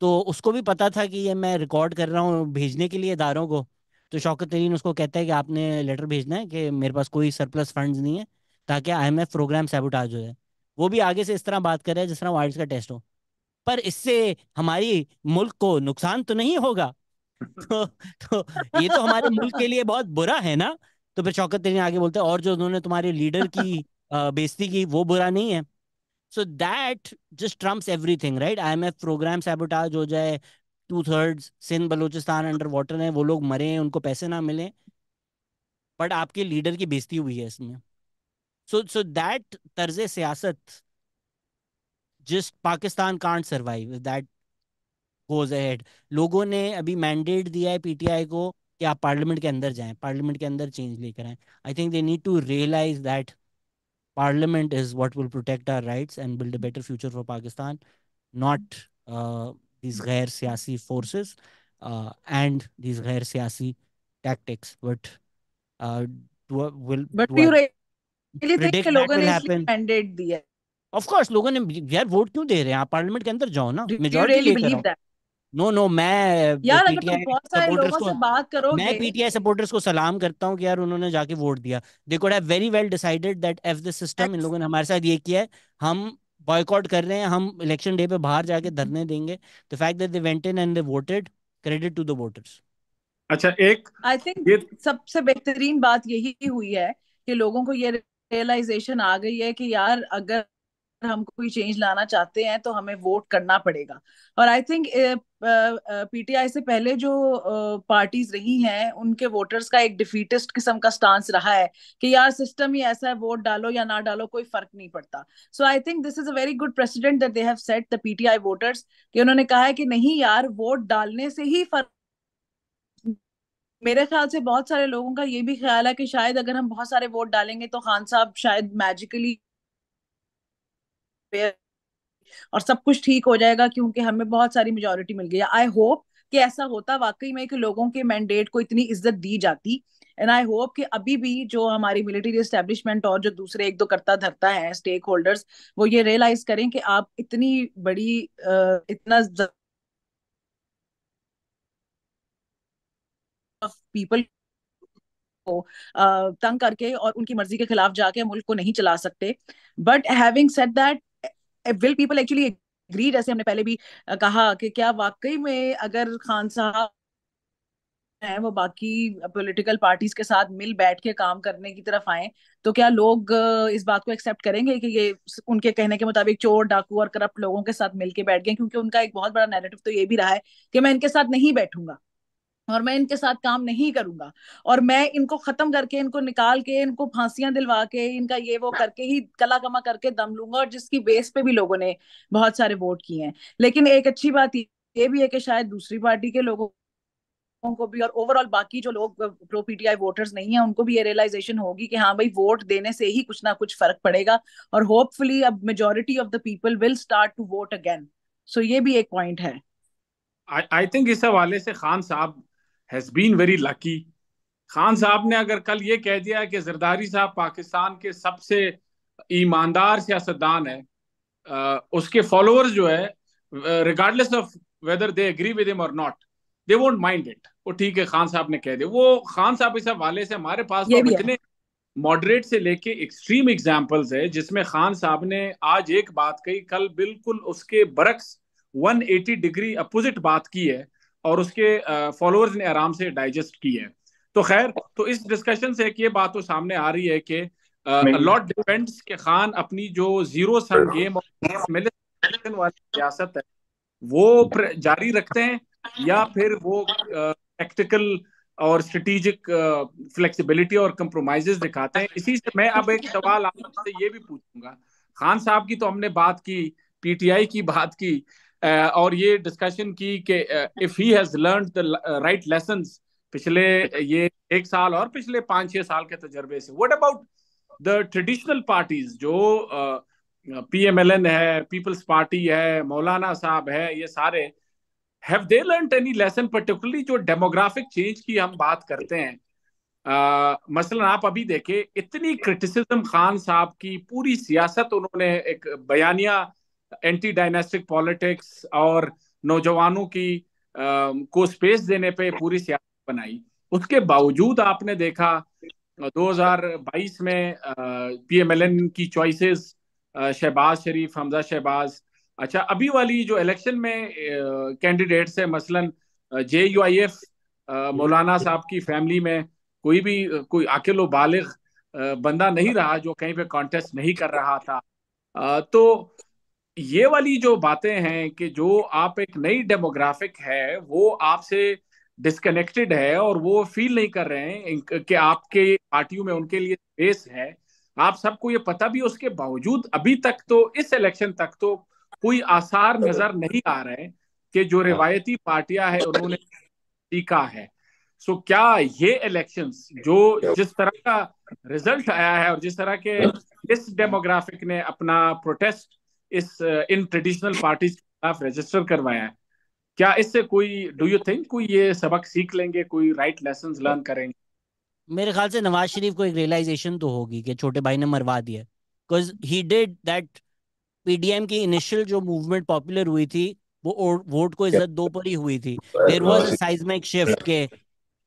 तो उसको भी पता था कि ये मैं रिकॉर्ड कर रहा हूँ भेजने के लिए इदारों को तो शौकत तरीन उसको कहता है कि आपने लेटर भेजना है कि मेरे पास कोई सरप्लस फंड्स नहीं है ताकि एफ प्रोग्राम सेबोटाज हो जाए वो भी आगे से इस तरह बात करे जिस तरह वार्ड का टेस्ट हो पर इससे हमारी मुल्क को नुकसान तो नहीं होगा तो, तो ये तो हमारे मुल्क के लिए बहुत बुरा है ना तो फिर शौकत तेरी आगे बोलते हैं और जो उन्होंने तुम्हारे लीडर की बेइज्जती की वो बुरा नहीं है so that just trumps everything right IMF program sabotage हो जाए two third Sindh Balochistan under water है वो लोग मरे उनको पैसे ना मिले बट आपके लीडर की बेइज्जती हुई है इसमें सो सो दैट तर्ज सियासत just Pakistan can't survive that goes ahead लोगों ने अभी मैंडेट दिया है पीटीआई को कि आप पार्लियामेंट के अंदर जाएं पार्लियामेंट के अंदर चेंज लेकर आए I think they need to realize that parliament is what will protect our rights and build a better future for Pakistan not these गैर सियासी फोर्सेस एंड दीज गैर सियासी टैक्टिक्स बट ऑफ कोर्स लोगों ने यार वोट क्यों दे रहे हैं आप पार्लियामेंट के अंदर जाओ ना मेजोरिटी really नो नो मैं यार अगर तुम बहुत सारे लोगों को, से बात करोगे मैं पीटीआई सपोर्टर्स को सलाम करता हूँ कि यार उन्होंने जाके वोट दिया they could have very well decided that if the system in लोगों ने हमारे साथ ये किया है हम बॉयकॉट कर रहे हैं हम इलेक्शन डे पे बाहर जाके हम्म। धरने देंगे the fact that they went in and they voted credit to the voters अच्छा एक आई थिंक सबसे बेहतरीन बात यही हुई है कि लोगों को ये रियलाइजेशन आ गई है कि यार अगर हम कोई चेंज लाना चाहते हैं तो हमें वोट करना पड़ेगा और आई थिंक पीटीआई से पहले जो पार्टीज रही हैं उनके वोटर्स का एक डिफीटिस्ट किस्म का स्टांस रहा है कि यार सिस्टम ही ऐसा है वोट डालो या ना डालो कोई फर्क नहीं पड़ता so I think this is a very good precedent that they have set the PTI voters कि उन्होंने कहा है कि नहीं यार वोट डालने से ही फर्क मेरे ख्याल से बहुत सारे लोगों का ये भी ख्याल है कि शायद अगर हम बहुत सारे वोट डालेंगे तो खान साहब शायद मैजिकली और सब कुछ ठीक हो जाएगा क्योंकि हमें बहुत सारी मेजोरिटी मिल गई आई होप कि ऐसा होता वाकई में कि लोगों के मैंडेट को इतनी इज्जत दी जाती एंड आई होप कि अभी भी जो हमारी मिलिट्री एस्टेब्लिशमेंट और जो दूसरे एक दो करता धरता है स्टेक होल्डर्स वो ये रियलाइज करें कि आप इतनी बड़ी इतना पीपल को तंग करके और उनकी मर्जी के खिलाफ जाके मुल्क को नहीं चला सकते but having set that will people actually agree जैसे हमने पहले भी कहा कि क्या वाकई में अगर खान साहब है वो बाकी पॉलिटिकल पार्टीज के साथ मिल बैठ के काम करने की तरफ आए तो क्या लोग इस बात को एक्सेप्ट करेंगे कि ये उनके कहने के मुताबिक चोर डाकू और करप्ट लोगों के साथ मिलके बैठ गए क्योंकि उनका एक बहुत बड़ा नैरेटिव तो ये भी रहा है कि मैं इनके साथ नहीं बैठूंगा और मैं इनके साथ काम नहीं करूंगा और मैं इनको खत्म करके इनको निकाल के इनको फांसियां दिलवा के इनका ये वो करके ही कला कमा करके दम लूंगा और जिसकी बेस पे भी लोगों ने बहुत सारे वोट किए हैं लेकिन एक अच्छी बात ये भी है कि शायद दूसरी पार्टी के लोगों को भी और ओवरऑल बाकी जो लोग प्रो पीटीआई वोटर्स नहीं है उनको भी ये रियलाइजेशन होगी कि हाँ भाई वोट देने से ही कुछ ना कुछ फर्क पड़ेगा और होपफुली अब majority of the people will start to vote again so ये भी एक पॉइंट है आई थिंक इस हवाले से खान साहब has been very lucky Khan साहब ने अगर कल ये कह दिया कि जरदारी साहब पाकिस्तान के सबसे ईमानदार सियासतदान है आ, उसके फॉलोअर्स जो है regardless of whether they agree with him और not they won't mind it वो ठीक है खान साहब ने कह दिया वो खान साहब इस हवाले से हमारे पास तो इतने मॉडरेट से लेके एक्सट्रीम एग्जाम्पल्स है जिसमें खान साहब ने आज एक बात कही कल बिल्कुल उसके बरक्स 180 डिग्री अपोजिट बात की है और उसके फॉलोअर्स ने आराम से डाइजेस्ट की है तो खैर तो इस डिस्कशन से एक ये बात तो सामने आ रही है कि लॉट डिपेंड्स के खान अपनी जो जीरो सम गेम वाली सियासत है वो जारी रखते हैं या फिर वो टैक्टिकल और स्ट्रेटेजिक फ्लेक्सिबिलिटी और कंप्रोमाइजेस दिखाते हैं इसी से मैं अब एक सवाल आपसे ये भी पूछूंगा खान साहब की तो हमने बात की पीटीआई की बात की Uh, और ये डिस्कशन की कि if he has learn the right lesson पिछले uh, ये एक साल और पिछले पांच छह साल के तजर्बे से what about the traditional parties जो पीएमएलएन uh, है पीपल्स पार्टी है मौलाना साहब है ये सारे have they learn any lesson particularly जो डेमोग्राफिक चेंज की हम बात करते हैं Uh, मसलन आप अभी देखे इतनी क्रिटिसिज्म खान साहब की पूरी सियासत उन्होंने एक बयानिया एंटी डायनेस्टिक पॉलिटिक्स और नौजवानों की आ, को स्पेस देने पे पूरी सियासत बनाई उसके बावजूद आपने देखा 2022 में पीएमएलएन की चॉइसेस शहबाज शरीफ हमजा शहबाज अच्छा अभी वाली जो इलेक्शन में कैंडिडेट्स है मसलन जे यू आई एफ मौलाना साहब की फैमिली में कोई भी कोई अकेलो बालिग बंदा नहीं रहा जो कहीं पे कॉन्टेस्ट नहीं कर रहा था तो ये वाली जो बातें हैं कि जो आप एक नई डेमोग्राफिक है वो आपसे डिस्कनेक्टेड है और वो फील नहीं कर रहे हैं कि आपके पार्टियों में उनके लिए स्पेस है आप सबको ये पता भी उसके बावजूद अभी तक तो इस इलेक्शन तक तो कोई आसार नजर नहीं आ रहे हैं कि जो हाँ। रिवायती पार्टियां हैं उन्होंने टीका है सो क्या ये इलेक्शन जो जिस तरह का रिजल्ट आया है और जिस तरह के हाँ। इस डेमोग्राफिक ने अपना प्रोटेस्ट इस इन ट्रेडिशनल पार्टीज के खिलाफ रजिस्टर करवाया है क्या इससे कोई डू यू थिंक कोई ये सबक सीख लेंगे कोई राइट लेसन लर्न करेंगे मेरे ख्याल से नवाज शरीफ को एक रियलाइजेशन तो होगी कि छोटे भाई ने मरवा दिया because he did that PDM की इनिशियल जो मूवमेंट पॉपुलर हुई थी वो वोट को इज्जत दो पर ही हुई थी देर वॉज साइजमिक शिफ्ट के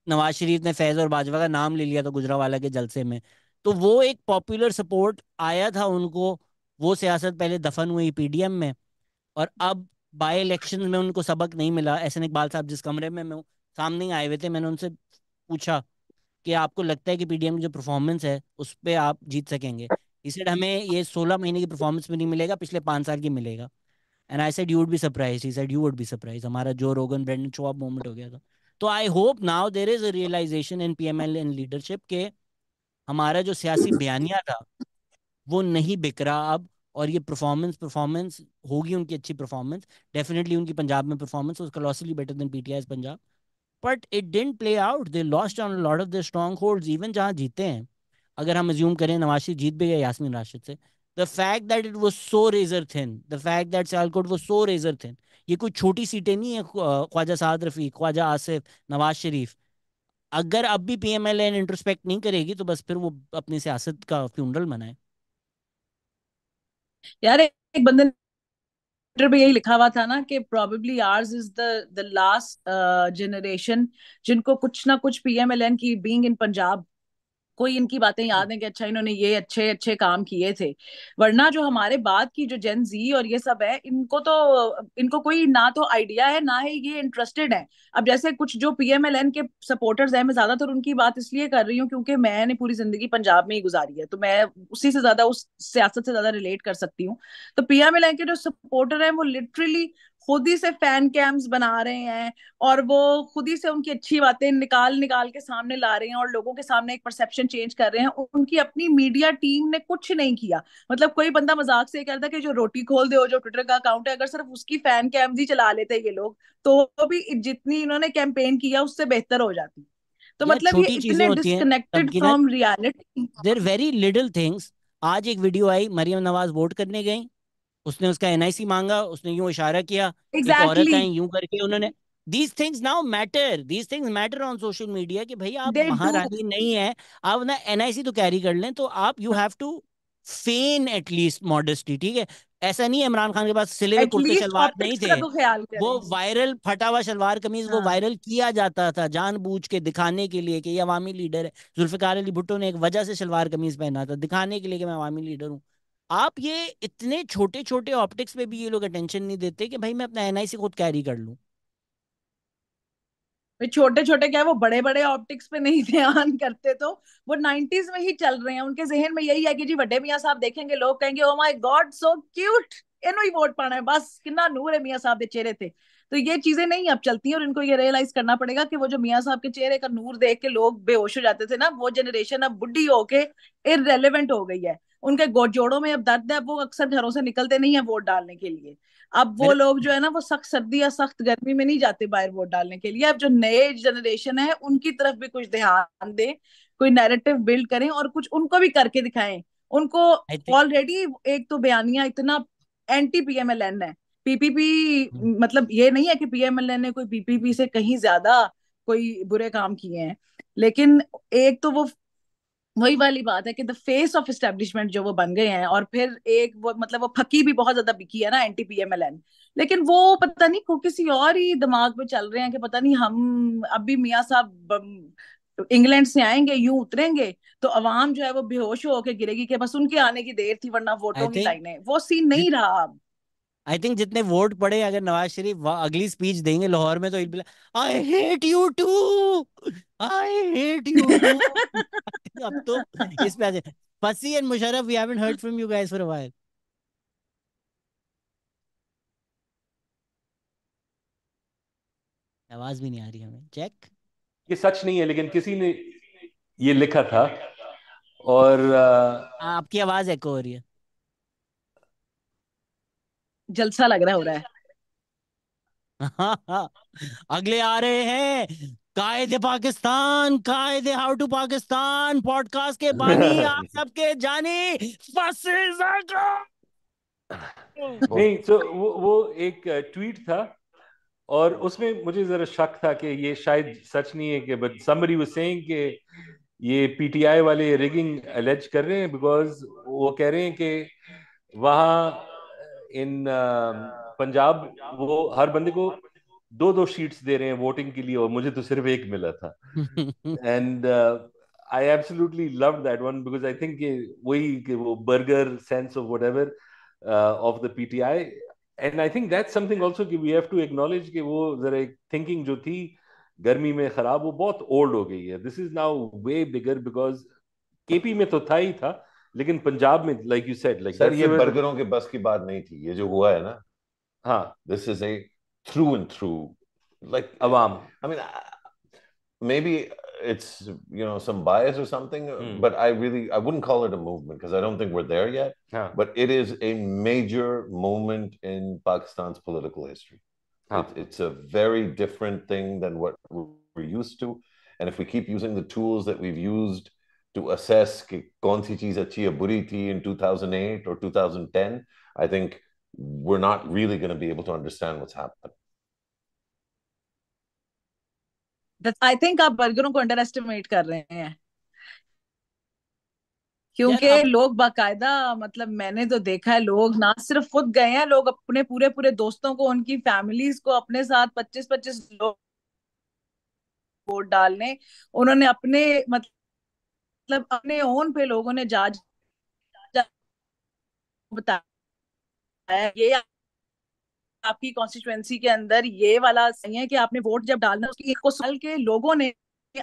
नवाज शरीफ ने फैज और बाजवा का नाम ले लिया था गुजरावाला के जलसे में तो वो एक पॉपुलर सपोर्ट आया था उनको वो सियासत पहले दफन हुई पीडीएम में और अब बाई इलेक्शन में उनको सबक नहीं मिला एन इकबाल साहब जिस कमरे में मैं सामने आए हुए थे मैंने उनसे पूछा कि आपको लगता है कि पीडीएम की जो परफॉर्मेंस है उस पर आप जीत सकेंगे इसलिए हमें ये सोलह महीने की परफॉर्मेंस में नहीं मिलेगा पिछले पाँच साल की मिलेगा and I said you would be surprise he said you would be surprise हमारा जो रोगन ब्रेंडन शोअप मोमेंट हो गया था तो I hope now there is a realization in L in leadership के हमारा जो सियासी बयानिया था वो नहीं बिक रहा अब और ये परफॉर्मेंस परफॉर्मेंस होगी उनकी अच्छी परफॉर्मेंस डेफिनेटली उनकी पंजाब में performance colossally better than PTI Punjab but it didn't play out they lost on lot of the stronghold even जहाँ जीते हैं अगर हम एज्यूम करें नवाज शरीफ जीत भी गए यासमिन राशिद से the fact that it was so razor thin the fact that Sialkot was so razor thin ये कोई छोटी सीटें नहीं है ख्वाजा साद रफी ख्वाजा आसिफ नवाज शरीफ अगर अब भी P M L N introspect नहीं करेगी तो बस फिर वो अपनी सियासत का फ्यूनरल मनाए यार एक बंदे ट्विटर पे यही लिखा हुआ था ना कि probably ours is the the last generation जिनको कुछ ना कुछ पीएमएलएन की बीइंग इन पंजाब कोई इनकी बातें याद है कि अच्छा इन्होंने ये अच्छे अच्छे काम किए थे वरना जो हमारे बाद की जो जेन जी और ये सब है इनको तो इनको कोई ना तो आइडिया है ना ही ये इंटरेस्टेड है अब जैसे कुछ जो पी एम एल एन के सपोर्टर्स है मैं ज्यादातर उनकी बात इसलिए कर रही हूँ क्योंकि मैंने पूरी जिंदगी पंजाब में ही गुजारी है तो मैं उसी से ज्यादा उस सियासत से ज्यादा रिलेट कर सकती हूँ तो पी एम एल एन के जो सपोर्टर है वो लिटरली खुद ही से फैन कैम्स बना रहे हैं और वो खुद ही से उनकी अच्छी बातें निकाल निकाल के सामने ला रहे हैं और लोगों के सामने एक परसेप्शन चेंज कर रहे हैं उनकी अपनी मीडिया टीम ने कुछ नहीं किया मतलब कोई बंदा मजाक से कहता कि जो रोटी खोल दे जो ट्विटर का अकाउंट है अगर सिर्फ उसकी फैन कैम्स ही चला लेते ये लोग तो भी जितनी इन्होंने कैंपेन किया उससे बेहतर हो जाती तो मतलब ये इतने disconnected from reality there very little things आज एक वीडियो आई मरियम नवाज वोट करने गई उसने उसका एनआईसी मांगा उसने यूं इशारा किया exactly. औरत है यूं करके उन्होंने these things now matter these things matter on social media कि भाई आप महारानी नहीं है आप ना एनआईसी तो कैरी कर लें तो आप you have to feign at least modesty ठीक है ऐसा नहीं इमरान खान के पास सिले हुए कुर्ते शलवार नहीं थे तो वो वायरल फटा हुआ शलवार कमीज हाँ। वो वायरल किया जाता था जान बूझ के दिखाने के लिए कि ये अवामी लीडर है जुल्फिकार अली भुट्टो ने एक वजह से शलवार कमीज पहना था दिखाने के लिए कि मैं अवामी लीडर हूँ आप ये इतने छोटे छोटे ऑप्टिक्स पे भी ये लोग अटेंशन नहीं देते कि भाई मैं अपना एनआईसी खुद कैरी कर लू छोटे छोटे क्या वो बड़े बड़े ऑप्टिक्स पे नहीं ध्यान करते तो वो नाइनटीज में ही चल रहे हैं उनके जहन में यही है कि जी बड़े मियाँ साहब देखेंगे लोग कहेंगे oh my God so cute इन्हों ही वोट पाना है बस कितना नूर है मियाँ साहब के चेहरे थे तो ये चीजें नहीं अब चलती हैं और इनको ये रियलाइज करना पड़ेगा कि वो जो मियाँ साहब के चेहरे का नूर देख के लोग बेहोश हो जाते थे ना वो जनरेशन अब बुढ़ी होके इरेलीवेंट हो गई है उनके जोड़ों में अब दर्द है वो अक्सर घरों से निकलते नहीं है वोट डालने के लिए अब वो लोग जो है ना वो सख्त सर्दी या सख्त गर्मी में नहीं जाते बाहर वोट डालने के लिए अब जो नए जनरेशन है उनकी तरफ भी कुछ ध्यान दें कोई नैरेटिव बिल्ड करें और कुछ उनको भी करके दिखाएं उनको ऑलरेडी एक तो बयानिया इतना एंटी पीएमएलएन है पीपीपी हम्म। मतलब ये नहीं है कि पीएमएलए ने कोई पीपीपी से कहीं ज्यादा कोई बुरे काम किए हैं लेकिन एक तो वो वही वाली बात है कि द फेस ऑफ एस्टेब्लिशमेंट जो वो बन गए हैं और फिर एक वो मतलब वो फकी भी बहुत ज्यादा बिकी है ना एंटी पीएमएलएन लेकिन वो पता नहीं को किसी और ही दिमाग में चल रहे हैं कि पता नहीं हम अभी मियाँ साहब इंग्लैंड से आएंगे यूं उतरेंगे तो अवाम जो है वो बेहोश होकर गिरेगी कि बस उनके आने की देर थी वरना वोटों की लाइनें वो सीन नहीं रहा अब आई थिंक जितने वोट पड़े अगर नवाज शरीफ अगली स्पीच देंगे लाहौर में तो I hate you too I hate you अब तो इस पे आ जाए फसी and Musharraf we haven't heard from you guys for a while आवाज भी नहीं आ रही हमें चेक ये सच नहीं है लेकिन किसी ने ये लिखा था और आ... आपकी आवाज एको हो रही है जलसा लग रहा हो रहा है अगले आ रहे हैं कायदे पाकिस्तान कायदे हाउ टू पाकिस्तान पॉडकास्ट के बानी आप सबके जानी नहीं तो वो वो एक ट्वीट uh, था और उसमें मुझे जरा शक था कि ये शायद सच नहीं है कि बट समरी वो सेइंग कि ये पीटीआई वाले रिगिंग अलेज कर रहे हैं बिकॉज वो कह रहे हैं कि वहाँ इन uh, uh, पंजाब वो हर बंदे को दो दो शीट्स दे रहे हैं वोटिंग के लिए और मुझे तो सिर्फ एक मिला था and I absolutely love that one because I think वही कि वो burger sense of what ever of the PTI and I think that something also की वी हैव टू एक्नोलेज कि वो जरा एक थिंकिंग जो थी गर्मी में खराब वो बहुत ओल्ड हो गई है this is now way bigger because KP में तो था ही था लेकिन पंजाब में like you said like sir ये बर्गरों के बस की बात नहीं थी ये जो हुआ है ना हाँ this is a through and through like अवाम I mean maybe it's you know some bias or something mm. but i really i wouldn't call it a movement because i don't think we're there yet yeah. but it is a major moment in pakistan's political history huh. it, it's a very different thing than what we're used to and if we keep using the tools that we've used to assess कि कौन सी चीज अच्छी या बुरी थी in 2008 or 2010 I think we're not really going to be able to understand what's happened That's, I think आप बर्गरों को underestimate कर रहे हैं क्योंकि yeah, लोग बाकायदा मतलब मैंने तो देखा है लोग ना सिर्फ खुद गए हैं लोग अपने पूरे पूरे दोस्तों को उनकी फैमिलीज को अपने साथ पच्चीस पच्चीस लोग वोट डालने उन्होंने अपने मतलब मतलब अपने ओन पे लोगों ने जाज बताया ये आपकी कॉन्स्टिट्युएंसी के अंदर ये वाला सही है कि आपने वोट जब डालना उसकी को साल के लोगों ने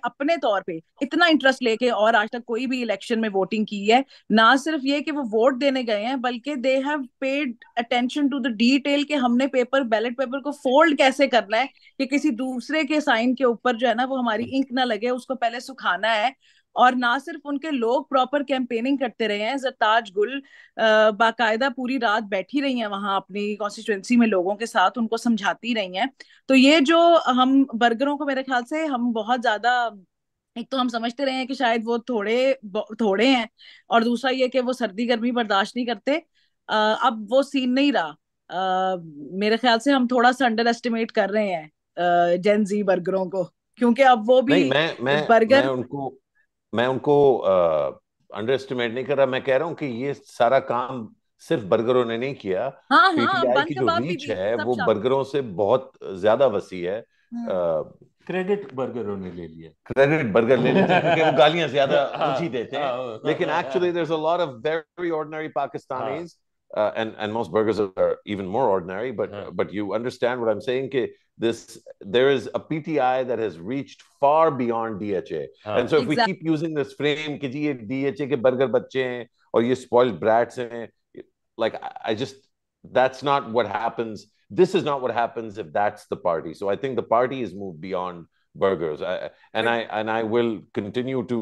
अपने तौर पे इतना इंटरेस्ट लेके और आज तक कोई भी इलेक्शन में वोटिंग की है ना सिर्फ ये कि वो वोट देने गए हैं बल्कि they have paid attention to the detail कि हमने पेपर बैलेट पेपर को फोल्ड कैसे करना है कि किसी दूसरे के साइन के ऊपर जो है ना वो हमारी इंक ना लगे उसको पहले सुखाना है और ना सिर्फ उनके लोग प्रॉपर कैंपेनिंग करते रहे हैं जरताज गुल बाकायदा पूरी रात बैठी रही हैं वहाँ अपनी कॉन्स्टिट्यूंसी में लोगों के साथ उनको समझाती रही हैं तो ये जो हम बर्गरों को मेरे ख्याल से हम बहुत ज्यादा एक तो हम समझते रहे हैं कि शायद वो थोड़े थोड़े हैं और दूसरा ये कि वो सर्दी गर्मी बर्दाश्त नहीं करते अब वो सीन नहीं रहा मेरे ख्याल से हम थोड़ा सा अंडर एस्टिमेट कर रहे हैं जेन जी बर्गरों को क्योंकि अब वो भी मैं, मैं, बर्गर मैं उनको मैं उनको अंडर एस्टिमेट नहीं कर रहा मैं कह रहा हूँ कि ये सारा काम सिर्फ बर्गरों ने नहीं किया हाँ, हाँ की जो रीच है वो बर्गरों से बहुत ज्यादा वसी है क्रेडिट हम्म। बर्गरों ने ले लिया क्रेडिट बर्गर ले लिया क्योंकि वो गालियां ज्यादा हाँ, ऊंची देते हैं हाँ, लेकिन actually there is a lot of very ordinary Pakistanis and and most burgers are even more ordinary but but you understand what I am saying कि this there is a PTI that has reached far beyond DHA. Uh, ah. and so if exactly. we keep using this frame, ki DHA ke burger bacche or ye spoiled brats like I just that's not what happens. This is not what happens if that's the party. So I think the party has moved beyond burgers. I, and I and I will continue to,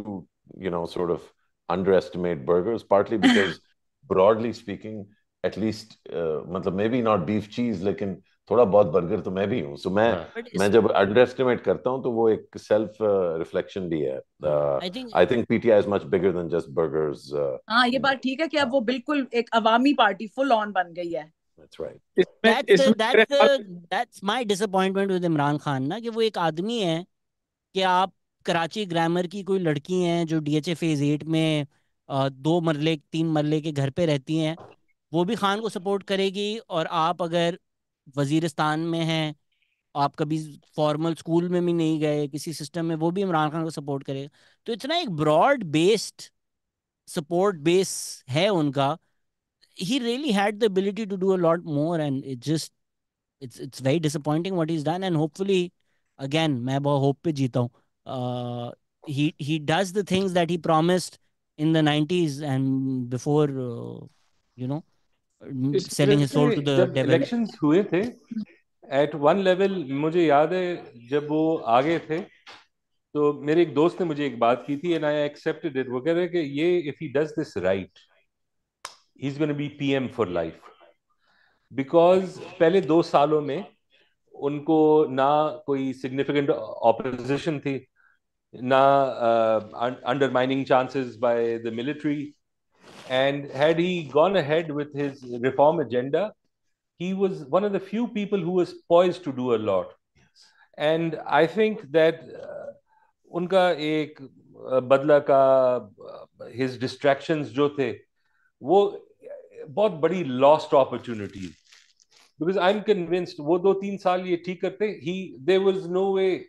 you know, sort of underestimate burgers, partly because broadly speaking, at least uh, maybe not beef cheese, like in थोड़ा बहुत burger तो मैं भी हूँ सो so, मैं हाँ। मैं जब अंडर एस्टिमेट करता हूँ तो वो एक सेल्फ रिफ्लेक्शन uh, भी है I think PTI is much bigger than just burgers हाँ ये बात ठीक है कि अब वो बिल्कुल एक अवामी पार्टी फुल ऑन बन गई है That's right. That's, uh, that's, uh, that's my disappointment with Imran Khan ना कि वो एक आदमी है कि आप कराची ग्रामर की कोई लड़की हैं जो डीएचए फेज एट में uh, दो मरले तीन मरले के घर पे रहती हैं वो भी खान को सपोर्ट करेगी और आप अगर वजीरिस्तान में हैं आप कभी फॉर्मल स्कूल में भी नहीं गए किसी सिस्टम में वो भी इमरान खान को सपोर्ट करेगा तो इतना एक ब्रॉड बेस्ड सपोर्ट बेस है उनका he really had the ability to do a lot more and it just it's it's very disappointing what is done and hopefully again मैं बहुत होप पे जीता हूँ he does the things that he promised in the nineties and before you know selling his soul to the devil elections हुए थे eight one level मुझे याद है जब वो आगे थे तो मेरे एक दोस्त ने मुझे एक बात की थी एंड आई एक्सेप्टेड इट वो कह रहे कि ये if he does this right he is gonna be PM for life because पहले दो सालों में उनको ना कोई सिग्निफिकेंट ऑपोजिशन थी ना undermining chances by the military And had he gone ahead with his reform agenda, he was one of the few people who was poised to do a lot. And I think that uh, unka ek, uh, uh his distractions, jo the, wo, bahut badi lost opportunities. Because I'm convinced, wo do teen saal ye karte, he, there was no way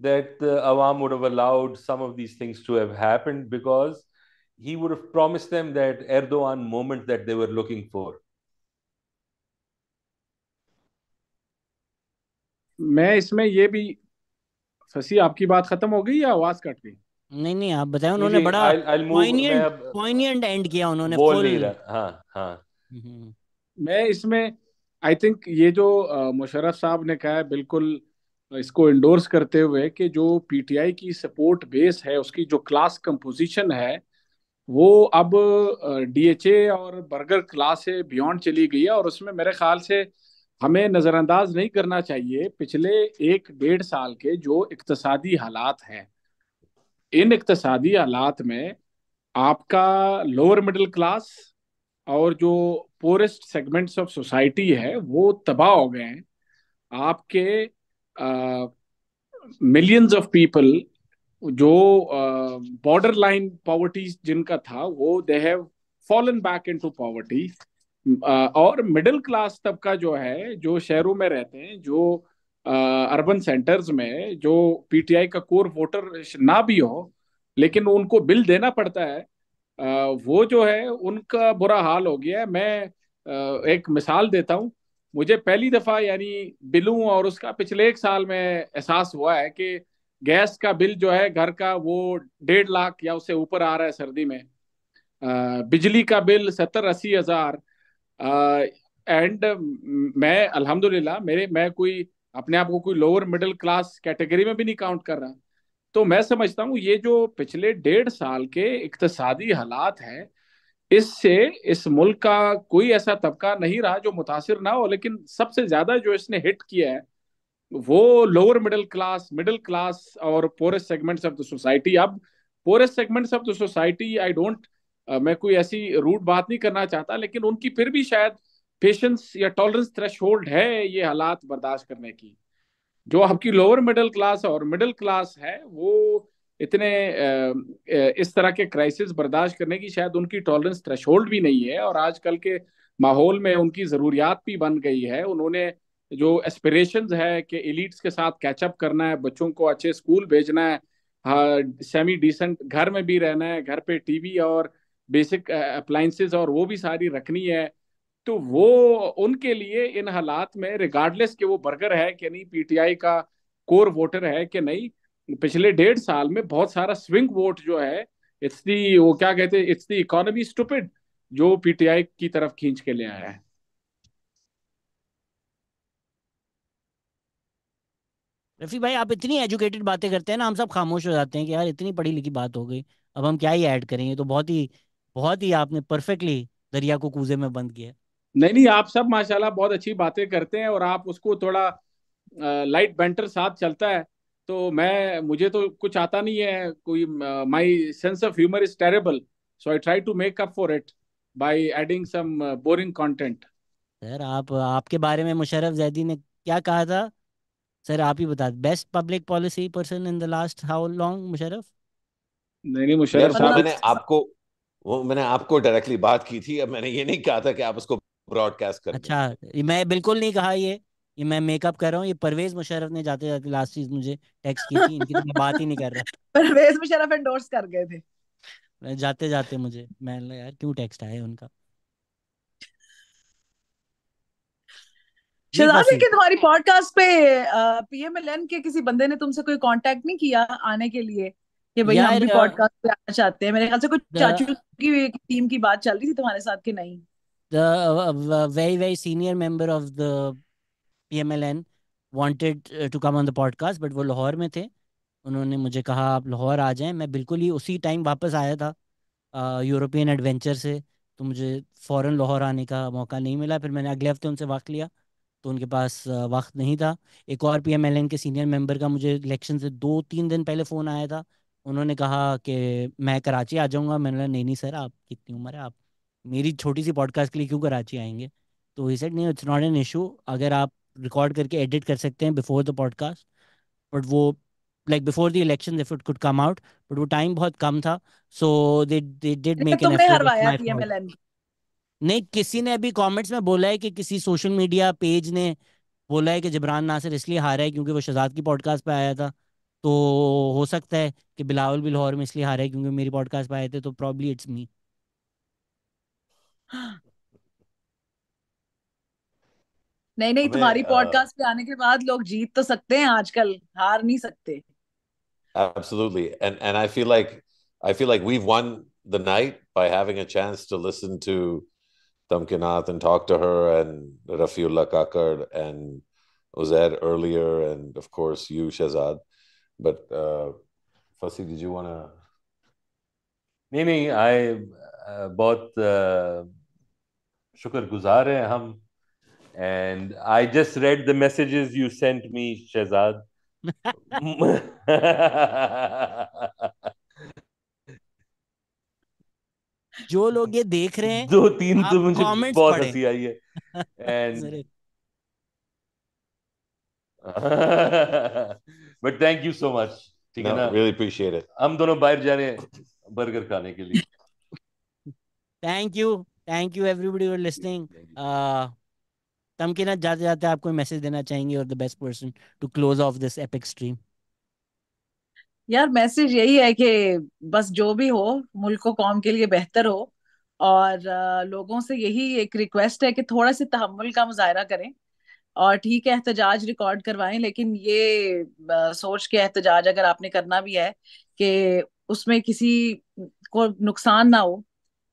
that the uh, Awam would have allowed some of these things to have happened because he would have promised them that Erdogan moment that they were looking for. मैं इसमें ये भी फंसी आपकी बात खत्म हो गई या आवाज कट गई नहीं नहीं आप बताएं उन्होंने बड़ा पॉइंट एंड किया उन्होंने बोल नहीं रहा हाँ हाँ हम्म। मैं इसमें आई थिंक ये जो मुशर्रफ साहब ने कहा है बिल्कुल इसको इंडोर्स करते हुए कि जो पीटीआई की सपोर्ट बेस है उसकी जो क्लास कंपोजिशन है वो अब डीएचए और बर्गर क्लास से बियॉन्ड चली गई है और उसमें मेरे ख्याल से हमें नज़रअंदाज नहीं करना चाहिए पिछले एक डेढ़ साल के जो इकतसादी हालात हैं इन इकतसादी हालात में आपका लोअर मिडिल क्लास और जो पोरेस्ट सेगमेंट्स ऑफ सोसाइटी है वो तबाह हो गए हैं आपके मिलियंस ऑफ पीपल जो बॉर्डर लाइन पॉवर्टी जिनका था वो they have fallen back into poverty और मिडिल क्लास तबका जो है जो शहरों में रहते हैं जो अर्बन सेंटर्स में जो पीटीआई का कोर वोटर ना भी हो लेकिन उनको बिल देना पड़ता है uh, वो जो है उनका बुरा हाल हो गया है मैं uh, एक मिसाल देता हूँ मुझे पहली दफ़ा यानी बिलों और उसका पिछले एक साल में एहसास हुआ है कि गैस का बिल जो है घर का वो डेढ़ लाख या उससे ऊपर आ रहा है सर्दी में आ, बिजली का बिल सत्तर अस्सी हजार एंड मैं अल्हम्दुलिल्लाह मेरे मैं कोई अपने आप को कोई लोअर मिडिल क्लास कैटेगरी में भी नहीं काउंट कर रहा तो मैं समझता हूँ ये जो पिछले डेढ़ साल के इकतसादी हालात हैं इससे इस मुल्क का कोई ऐसा तबका नहीं रहा जो मुतासर ना हो लेकिन सबसे ज्यादा जो इसने हिट किया है वो lower middle class middle class और poorest segments of the society अब poorest segments of the society I don't मैं कोई ऐसी रूट बात नहीं करना चाहता लेकिन उनकी फिर भी शायद पेशेंस या टॉलरेंस थ्रेश है ये हालात बर्दाश्त करने की जो आपकी लोअर मिडिल क्लास और मिडिल क्लास है वो इतने uh, uh, इस तरह के क्राइसिस बर्दाश्त करने की शायद उनकी टॉलरेंस थ्रेश भी नहीं है और आजकल के माहौल में उनकी ज़रूरियात भी बन गई है उन्होंने जो एस्पिरेशन है कि एलिट्स के साथ कैचअप करना है बच्चों को अच्छे स्कूल भेजना है सेमी डिसेंट घर में भी रहना है घर पे टीवी और बेसिक अप्लाइंसेस और वो भी सारी रखनी है तो वो उनके लिए इन हालात में रिगार्डलेस कि वो बर्गर है कि नहीं पीटीआई का कोर वोटर है कि नहीं पिछले डेढ़ साल में बहुत सारा स्विंग वोट जो है इट्स दी वो क्या कहते हैं इट्स दी इकोनॉमी स्टूपिड जो पीटीआई की तरफ खींच के ले आया है रफी भाई आप इतनी एजुकेटेड बातें करते हैं ना हम सब खामोश हो जाते हैं कि यार इतनी पढ़ी लिखी बात हो गई अब हम क्या ही ऐड करेंगे तो बहुत ही बहुत ही आपने परफेक्टली दरिया को कूजे में बंद किया नहीं नहीं आप सब माशाल्लाह बहुत अच्छी बातें करते हैं और आप उसको थोड़ा आ, लाइट बेंटर साथ चलता है तो मैं मुझे तो कुछ आता नहीं है कोई my sense of humour is terrible so I try to make up for it by adding some boring content sir आप आपके बारे में मुशरफ जैदी ने क्या कहा था सर आप ही बता best public policy person in the last how long Musharraf नहीं नहीं मुशरफ साहब मैंने आपको वो मैंने आपको डायरेक्टली बात की थी अब मैंने ये नहीं कहा था कि आप उसको ब्रॉडकास्ट कर अच्छा मैं बिल्कुल नहीं कहा ये ये मैं मेकअप कर रहा हूँ ये परवेज मुशरफ ने जाते जाते लास्ट चीज मुझे टेक्स्ट की थी इनकी तो मैं बात ही नहीं कर रहा परवेज मुशरफ एंडोर्स कर गए थे जाते जाते मुझे मैं यार क्यों टेक्स्ट आए उनका शहजादी के तुम्हारी पॉडकास्ट पे पीएमएलएन के किसी बंदे ने तुमसे कोई कांटेक्ट नहीं किया आने के लिए कि भैया हम भी पॉडकास्ट पे आना चाहते हैं मेरे ख्याल से कुछ चाचू की टीम की बात चल रही थी तुम्हारे साथ नहीं वो लाहौर में थे उन्होंने मुझे कहा आप लाहौर आ जाएं मैं बिल्कुल ही उसी टाइम वापस आया था यूरोपियन एडवेंचर से तो मुझे फ़ौरन लाहौर आने का मौका नहीं मिला फिर मैंने अगले हफ्ते उनसे वाक लिया तो उनके पास वक्त नहीं था एक और पी एम एल एन के सीनियर मेंबर का मुझे इलेक्शन से दो तीन दिन पहले फ़ोन आया था उन्होंने कहा कि मैं कराची आ जाऊँगा मैंने कहा नहीं नहीं सर आप कितनी उम्र है आप मेरी छोटी सी पॉडकास्ट के लिए क्यों कराची आएंगे तो ही सेट नहीं इट्स नॉट एन इशू अगर आप रिकॉर्ड करके एडिट कर सकते हैं बिफोर द पॉडकास्ट बट वो like before the election if it could come out but वो टाइम बहुत कम था so they they did make an effort नहीं किसी ने अभी कमेंट्स में बोला है कि किसी सोशल मीडिया पेज ने बोला है कि जबरान नासिर इसलिए हारा है क्योंकि वो शहजाद की पॉडकास्ट पे आया था तो हो सकता है कि बिलावल भी लाहौर में इसलिए हारा है क्योंकि मेरी पॉडकास्ट पे आए थे तो प्रॉब्ली इट्स मी नहीं नहीं तुम्हारी पॉडकास्ट पे आने के बाद लोग जीत तो सकते हैं आजकल हार नहीं सकते absolutely and and i feel like i feel like we've won the night by having a chance to listen to Tamkinath and talked to her and Rafiullah Kakar and Uzair earlier, and of course you, Shazad. But uh, Fasi, did you want to? Mimi, I uh, both. शुक्र गुजार हैं and I just read the messages you sent me, Shazad. जो लोग ये देख रहे हैं दो तीन तो मुझे बहुत हंसी आई है and but thank you so much ठीक है ना रियली अप्रिशिएट इट हम दोनों बाहर जा रहे हैं बर्गर खाने के लिए thank you thank you everybody for listening Tamkeena जाते जाते आपको मैसेज देना चाहेंगे और the best person to close off this epic stream यार मैसेज यही है कि बस जो भी हो मुल्क को कौम के लिए बेहतर हो और लोगों से यही एक रिक्वेस्ट है कि थोड़ा सा तहमुल का मुजाहरा करें और ठीक है एहतजाज रिकॉर्ड करवाएं लेकिन ये सोच के एहतजाज अगर आपने करना भी है कि उसमें किसी को नुकसान ना हो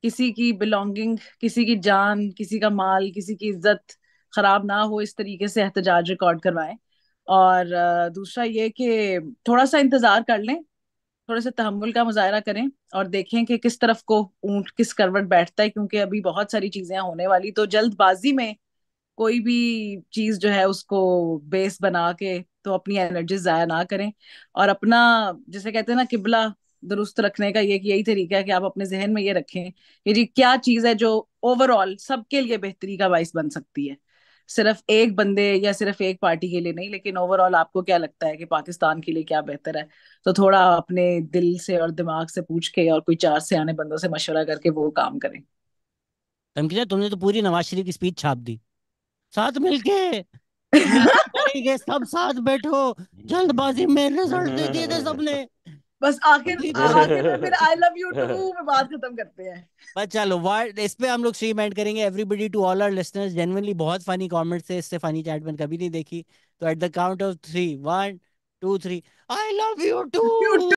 किसी की बिलोंगिंग किसी की जान किसी का माल किसी की इज्जत खराब ना हो इस तरीके से एहतजाज रिकॉर्ड करवाएं और दूसरा ये कि थोड़ा सा इंतजार कर लें थोड़े से तहमुल का मुजाहरा करें और देखें कि किस तरफ को ऊंट किस करवट बैठता है क्योंकि अभी बहुत सारी चीजें होने वाली तो जल्दबाजी में कोई भी चीज जो है उसको बेस बना के तो अपनी एनर्जी जाया ना करें और अपना जैसे कहते हैं ना किबला दुरुस्त रखने का ये यही तरीका है कि आप अपने जहन में ये रखें कि जी क्या चीज है जो ओवरऑल सबके लिए बेहतरी का बाइस बन सकती है सिर्फ एक बंदे या सिर्फ एक पार्टी के लिए नहीं लेकिन ओवरऑल आपको क्या लगता है कि पाकिस्तान के लिए क्या बेहतर है तो थोड़ा अपने दिल से और दिमाग से पूछ के और कोई चार से आने बंदों से मशवरा करके वो काम करें तमकीजा तुमने तो पूरी नवाज शरीफ की स्पीच छाप दी साथ मिलके सब साथ बैठो जल्दबाजी में रिजल्ट दे दिए थे सबने बस आखिर आखिर में आई लव यू टू में बात खत्म करते हैं बस चलो वर्ड इस पे हम लोग स्ट्रीम एंड करेंगे everybody to all our listeners genuinely बहुत फनी कमेंट्स है इससे फनी चैट मैंने कभी नहीं देखी तो at the count of 3 1 2 3 I love you to